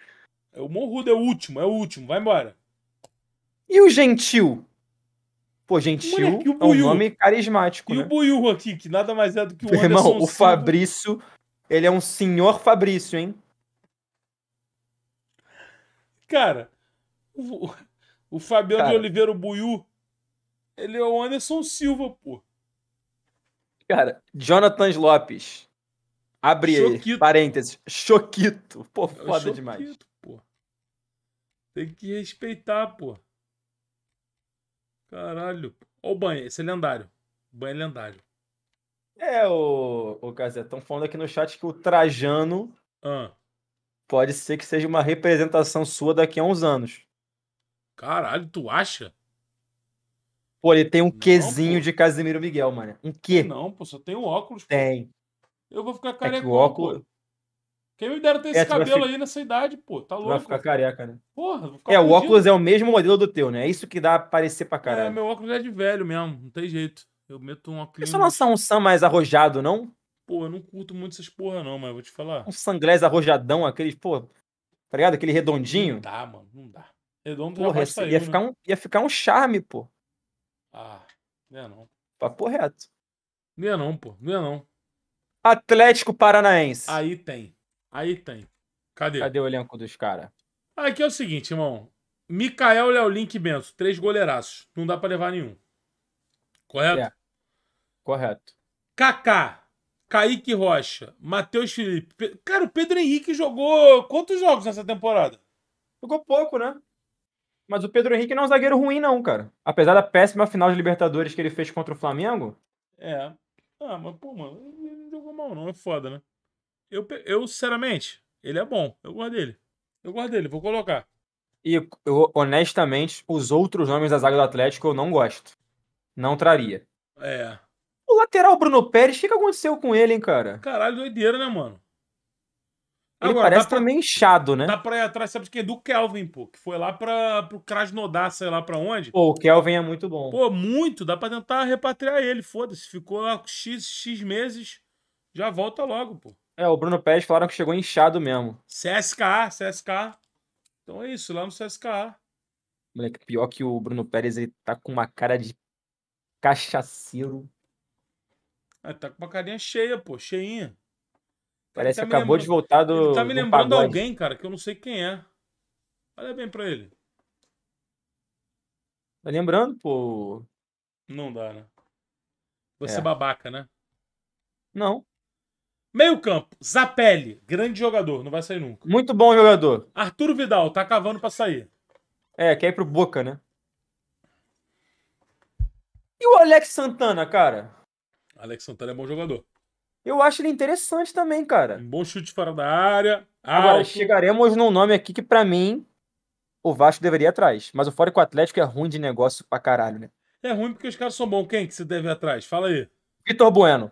É, o Morrudo é o último, é o último. Vai embora. E o Gentil? Pô, Gentil Moleque, o é um nome carismático. E né? o Buiu aqui, que nada mais é do que o Anderson Irmão, o Fabrício, ele é um senhor Fabrício, hein? Cara, o, o Fabiano Cara. de Oliveira o Buiu, ele é o Anderson Silva, pô. Cara, Jonathan Lopes. Abre aí. parênteses. Choquito. Pô, é foda Choquito, demais. Pô. Tem que respeitar, pô. Caralho. Olha o banho, esse é lendário. O banho é lendário. É, o, o Cazé, estão falando aqui no chat que o Trajano ah. pode ser que seja uma representação sua daqui a uns anos. Caralho, tu acha? Pô, ele tem um não, quezinho pô. de Casimiro Miguel, mano. Um quê? Não, pô, só tem um óculos. Pô. Tem. Eu vou ficar careca. É que o óculos... Pô. Quem me dera ter é, esse é, cabelo aí nessa idade, pô. Tá louco. Vai ficar careca, né? Porra, vou ficar É, perdido. o óculos é o mesmo modelo do teu, né? É isso que dá pra parecer pra é, caralho. É, meu óculos é de velho mesmo. Não tem jeito. Eu meto um óculos. não lançar um Sam mais arrojado, não? Pô, eu não curto muito essas porra, não, mas eu vou te falar. Um sanglés arrojadão, aqueles, pô, tá ligado? Aquele redondinho. Não dá, mano, não dá. Redondo porra, ia, saiu, ia né? ficar um, ia ficar um charme, pô. Ah, não é não. Papo reto. Não é não, pô. Não é não. Atlético Paranaense. Aí tem. Aí tem. Cadê? Cadê o elenco dos caras? Aqui é o seguinte, irmão. Mikael, Leolink e Bento. Três goleiraços. Não dá pra levar nenhum. Correto? É. Correto. Kaká, Kaique Rocha, Matheus Felipe. Cara, o Pedro Henrique jogou quantos jogos nessa temporada? Jogou pouco, né? Mas o Pedro Henrique não é um zagueiro ruim, não, cara. Apesar da péssima final de Libertadores que ele fez contra o Flamengo. É. Ah, mas, pô, mano, ele não jogou mal, não. É foda, né? Eu, eu, sinceramente, ele é bom. Eu gosto dele. Eu gosto dele, vou colocar. E, eu, honestamente, os outros nomes da zaga do Atlético eu não gosto. Não traria. É. O lateral Bruno Pérez, o que, que aconteceu com ele, hein, cara? Caralho, doideira, né, mano? Ele parece tá pra, também inchado, né? Dá pra ir atrás, sabe de quem? Do Kelvin, pô. Que foi lá pra, pro Krasnodar, sei lá pra onde. Pô, o Kelvin é muito bom. Pô, muito. Dá pra tentar repatriar ele. Foda-se. Ficou lá X, X meses. Já volta logo, pô. É, o Bruno Pérez falaram que chegou inchado mesmo. CSKA, CSKA. Então é isso, lá no CSKA. Moleque, pior que o Bruno Pérez, ele tá com uma cara de cachaceiro. É, tá com uma carinha cheia, pô. Cheinha. Parece tá que acabou de voltar do. Ele tá me lembrando alguém, cara, que eu não sei quem é. Olha bem pra ele. Tá lembrando, pô? Não dá, né? Você é. babaca, né? Não. Meio campo, Zapelli, grande jogador, não vai sair nunca. Muito bom jogador. Arturo Vidal, tá cavando pra sair. É, quer ir pro Boca, né? E o Alex Santana, cara? Alex Santana é bom jogador. Eu acho ele interessante também, cara. Um bom chute fora da área. Agora, alto. chegaremos num nome aqui que, para mim, o Vasco deveria ir atrás. Mas o fora que o Atlético é ruim de negócio pra caralho, né? É ruim porque os caras são bons. Quem que se deve ir atrás? Fala aí. Vitor Bueno.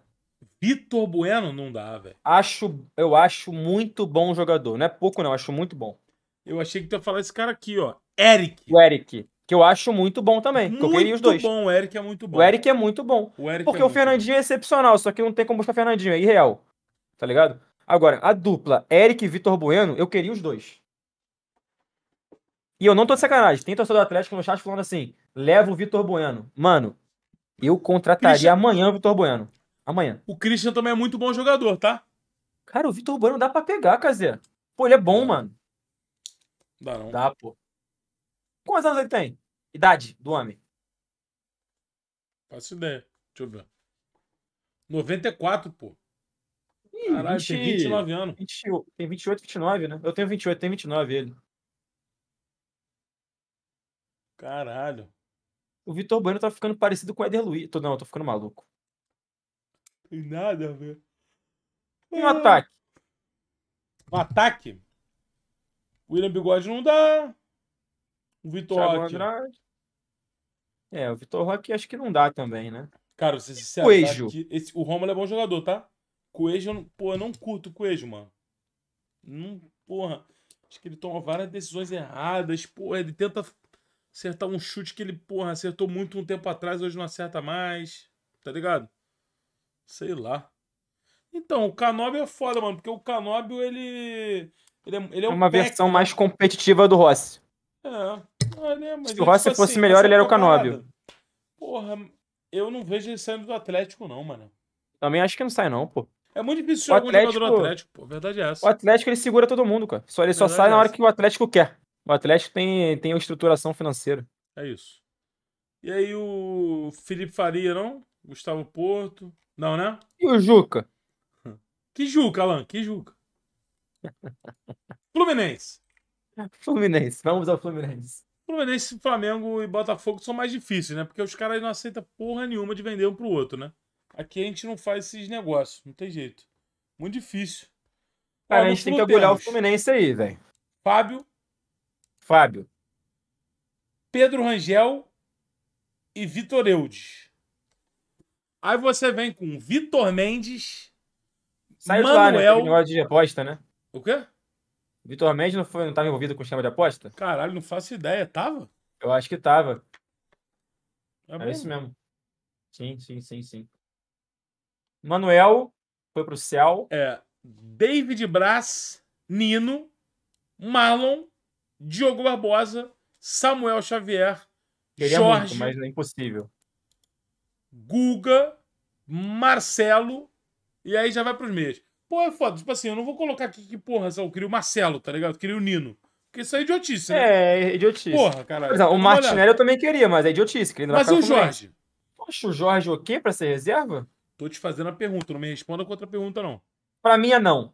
Vitor Bueno não dá, velho. Acho, eu acho muito bom o jogador. Não é pouco, não. Acho muito bom. Eu achei que tu ia falar esse cara aqui, ó. Eric. O Eric que eu acho muito bom também. Muito eu queria os dois. bom, o Eric é muito bom. O Eric é muito bom. O Eric porque é o Fernandinho bom. é excepcional, só que não tem como buscar o Fernandinho, é irreal. Tá ligado? Agora, a dupla Eric e Vitor Bueno, eu queria os dois. E eu não tô de sacanagem. Tem torcedor do Atlético no chat falando assim: leva o Vitor Bueno. Mano, eu contrataria Christian... amanhã o Vitor Bueno. Amanhã. O Christian também é muito bom jogador, tá? Cara, o Vitor Bueno dá pra pegar, Cazé. Pô, ele é bom, mano. Dá não. Dá, pô. Quantos anos ele tem? Idade do homem? Faço ideia. Deixa eu ver. 94, pô. Caralho, 20... tem 29 anos. 20, tem 28, 29, né? Eu tenho 28, tem 29 ele. Caralho. O Vitor Bueno tá ficando parecido com o Eder Luiz. Tô, não, eu tô ficando maluco. Tem nada, a ver. Um ataque. Um ataque? William Bigode não dá. O Vitor Roque. Andrade. É, o Vitor Roque acho que não dá também, né? Cara, você se que Esse, o Romulo é bom jogador, tá? Coelho, pô, eu não curto o Coelho, mano. Não, porra. Acho que ele toma várias decisões erradas, porra. Ele tenta acertar um chute que ele, porra, acertou muito um tempo atrás, hoje não acerta mais. Tá ligado? Sei lá. Então, o Canóbio é foda, mano, porque o Canóbio, ele. Ele é, ele é, é uma um versão pack, mais né? competitiva do Rossi. É né? Mas se o Rossi tipo fosse assim, melhor, ele era o Canóbio. Porra, eu não vejo ele saindo do Atlético, não, mano. Também acho que não sai, não, pô. É muito difícil o jogar Atlético, um jogador do Atlético, pô. Verdade é essa. O Atlético ele segura todo mundo, cara. Só, ele só sai na é hora que o Atlético quer. O Atlético tem, tem estruturação financeira. É isso. E aí o Felipe Faria, não? Gustavo Porto. Não, né? E o Juca? Que Juca, Alan? Que Juca? Fluminense. Fluminense. Vamos ao Fluminense. Fluminense, Flamengo e Botafogo são mais difíceis, né? Porque os caras não aceitam porra nenhuma de vender um pro outro, né? Aqui a gente não faz esses negócios, não tem jeito. Muito difícil. Cara, a gente tem que agulhar o Fluminense aí, velho. Fábio. Fábio. Pedro Rangel e Vitor Eudes. Aí você vem com Vitor Mendes, Sai Manuel... lá, né? negócio de aposta, né? O quê? Vitor Mendes não, foi, não estava envolvido com o esquema de aposta? Caralho, não faço ideia. Tava? Eu acho que tava. É Era é bom. isso mesmo. Sim, sim, sim, sim. Manuel foi pro céu. É. David Braz, Nino, Marlon, Diogo Barbosa, Samuel Xavier, Queria Jorge. Muito, mas é impossível. Guga, Marcelo, e aí já vai pros meios. Pô, é foda. Tipo assim, eu não vou colocar aqui que, porra, só eu queria o Marcelo, tá ligado? Eu queria o Nino. Porque isso é idiotice, né? É, é idiotice. Porra, caralho. Exemplo, o Martinelli eu também queria, mas é idiotice. Querendo mas e o Jorge? Poxa, o Jorge o quê pra ser reserva? Tô te fazendo a pergunta, não me responda com outra pergunta, não. Pra mim é não.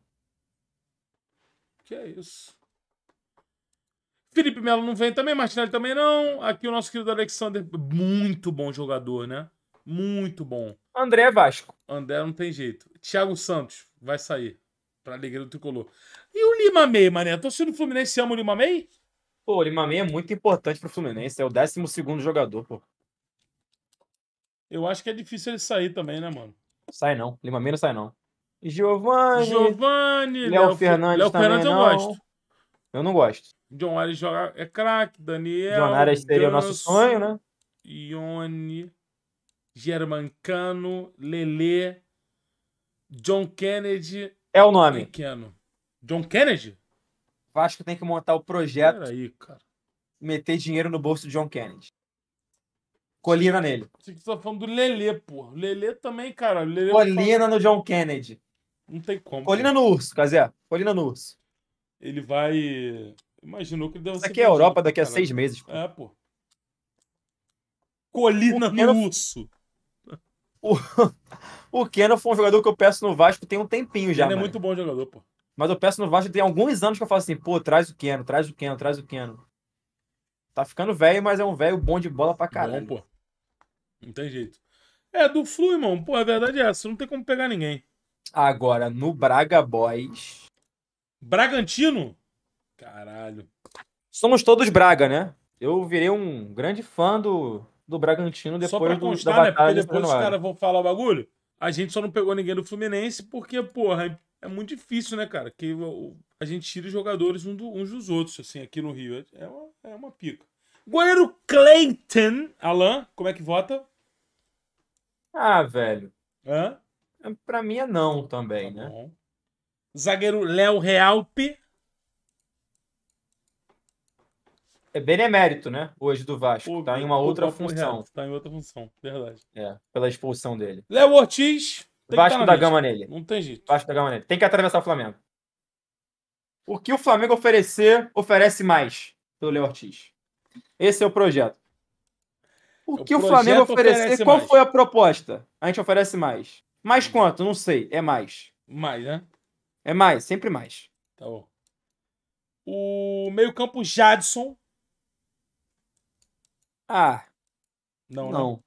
Que é isso. Felipe Melo não vem também, Martinelli também não. Aqui o nosso querido Alexander, muito bom jogador, né? Muito bom. André é Vasco. André não tem jeito. Thiago Santos, vai sair. Pra alegria do tricolor. E o Lima May, mané? A torcida do Fluminense ama o Lima May? Pô, o Lima May é muito importante pro Fluminense. É o 12 jogador, pô. Eu acho que é difícil ele sair também, né, mano? Sai não. Lima May não sai não. Giovanni. Giovanni. Léo Fernandes. Léo Fernandes eu não. gosto. Eu não gosto. John Arias joga... é craque. Daniel. John Arias seria o nosso sonho, né? Ione. Germancano. Lele. John Kennedy. É o nome. Pequeno. John Kennedy? Vasco tem que montar o projeto. Peraí, cara. Meter dinheiro no bolso de John Kennedy. Colina nele. Você tá falando do Lelê, pô. Lelê também, cara. Lelê Colina fala... no John Kennedy. Não tem como. Colina cara. no urso, Cazé. Colina no urso. Ele vai. Imaginou que deve ser. Daqui é a Europa, daqui a seis meses. Pô. É, pô. Colina no urso. O, o Keno foi um jogador que eu peço no Vasco tem um tempinho já. Ele é muito bom jogador, pô. Mas eu peço no Vasco tem alguns anos que eu falo assim, pô, traz o Keno, traz o Keno, traz o Keno. Tá ficando velho, mas é um velho bom de bola pra caralho. Bom, pô. Não tem jeito. É, do Flu, irmão. Pô, a verdade é essa. Não tem como pegar ninguém. Agora, no Braga Boys. Bragantino? Caralho. Somos todos Braga, né? Eu virei um grande fã do, do Bragantino depois só pra constar, do, da né? Porque depois os caras vão falar o bagulho. A gente só não pegou ninguém do Fluminense porque, porra, é muito difícil, né, cara? Que a gente tira os jogadores uns dos outros, assim, aqui no Rio. É, é uma, é uma pica. Goleiro Clayton, Alan, como é que vota? Ah, velho. Hã? É, pra mim é não também, tá né? Zagueiro Léo Realpe. é benemérito, né? Hoje do Vasco. Está em uma outra função. Está em outra função, verdade. É, pela expulsão dele. Léo Ortiz. Tá Vasco da Gama nele. Não tem jeito. Vasco da Gama nele. Tem que atravessar o Flamengo. O que o Flamengo oferecer, oferece mais pelo Léo Ortiz. Esse é o projeto. O, é o que o Flamengo oferecer, qual mais. foi a proposta? A gente oferece mais. Mais hum. quanto? Não sei. É mais. Mais, né? É mais, sempre mais. Tá bom. O meio-campo Jadson ah. Não, né? não.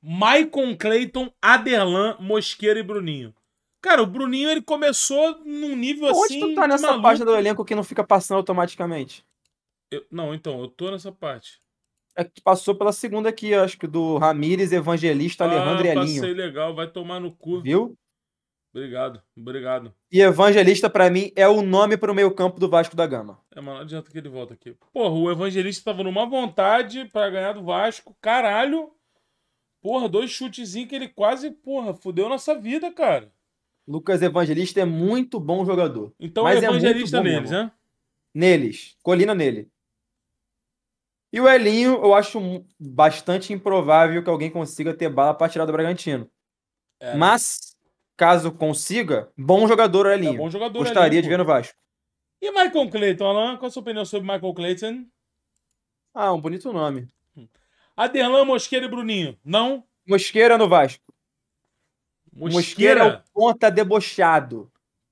Maicon Clayton, Aderlan, Mosqueira e Bruninho. Cara, o Bruninho ele começou num nível Onde assim. Onde tu tá nessa maluco. página do elenco que não fica passando automaticamente? Eu, não, então, eu tô nessa parte. É que passou pela segunda aqui, acho que do Ramires, Evangelista, ah, Alejandro e Elinho. Passei legal, vai tomar no cu. Viu? Obrigado, obrigado. E Evangelista, para mim, é o nome pro meio campo do Vasco da Gama. É, mas não adianta que ele volta aqui. Porra, o Evangelista tava numa vontade para ganhar do Vasco, caralho. Porra, dois chutezinhos que ele quase, porra, fudeu nossa vida, cara. Lucas Evangelista é muito bom jogador. Então mas é é Evangelista é neles, né? Neles. Colina nele. E o Elinho, eu acho bastante improvável que alguém consiga ter bala para tirar do Bragantino. É. Mas caso consiga, bom jogador ali. É bom jogador Gostaria ali, de ver no Vasco. E Michael Clayton, Alan? Qual a sua opinião sobre Michael Clayton? Ah, um bonito nome. Aderlan, Mosqueira e Bruninho, não? Mosqueira no Vasco. Mosqueira, Mosqueira é o ponta debochado.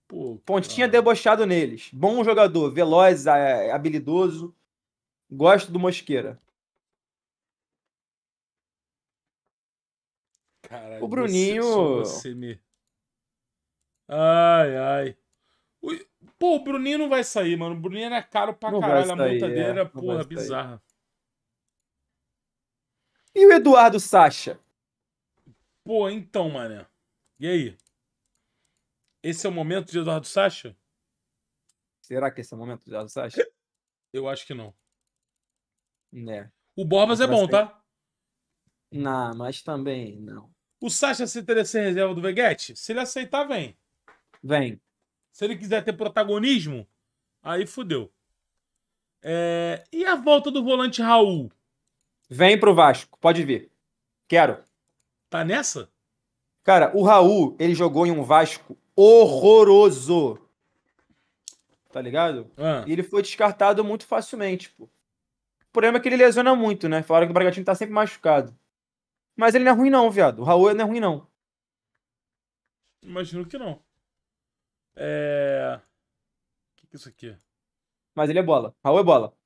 Pô, Pontinha debochado neles. Bom jogador, veloz, habilidoso. Gosto do Mosqueira. Caralho, o Bruninho. Você, você me... Ai, ai. Pô, o Bruninho não vai sair, mano. O Bruninho era caro pra não caralho. Sair, a multa dele é, era, porra, bizarra. E o Eduardo Sacha? Pô, então, mané. E aí? Esse é o momento de Eduardo Sacha? Será que esse é o momento de Eduardo Sacha? Eu acho que não. Né. O Borbas é bom, tá? Não, mas também não. O Sacha se interessa em reserva do Veguete? Se ele aceitar, vem. Vem. Se ele quiser ter protagonismo, aí fodeu. É... E a volta do volante Raul? Vem pro Vasco, pode vir. Quero. Tá nessa? Cara, o Raul, ele jogou em um Vasco horroroso. Tá ligado? Ah. E ele foi descartado muito facilmente, pô. O problema é que ele lesiona muito, né? Falaram que o Bragantino tá sempre machucado. Mas ele não é ruim, não, viado. O Raul não é ruim, não. Imagino que não. É. O que, que é isso aqui? Mas ele é bola. Raul é bola.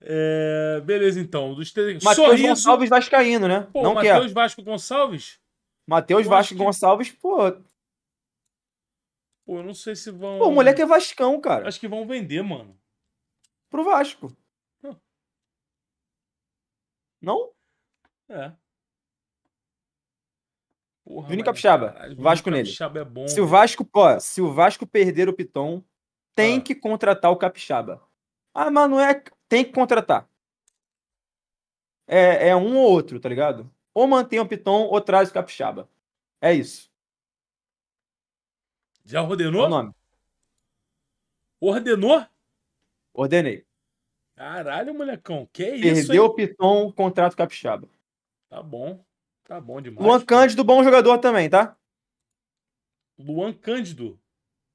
É... Beleza, então. Dos três. Matheus Sorriso... Gonçalves Vascaíno, né? Pô, Não Matheus quer. Vasco Gonçalves? Matheus Vasco que... Gonçalves, pô. Pô, eu não sei se vão. Pô, o moleque é Vascão, cara. Acho que vão vender, mano. Pro Vasco. Não? Hum. não? É. Porra, Vini Capixaba, Vasco nele. é bom, se o Vasco, pô, se o Vasco perder o Piton, tem ah. que contratar o Capixaba. Ah, mas não é. Tem que contratar. É, é um ou outro, tá ligado? Ou mantém o Piton ou traz o Capixaba. É isso. Já ordenou? É o nome. Ordenou? Ordenei. Caralho, molecão, que é Perdeu isso? Perdeu o Piton, contrato Capixaba. Tá bom. Tá bom demais. Luan Cândido, bom jogador também, tá? Luan Cândido.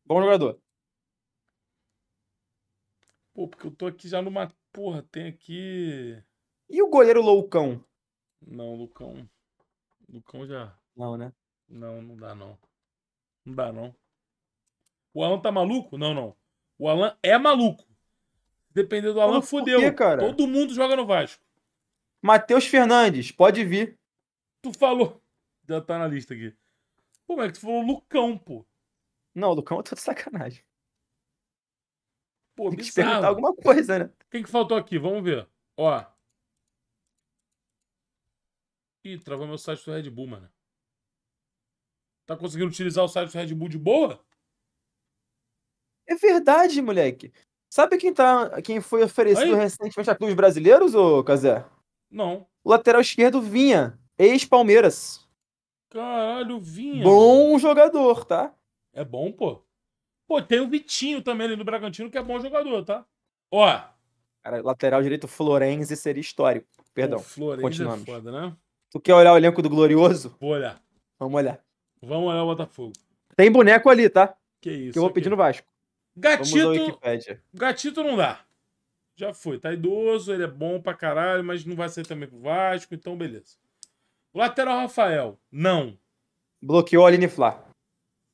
Bom jogador. Pô, porque eu tô aqui já numa. Porra, tem aqui. E o goleiro Loucão? Não, Lucão. Lucão já. Não, né? Não, não dá não. Não dá não. O Alan tá maluco? Não, não. O Alan é maluco. Dependendo do Alan, fodeu. Todo mundo joga no Vasco. Matheus Fernandes, pode vir. Tu falou. Já tá na lista aqui. Pô, é que tu falou Lucão, pô. Não, Lucão eu tô de sacanagem. Pô, Tem que te perguntar alguma coisa, né? Quem que faltou aqui? Vamos ver. Ó. Ih, travou meu site do Red Bull, mano. Tá conseguindo utilizar o site do Red Bull de boa? É verdade, moleque. Sabe quem, tá, quem foi oferecido Aí? recentemente a clubes brasileiros, ô Cazé? Não. O lateral esquerdo vinha. Ex-Palmeiras. Caralho, Vinha. Bom jogador, tá? É bom, pô. Pô, tem o Vitinho também ali no Bragantino, que é bom jogador, tá? Ó. Cara, lateral direito Florenzi seria histórico. Perdão. Pô, Florenzi é continuamos. É foda, né? Tu quer olhar o elenco do Glorioso? Vou olhar. Vamos olhar. Vamos olhar o Botafogo. Tem boneco ali, tá? Que isso. Que eu vou pedir no Vasco. Gatito. Gatito não dá. Já foi. Tá idoso, ele é bom pra caralho, mas não vai ser também pro Vasco, então beleza lateral Rafael, não. Bloqueou a Aline Flá.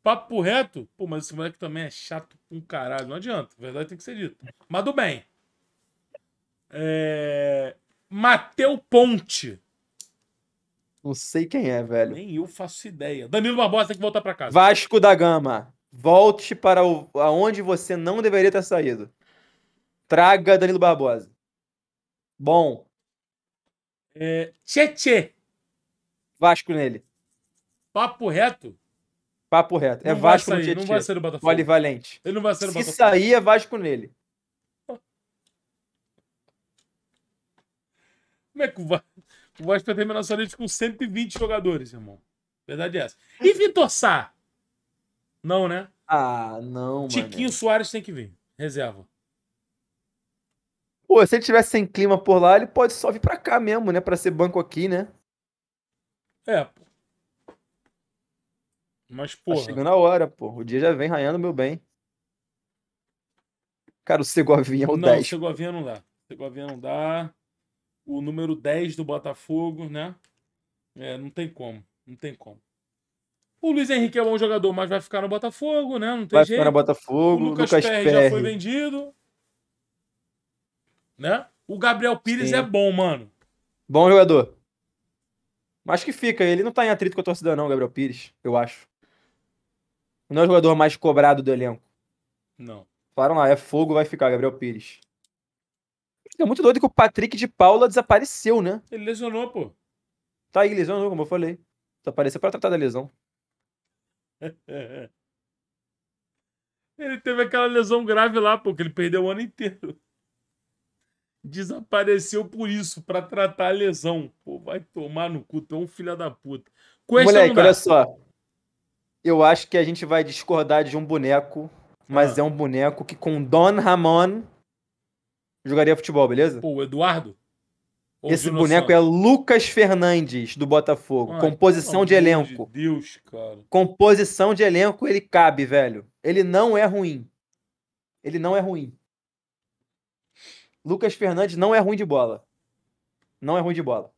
Papo reto? Pô, mas esse moleque também é chato com um caralho. Não adianta. A verdade tem que ser dita. Mas do bem. É... Mateu Ponte. Não sei quem é, velho. Nem eu faço ideia. Danilo Barbosa tem que voltar para casa. Vasco da Gama. Volte para o... aonde você não deveria ter saído. Traga Danilo Barbosa. Bom. É... Tchê, tchê. Vasco nele. Papo reto? Papo reto. Não é Vasco sair, no Tietchan. Não vai ser o Botafogo. Polivalente. Ele não vai ser o Botafogo. Se sair, é Vasco nele. Como é que o Vasco, o Vasco vai terminar sua lista com 120 jogadores, irmão? Verdade é essa. E Vitor Sá? Não, né? Ah, não, mano. Tiquinho Soares tem que vir. Reserva. Pô, se ele tivesse sem clima por lá, ele pode só vir pra cá mesmo, né? Pra ser banco aqui, né? É, pô. Mas, pô. Tá chegando a hora, pô. O dia já vem raiando, meu bem. Cara, o Segovinha é o não, 10. Não, o Segovinha não dá. O Segovinha não dá. O número 10 do Botafogo, né? É, não tem como. Não tem como. O Luiz Henrique é bom jogador, mas vai ficar no Botafogo, né? Não tem vai jeito. ficar no Botafogo. O Lucas, Lucas já foi vendido. Né? O Gabriel Pires Sim. é bom, mano. Bom jogador. Mas que fica, ele não tá em atrito com a torcida, não, Gabriel Pires, eu acho. Não é o jogador mais cobrado do elenco. Não. Falaram lá, é fogo, vai ficar, Gabriel Pires. É muito doido que o Patrick de Paula desapareceu, né? Ele lesionou, pô. Tá aí, lesionou, como eu falei. Desapareceu pra tratar da lesão. ele teve aquela lesão grave lá, pô, que ele perdeu o ano inteiro desapareceu por isso, para tratar a lesão. Pô, vai tomar no cu, tu é um filho da puta. Questa Moleque, olha só. Eu acho que a gente vai discordar de um boneco, mas ah. é um boneco que com Don Ramon jogaria futebol, beleza? Pô, Eduardo? Ou Esse boneco é Lucas Fernandes, do Botafogo. Ai, Composição de elenco. De Deus, cara. Composição de elenco, ele cabe, velho. Ele não é ruim. Ele não é ruim. Lucas Fernandes não é ruim de bola. Não é ruim de bola.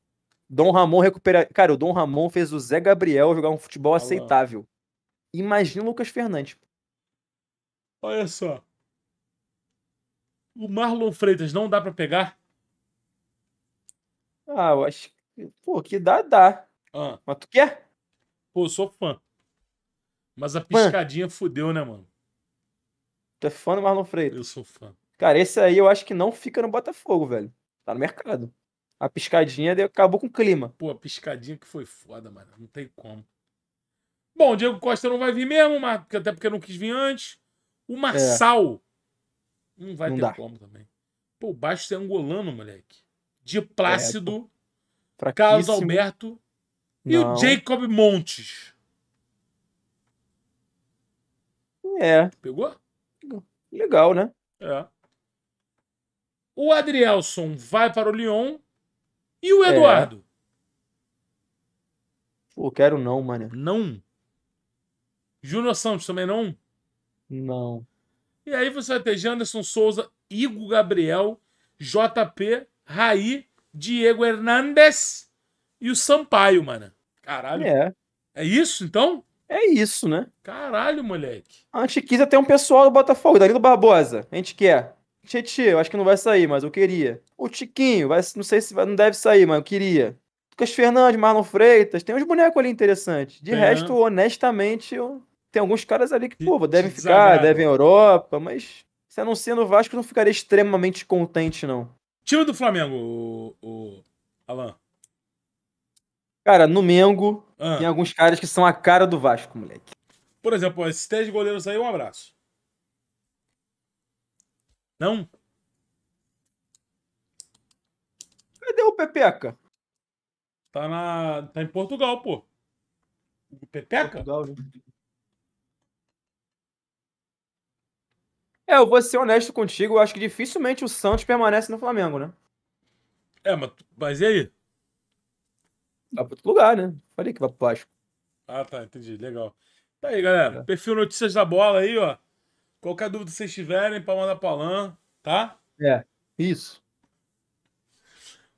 Dom Ramon recupera. Cara, o Dom Ramon fez o Zé Gabriel jogar um futebol aceitável. Imagina o Lucas Fernandes. Olha só. O Marlon Freitas não dá para pegar? Ah, eu acho que. Pô, que dá, dá. Ah. Mas tu quer? Pô, eu sou fã. Mas a piscadinha fudeu, né, mano? Tu é fã do Marlon Freitas? Eu sou fã. Cara, esse aí eu acho que não fica no Botafogo, velho. Tá no mercado. A piscadinha acabou com o clima. Pô, a piscadinha que foi foda, mano. Não tem como. Bom, o Diego Costa não vai vir mesmo, mas, até porque não quis vir antes. O Marçal. É. Não vai não ter dá. como também. Pô, o Baixo é angolano, moleque. De Plácido. É, Carlos Alberto. Não. E o Jacob Montes. É. Pegou? Legal, né? É. O Adrielson vai para o Lyon e o é. Eduardo. É. Pô, quero não, mano. Não. Júnior Santos também não? Não. E aí você vai ter Janderson Souza, Igor Gabriel, JP, Raí, Diego Hernandes e o Sampaio, mano. Caralho. É. É isso, então? É isso, né? Caralho, moleque. A gente quis até um pessoal do Botafogo, Danilo Barbosa. A gente quer. Tietchan, eu acho que não vai sair, mas eu queria. O Tiquinho, vai, não sei se vai, não deve sair, mas eu queria. Lucas Fernandes, Marlon Freitas, tem uns bonecos ali interessantes. De é. resto, honestamente, eu... tem alguns caras ali que, pô, devem ficar, devem Europa, mas se ser no Vasco, eu não ficaria extremamente contente, não. Tira do Flamengo, o, o... Alan. Cara, no Mengo, ah. tem alguns caras que são a cara do Vasco, moleque. Por exemplo, esses três goleiros aí, um abraço. Não? Cadê o Pepeca? Tá, na... tá em Portugal, pô. O Pepeca? Portugal, né? É, eu vou ser honesto contigo, eu acho que dificilmente o Santos permanece no Flamengo, né? É, mas, mas e aí? Vai tá pra outro lugar, né? Falei que vai pro Vasco. Ah, tá, entendi. Legal. Tá aí, galera. É. Perfil Notícias da Bola aí, ó. Qualquer dúvida que vocês tiverem, mandar da palã, tá? É, isso.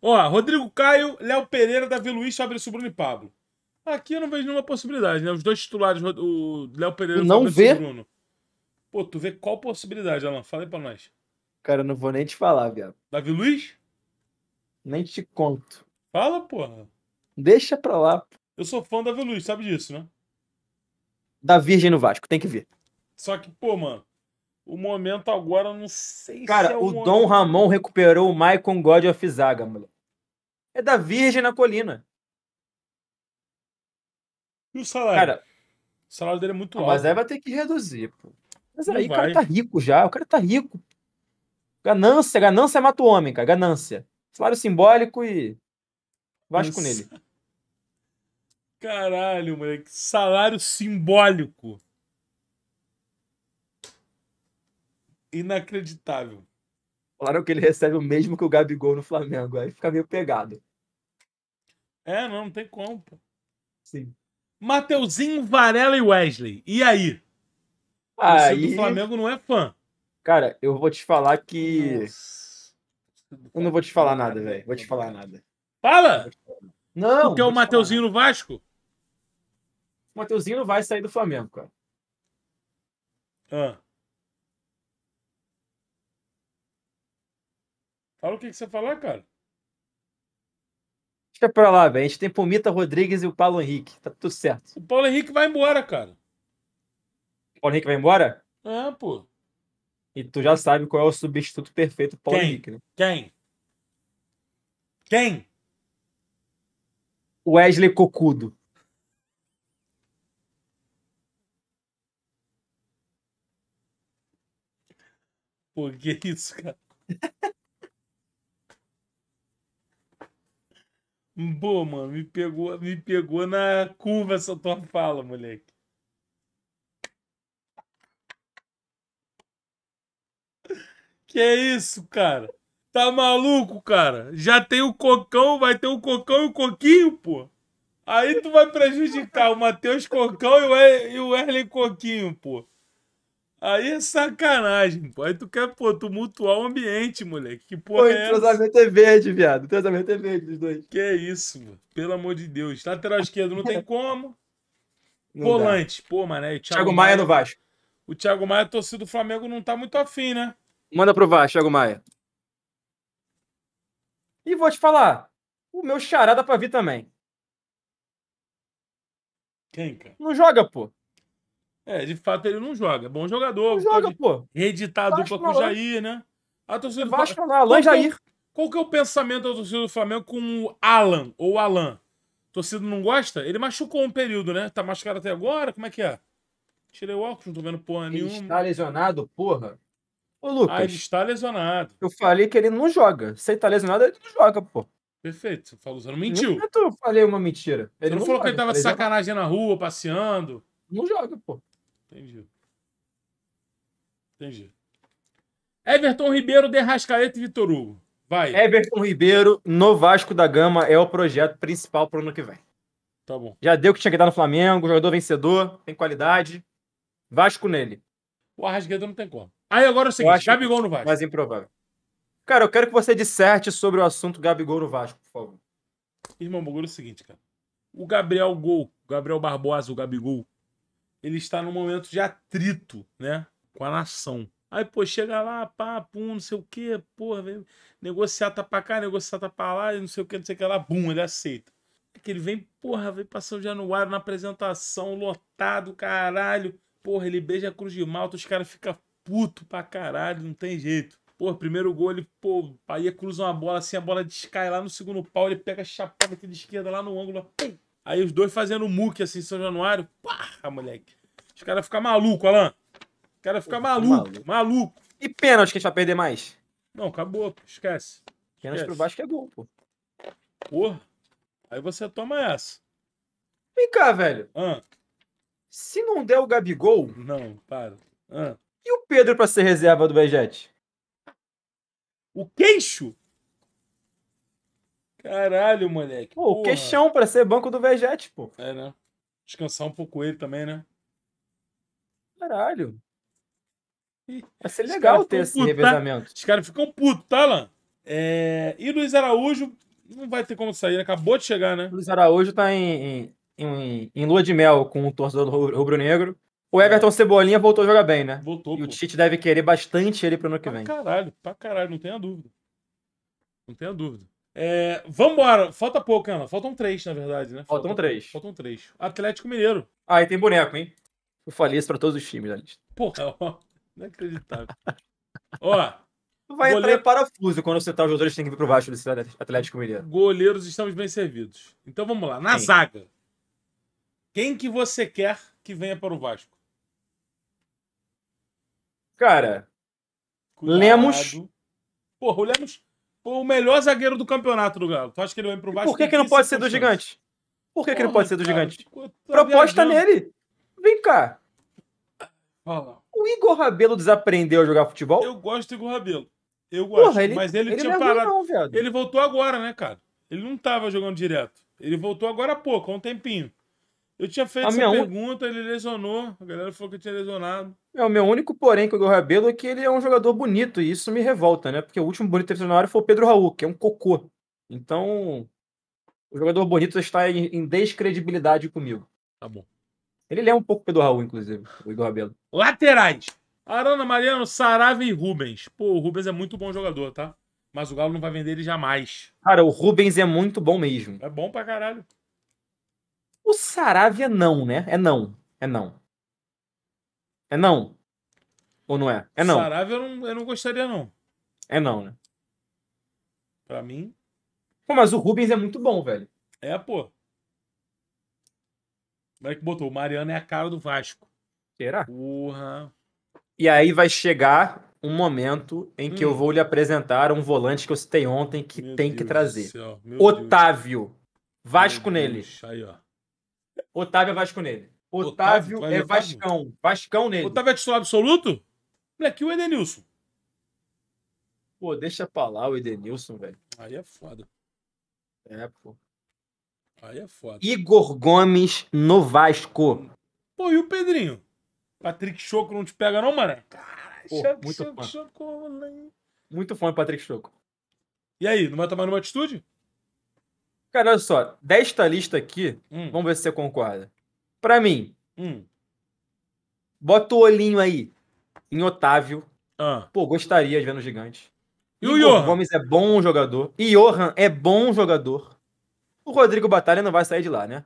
Ó, Rodrigo Caio, Léo Pereira, Davi Luiz, Fabrício Bruno e Pablo. Aqui eu não vejo nenhuma possibilidade, né? Os dois titulares, o Léo Pereira e o vê? Bruno. Pô, tu vê qual possibilidade, Alan? Fala aí pra nós. Cara, eu não vou nem te falar, viado. Davi Luiz? Nem te conto. Fala, porra. Deixa pra lá. Eu sou fã da Davi Luiz, sabe disso, né? Da Virgem no Vasco, tem que ver. Só que, pô, mano, o momento agora, eu não sei Cara, se é o, o Dom Ramon recuperou o Maicon God of Zaga, mano. É da Virgem na Colina. E o salário? Cara, o salário dele é muito ah, alto. Mas aí vai ter que reduzir, pô. Mas aí o cara tá rico já, o cara tá rico. Ganância, ganância mata o homem, cara, ganância. Salário simbólico e Vasco Nossa. nele. Caralho, moleque. Salário simbólico. Inacreditável. Falaram que ele recebe o mesmo que o Gabigol no Flamengo. Aí fica meio pegado. É, não, não tem como. Pô. Sim. Mateuzinho, Varela e Wesley. E aí? Aí... O Flamengo não é fã. Cara, eu vou te falar que. Nossa. Eu não vou te falar nada, velho. Vou te falar nada. Fala! Não! Porque o Mateuzinho no Vasco? O Mateuzinho não vai sair do Flamengo, cara. Ah. Fala o que, que você falar, cara. Deixa pra lá, velho. A gente tem Pomita Rodrigues e o Paulo Henrique. Tá tudo certo. O Paulo Henrique vai embora, cara. O Paulo Henrique vai embora? É, pô. E tu já sabe qual é o substituto perfeito pro Paulo Quem? Henrique, né? Quem? Quem? Wesley Cocudo. Por que isso, cara? Pô, mano, me pegou, me pegou na curva essa tua fala, moleque. Que é isso, cara? Tá maluco, cara? Já tem o cocão, vai ter o cocão e o coquinho, pô. Aí tu vai prejudicar o Matheus Cocão e o Erlen Coquinho, pô. Aí é sacanagem, pô. Aí tu quer, pô, tumultuar o ambiente, moleque. Que porra pô, é Entrosamento é verde, viado. Entrosamento é verde dos dois. Que isso, mano. Pelo amor de Deus. Lateral esquerdo não tem como. Não Volante, dá. pô, mané. Thiago, Thiago Maia, Maia no Vasco. O Thiago Maia, torcida do Flamengo, não tá muito afim, né? Manda pro Vasco, Thiago Maia. E vou te falar. O meu charada dá pra vir também. Quem, cara? Não joga, pô. É, de fato ele não joga. É bom jogador. Não joga, pô. Reeditar a dupla com o Jair, né? A torcida Vasco do Vasco, Alan, é é Jair. Qual que é o pensamento da torcida do Flamengo com o Alan ou Alan? Torcida não gosta? Ele machucou um período, né? Tá machucado até agora? Como é que é? Tirei o óculos, não tô vendo porra ele nenhuma. Ele está lesionado, porra. Ô, Lucas. Ah, ele está lesionado. Eu falei que ele não joga. Se ele tá lesionado, ele não joga, pô. Perfeito. Você falou, você não mentiu. Eu falei uma mentira. Ele você não, não falou joga. que ele tava tá de sacanagem na rua, passeando. Não joga, pô. Entendi. Entendi. Everton Ribeiro, Derrascaeta e Vitor Hugo. Vai. Everton Ribeiro no Vasco da Gama é o projeto principal para o ano que vem. Tá bom. Já deu o que tinha que dar no Flamengo, jogador vencedor, tem qualidade. Vasco nele. O Arrascaeta não tem como. Aí agora é o seguinte, Gabigol no Vasco. Mais improvável. Cara, eu quero que você disserte sobre o assunto Gabigol no Vasco, por favor. Irmão, o bagulho é o seguinte, cara. O Gabriel Gol, Gabriel Barbosa, o Gabigol, ele está num momento de atrito, né? Com a nação. Aí, pô, chega lá, pá, pum, não sei o quê, porra, vem, negociata tá pra cá, negociata tá pra lá, não sei o que, não sei o que lá, bum, ele aceita. É que ele vem, porra, vem passando de Januário na apresentação, lotado, caralho. Porra, ele beija a Cruz de Malta, os caras ficam puto pra caralho, não tem jeito. Pô, primeiro gol, ele, pô, aí cruza uma bola assim, a bola descai lá no segundo pau, ele pega a chapada aqui de esquerda lá no ângulo, pum, Aí os dois fazendo muque assim em São Januário. Pá, moleque. Os caras ficam malucos, Alan. Os caras ficam tá malucos, maluco. maluco. E pênalti que a gente vai perder mais? Não, acabou, pô. esquece. Pênalti pro Vasco é gol, pô. Porra. Aí você toma essa. Vem cá, velho. Ah. Se não der o Gabigol. Não, para. Ah. E o Pedro pra ser reserva do Bejete? O queixo? Caralho, moleque. Pô, porra. queixão pra ser banco do Vegete, pô. É, né? Descansar um pouco ele também, né? Caralho. Vai ser legal ter esse revezamento. Os caras ficam putos, tá, Lan? É... E Luiz Araújo não vai ter como sair, né? acabou de chegar, né? Luiz Araújo tá em, em, em lua de mel com o torcedor rubro-negro. O é. Everton é. Cebolinha voltou a jogar bem, né? Voltou. E pô. o Tite deve querer bastante ele pro ano que pra vem. Pra caralho, pra caralho, não tenha dúvida. Não tenha dúvida. É, embora falta pouco, Ana. Faltam três, na verdade, né? Faltam, faltam três. Faltam três. Atlético Mineiro. Ah, e tem boneco, hein? Eu falei isso pra todos os times da lista. Porra, é ó, inacreditável. ó. Vai goleiro... entrar em parafuso quando você tá os jogadores tem que vir pro baixo desse Atlético Mineiro. Goleiros estamos bem servidos. Então vamos lá. Na Sim. zaga. Quem que você quer que venha para o Vasco? Cara. Cuidado. Lemos. Porra, o Lemos o melhor zagueiro do campeonato do Galo. Tu acha que ele vai pro Vasco? Por que, que não pode ser do gigante? Por que, que não pode ser do gigante? Tá Proposta viajando. nele. Vem cá. Fala. O Igor Rabelo desaprendeu a jogar futebol? Eu gosto do Igor Rabelo. Eu gosto. Porra, ele, mas ele, ele tinha é parado. Não, ele voltou agora, né, cara? Ele não tava jogando direto. Ele voltou agora há pouco, há um tempinho. Eu tinha feito a essa pergunta, ele lesionou. A galera falou que tinha lesionado. É, o meu único porém com o Rabelo é que ele é um jogador bonito e isso me revolta, né? Porque o último bonito que teve na foi o Pedro Raul, que é um cocô. Então, o jogador bonito está em, em descredibilidade comigo. Tá bom. Ele é um pouco o Pedro Raul, inclusive, o Igor Rabelo. Laterais! Arana Mariano, Sarave e Rubens. Pô, o Rubens é muito bom jogador, tá? Mas o Galo não vai vender ele jamais. Cara, o Rubens é muito bom mesmo. É bom pra caralho. O Saravia não, né? É não. É não. É não. Ou não é? É não. Saraiva eu não, eu não gostaria, não. É não, né? Pra mim. Pô, mas o Rubens é muito bom, velho. É, pô. Como é que botou? O Mariano é a cara do Vasco. Será? Porra. E aí vai chegar um momento em que hum. eu vou lhe apresentar um volante que eu citei ontem que Meu tem Deus que trazer. Otávio. Deus. Vasco Meu nele. Deus. Aí, ó. Otávio é Vasco nele. Otávio, Otávio é Otávio? Vascão. Vascão nele. Otávio é titular absoluto? Moleque, o Edenilson. Pô, deixa pra lá o Edenilson, velho. Aí é foda. É, pô. Aí é foda. Igor Gomes no Vasco. Pô, e o Pedrinho? Patrick Choco não te pega, não, mano? Caralho, muito fã. Choco, Muito fã Patrick Choco. E aí, não vai tomar nenhuma atitude? Cara, olha só. Desta lista aqui, hum. vamos ver se você concorda. Pra mim, hum. bota o olhinho aí em Otávio. Ah. Pô, gostaria de ver no Gigante. E o Johan? Gomes é bom jogador. E Johan é bom jogador. O Rodrigo Batalha não vai sair de lá, né?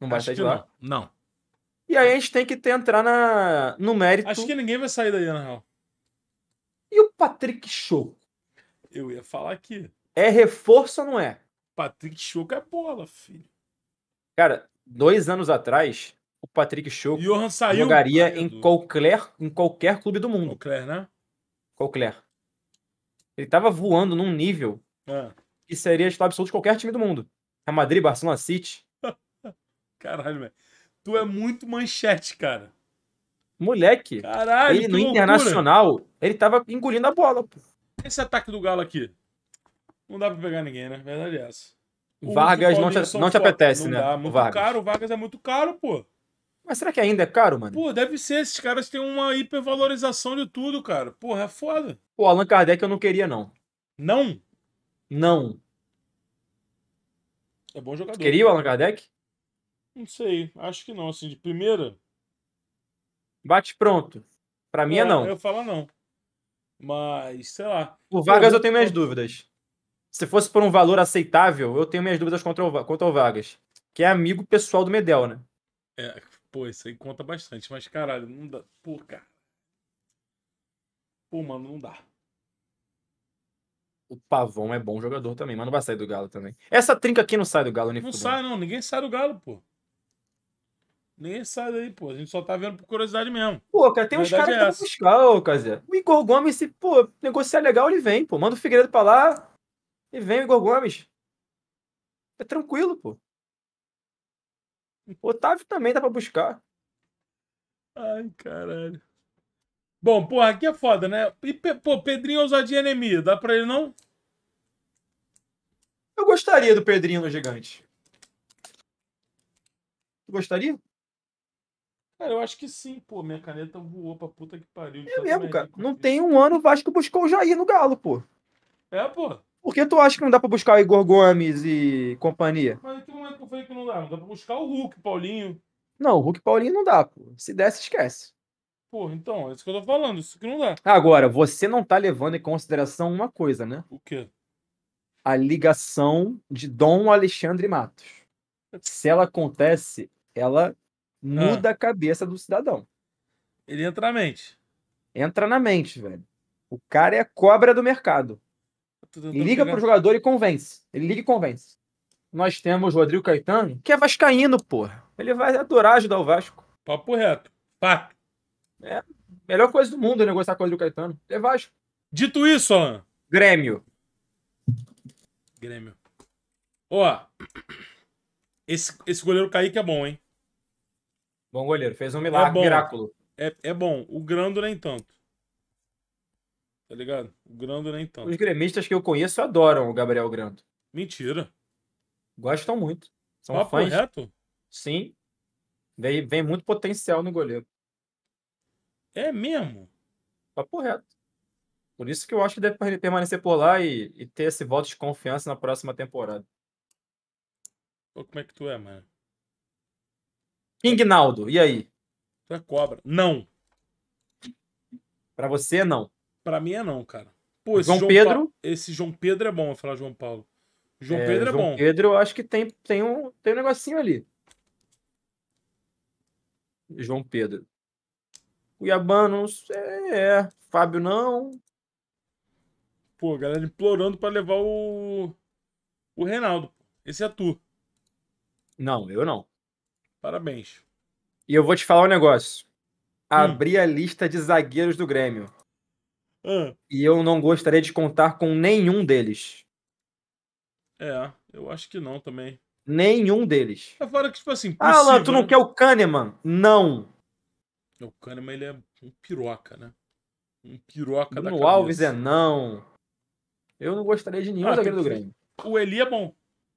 Não vai Acho sair de não. lá. Não. E aí a gente tem que ter, entrar na, no mérito. Acho que ninguém vai sair daí, na real. E o Patrick Show? Eu ia falar aqui. É reforço ou não é? Patrick Show é bola, filho. Cara, dois anos atrás, o Patrick Show jogaria em qualquer, em qualquer clube do mundo. Qualquer, né? Qualquer. Ele tava voando num nível é. que seria titular absoluto de qualquer time do mundo. A Madrid, Barcelona, City. Caralho, velho. Tu é muito manchete, cara. Moleque. Caralho, Ele no Internacional, ele tava engolindo a bola, pô. Esse ataque do Galo aqui. Não dá pra pegar ninguém, né? Verdade é essa. Vargas não te, não te apetece, não né? Dá. Muito Vargas. caro, Vargas é muito caro, pô. Mas será que ainda é caro, mano? Pô, deve ser. Esses caras têm uma hipervalorização de tudo, cara. Porra, é foda. Pô, Allan Kardec eu não queria, não. Não? Não. É bom jogador. queria o Allan Kardec? Não sei. Acho que não, assim, de primeira. Bate pronto. Pra mim é, é não. Eu falo não. Mas, sei lá. O Vargas eu, eu tenho minhas dúvidas se fosse por um valor aceitável, eu tenho minhas dúvidas contra o, contra o Vargas, que é amigo pessoal do Medel, né? É, pô, isso aí conta bastante, mas caralho, não dá. Pô, cara. Pô, mano, não dá. O Pavão é bom jogador também, mas não vai sair do Galo também. Essa trinca aqui não sai do Galo, nem Não sai, não. Ninguém sai do Galo, pô. Ninguém sai daí, pô. A gente só tá vendo por curiosidade mesmo. Pô, cara, tem uns caras é que tá estão fiscal, Cazé. O Igor Gomes, se, pô, negociar legal, ele vem, pô. Manda o Figueiredo pra lá, e vem o Igor Gomes. É tranquilo, pô. O Otávio também dá pra buscar. Ai, caralho. Bom, porra, aqui é foda, né? E, pô, Pedrinho é ousadia anemia, dá pra ele não? Eu gostaria do Pedrinho no Gigante. Tu gostaria? Cara, eu acho que sim, pô. Minha caneta voou pra puta que pariu. É mesmo, cara. Não tem um ano o Vasco buscou o Jair no Galo, pô. É, pô. Por que tu acha que não dá pra buscar o Igor Gomes e companhia? Mas em que momento eu falei que não dá? Não dá pra buscar o Hulk, Paulinho. Não, o Hulk Paulinho não dá, pô. Se der, se esquece. Porra, então, é isso que eu tô falando, isso que não dá. Agora, você não tá levando em consideração uma coisa, né? O quê? A ligação de Dom Alexandre Matos. Se ela acontece, ela muda ah. a cabeça do cidadão. Ele entra na mente. Entra na mente, velho. O cara é a cobra do mercado liga pro jogador e convence. Ele liga e convence. Nós temos o Rodrigo Caetano, que é vascaíno, porra. Ele vai adorar ajudar o Vasco. Papo reto. Fato. É a melhor coisa do mundo é negociar com o Rodrigo Caetano. É Vasco. Dito isso, Alan. Grêmio. Grêmio. Ó, esse, esse goleiro Kaique é bom, hein? Bom goleiro. Fez um é milagre, é É, é bom. O Grando nem tanto tá ligado? O Grando nem tanto. Os gremistas que eu conheço adoram o Gabriel Grando. Mentira. Gostam muito. São Papo fãs. Reto? Sim. Vem, vem muito potencial no goleiro. É mesmo? Papo reto. Por isso que eu acho que deve permanecer por lá e, e ter esse voto de confiança na próxima temporada. Pô, como é que tu é, mano? King e aí? Tu é cobra. Não. Para você, não. Pra mim é não, cara. Pô, João, João, Pedro. Pa... Esse João Pedro é bom, vou falar João Paulo. João é, Pedro é João bom. Pedro, eu acho que tem, tem, um, tem um negocinho ali. João Pedro. Cuiabá é, é. Fábio não. Pô, galera implorando para levar o o Reinaldo. Esse é tu. Não, eu não. Parabéns. E eu vou te falar um negócio. Hum. Abri hum. a lista de zagueiros do Grêmio. Hum. E eu não gostaria de contar com nenhum deles. É, eu acho que não também. Nenhum deles. É fora que, tipo assim. ah, Alan, tu não né? quer o Kahneman? Não. O Kahneman, ele é um piroca, né? Um piroca Bruno da cabeça. Alves é não. Eu não gostaria de nenhum ah, zagueiro do Grêmio. O Eli é bom.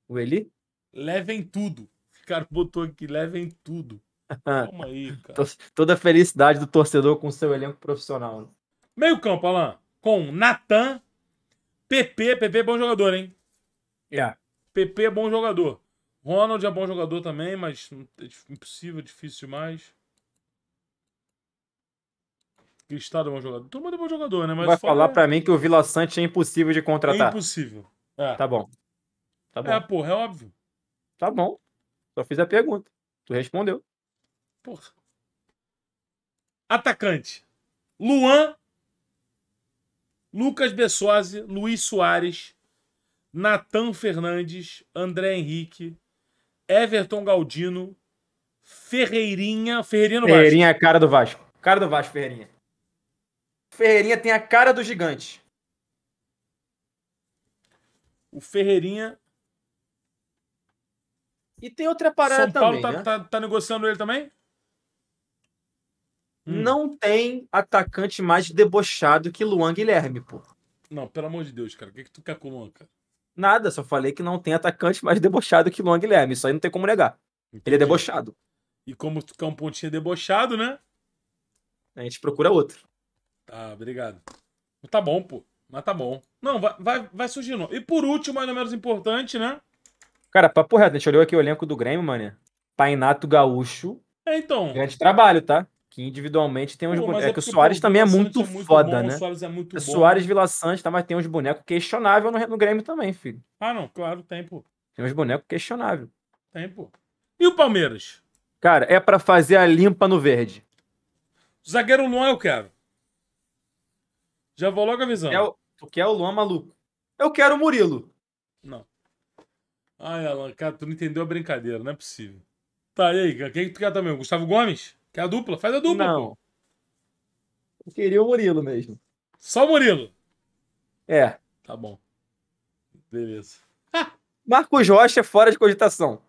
O Eli? Levem tudo. O cara botou aqui, levem tudo. Calma aí, cara. Toda a felicidade do torcedor com seu elenco profissional. Meio campo, Alan, com Natan, PP, PP é bom jogador, hein? É. Yeah. PP é bom jogador. Ronald é bom jogador também, mas é impossível, difícil demais. Cristado é bom jogador. Todo mundo é bom jogador, né? Mas Vai falar é... pra mim que o Vila Sante é impossível de contratar. É impossível. É. Tá bom. Tá bom. É, porra, é óbvio. Tá bom. Só fiz a pergunta. Tu respondeu. Porra. Atacante. Luan Lucas Bessosi, Luiz Soares, Natan Fernandes, André Henrique, Everton Galdino, Ferreirinha. Ferreirinha no Ferreirinha Vasco. é a cara do Vasco. Cara do Vasco, Ferreirinha. Ferreirinha tem a cara do gigante. O Ferreirinha. E tem outra parada São Paulo também. Tá, né? tá, tá negociando ele também? Hum. Não tem atacante mais debochado que Luan Guilherme, pô. Não, pelo amor de Deus, cara. O que, é que tu quer com o Luan, cara? Nada, só falei que não tem atacante mais debochado que Luan Guilherme. Isso aí não tem como negar. Entendi. Ele é debochado. E como tu quer um pontinho debochado, né? A gente procura outro. Tá, obrigado. Tá bom, pô. Mas tá bom. Não, vai, vai, vai surgindo. E por último, mas não menos importante, né? Cara, papo reto, a gente olhou aqui o elenco do Grêmio, mano. Painato Gaúcho. É, então. Grande trabalho, tá? que individualmente tem uns bonecos. É, é que o Soares também é muito, é muito foda, bom, né? O Soares é muito é bom. Soares, né? Vila Santos, tá? mas tem uns bonecos questionáveis no, no Grêmio também, filho. Ah, não, claro, tem, pô. Tem uns bonecos questionáveis. Tem, pô. E o Palmeiras? Cara, é para fazer a limpa no verde. Zagueiro Luan eu quero. Já vou logo avisando. É o... Tu quer o Luan maluco? Eu quero o Murilo. Não. Ai, Alan, cara, tu não entendeu a brincadeira, não é possível. Tá, e aí, quem que tu quer também? O Gustavo Gomes? Tem a dupla. Faz a dupla, Não. pô. Eu queria o Murilo mesmo. Só o Murilo? É. Tá bom. Beleza. Marcos Rocha é fora de cogitação.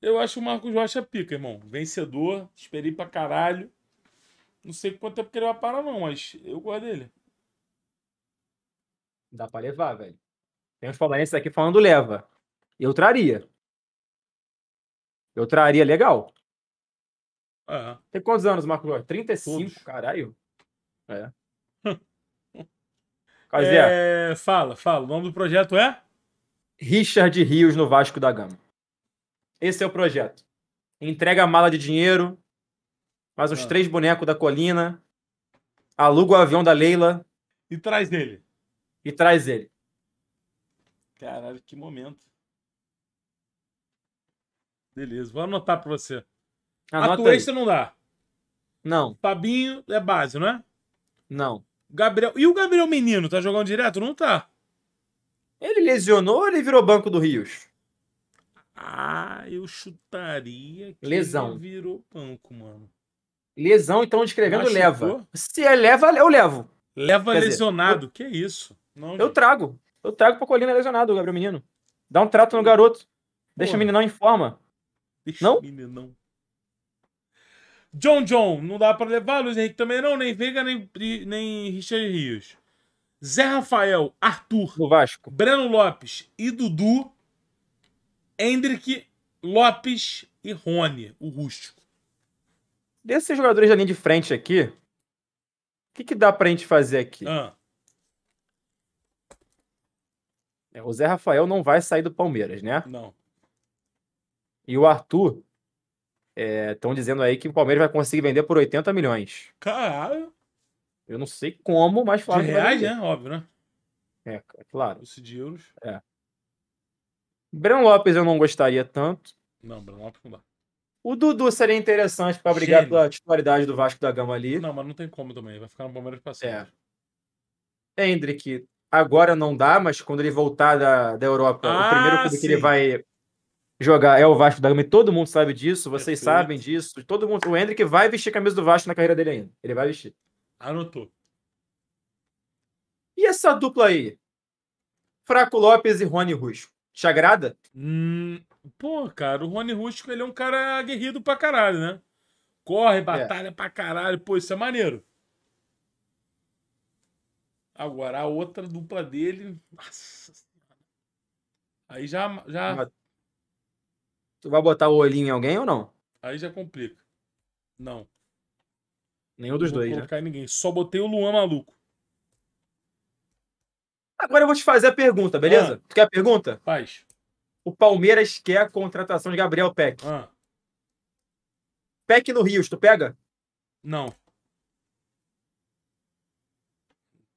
Eu acho o Marcos Rocha é pica, irmão. Vencedor, esperei pra caralho. Não sei quanto tempo que ele vai parar, não, mas eu gosto dele. Dá pra levar, velho. Tem uns palmeirenses aqui falando leva. Eu traria. Eu traria legal. É. Tem quantos anos, Marco? 35, Todos. caralho. É. é. é. Fala, fala. O nome do projeto é? Richard Rios no Vasco da Gama. Esse é o projeto. Entrega a mala de dinheiro, faz uns ah. três bonecos da colina, aluga o avião da Leila. E traz ele. E traz ele. Caralho, que momento. Beleza, vou anotar para você. Anota Ato aí. não dá. Não. Fabinho é base, não é? Não. Gabriel. E o Gabriel Menino, tá jogando direto? Não tá. Ele lesionou ou ele virou banco do Rios? Ah, eu chutaria que Lesão. ele virou banco, mano. Lesão, então descrevendo ah, leva. Se é leva, eu levo. Leva Quer lesionado, dizer, eu... que isso? Não, eu gente. trago. Eu trago pra colina lesionado, Gabriel Menino. Dá um trato no garoto. Deixa Pô, o meninão em forma. Deixa não? o meninão John John, não dá para levar. Luiz Henrique também não, nem Veiga, nem, nem Richard Rios. Zé Rafael, Arthur, no Vasco. Breno Lopes e Dudu, Hendrick, Lopes e Rony, o rústico. Desses jogadores da linha de frente aqui, o que, que dá pra gente fazer aqui? Ah. É, o Zé Rafael não vai sair do Palmeiras, né? Não. E o Arthur Estão é, dizendo aí que o Palmeiras vai conseguir vender por 80 milhões. Caralho! Eu não sei como, mas claro. De reais, né? Óbvio, né? É, é claro. Os de euros. É. Breno Lopes eu não gostaria tanto. Não, Breno Lopes não dá. O Dudu seria interessante para brigar Gênio. pela titularidade do Vasco da Gama ali. Não, mas não tem como também. Vai ficar no Palmeiras pra sempre. É. Hendrick, agora não dá, mas quando ele voltar da, da Europa, ah, o primeiro ah, clube que ele vai jogar é o Vasco da Gama e todo mundo sabe disso, vocês Perfeito. sabem disso. Todo mundo, o Hendrick vai vestir a camisa do Vasco na carreira dele ainda. Ele vai vestir. Anotou. E essa dupla aí? Fraco Lopes e Rony Rusco. Te agrada? Hum, pô, cara, o Rony Rusco ele é um cara aguerrido pra caralho, né? Corre, é. batalha é. pra caralho. Pô, isso é maneiro. Agora, a outra dupla dele. Nossa Aí já. já... Tu vai botar o olhinho em alguém ou não? Aí já complica. Não. Nenhum dos não dois, vou né? colocar ninguém. Só botei o Luan maluco. Agora eu vou te fazer a pergunta, beleza? Ah. Tu quer a pergunta? Faz. O Palmeiras quer a contratação de Gabriel Peck. Ah. Peck no Rio, tu pega? Não.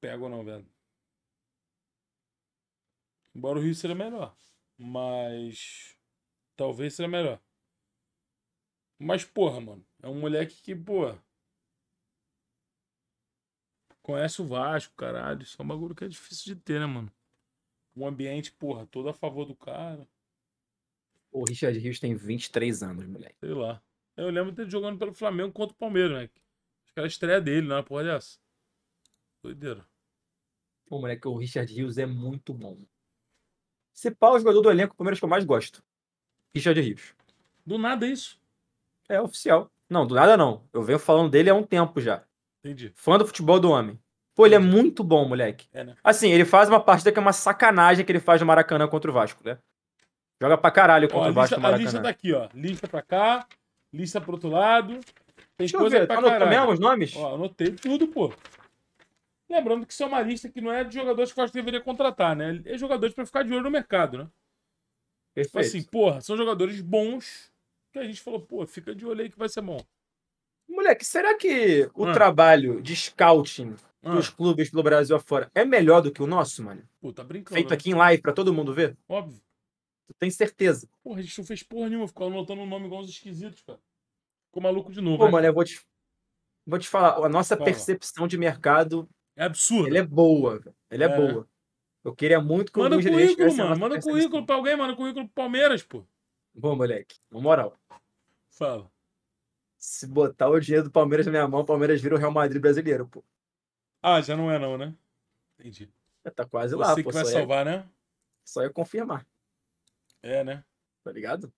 Pego não, velho. Embora o Rio seja melhor. Mas. Talvez seja melhor. Mas, porra, mano, é um moleque que, porra. Conhece o Vasco, caralho. Isso é um bagulho que é difícil de ter, né, mano? Um ambiente, porra, todo a favor do cara. O Richard Rios tem 23 anos, moleque. Sei lá. Eu lembro dele jogando pelo Flamengo contra o Palmeiras, né? Acho que era a estreia dele, né? Porra dessa. Doideira. Pô, moleque, o Richard Rios é muito bom. Se pau, o jogador do elenco, o Palmeiras que eu mais gosto. Richard Rios. Do nada é isso? É oficial. Não, do nada não. Eu venho falando dele há um tempo já. Entendi. Fã do futebol do homem. Pô, ele é muito bom, moleque. É, né? Assim, ele faz uma partida que é uma sacanagem que ele faz no Maracanã contra o Vasco, né? Joga pra caralho contra ó, o Vasco lista, no Maracanã. A lista tá aqui, ó. Lista pra cá, lista pro outro lado. Tem Deixa coisa eu ver, pra tá caralho. mesmo os nomes? Ó, anotei tudo, pô. Lembrando que isso é uma lista que não é de jogadores que eu acho que deveria contratar, né? É jogadores pra ficar de olho no mercado, né? Tipo assim, Perfeito. Assim, porra, são jogadores bons que a gente falou, pô, fica de olho aí que vai ser bom. Moleque, será que o ah. trabalho de scouting ah. dos clubes pelo Brasil afora é melhor do que o nosso, mano? Pô, tá brincando. Feito né? aqui em live pra todo mundo ver? Óbvio. Tu tem certeza. Porra, a gente não fez porra nenhuma, ficou anotando um nome igual uns esquisitos, cara. Ficou maluco de novo. Pô, né? mano, eu vou te, vou te falar, a nossa Fala. percepção de mercado. É absurda. Ela é boa, velho. ela é, é boa. Eu queria muito que manda o Manda currículo, mano. Manda o currículo assim. pra alguém, manda o currículo pro Palmeiras, pô. Bom, moleque, na moral. Fala. Se botar o dinheiro do Palmeiras na minha mão, o Palmeiras vira o Real Madrid brasileiro, pô. Ah, já não é não, né? Entendi. É, tá quase Você lá, Você que vai salvar, é... né? Só é confirmar. É, né? Tá ligado?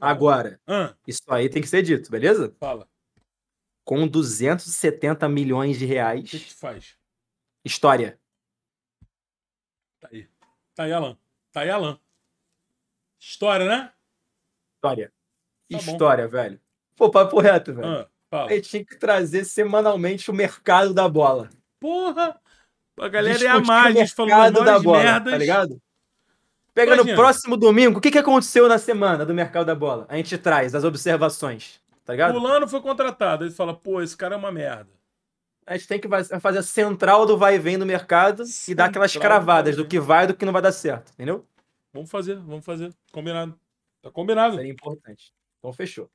Agora, ah. isso aí tem que ser dito, beleza? Fala. Com 270 milhões de reais. O que, que faz? História. Tá aí. Tá aí, Alan. Tá aí, Alan. História, né? História. Tá História, bom. velho. Pô, papo reto, velho. Ah, Eu tinha que trazer semanalmente o mercado da bola. Porra! A galera Discutir ia amar, a gente falou da bola, merdas. Tá ligado? Pega Imagina. no próximo domingo, o que, que aconteceu na semana do mercado da bola? A gente traz as observações, tá ligado? Fulano foi contratado, ele fala, pô, esse cara é uma merda a gente tem que fazer a central do vai e vem do mercado central, e dar aquelas cravadas do que vai e do que não vai dar certo, entendeu? Vamos fazer, vamos fazer. Combinado. Tá combinado. Seria importante. Então fechou.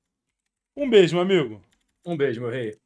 Um beijo, meu amigo. Um beijo, meu rei.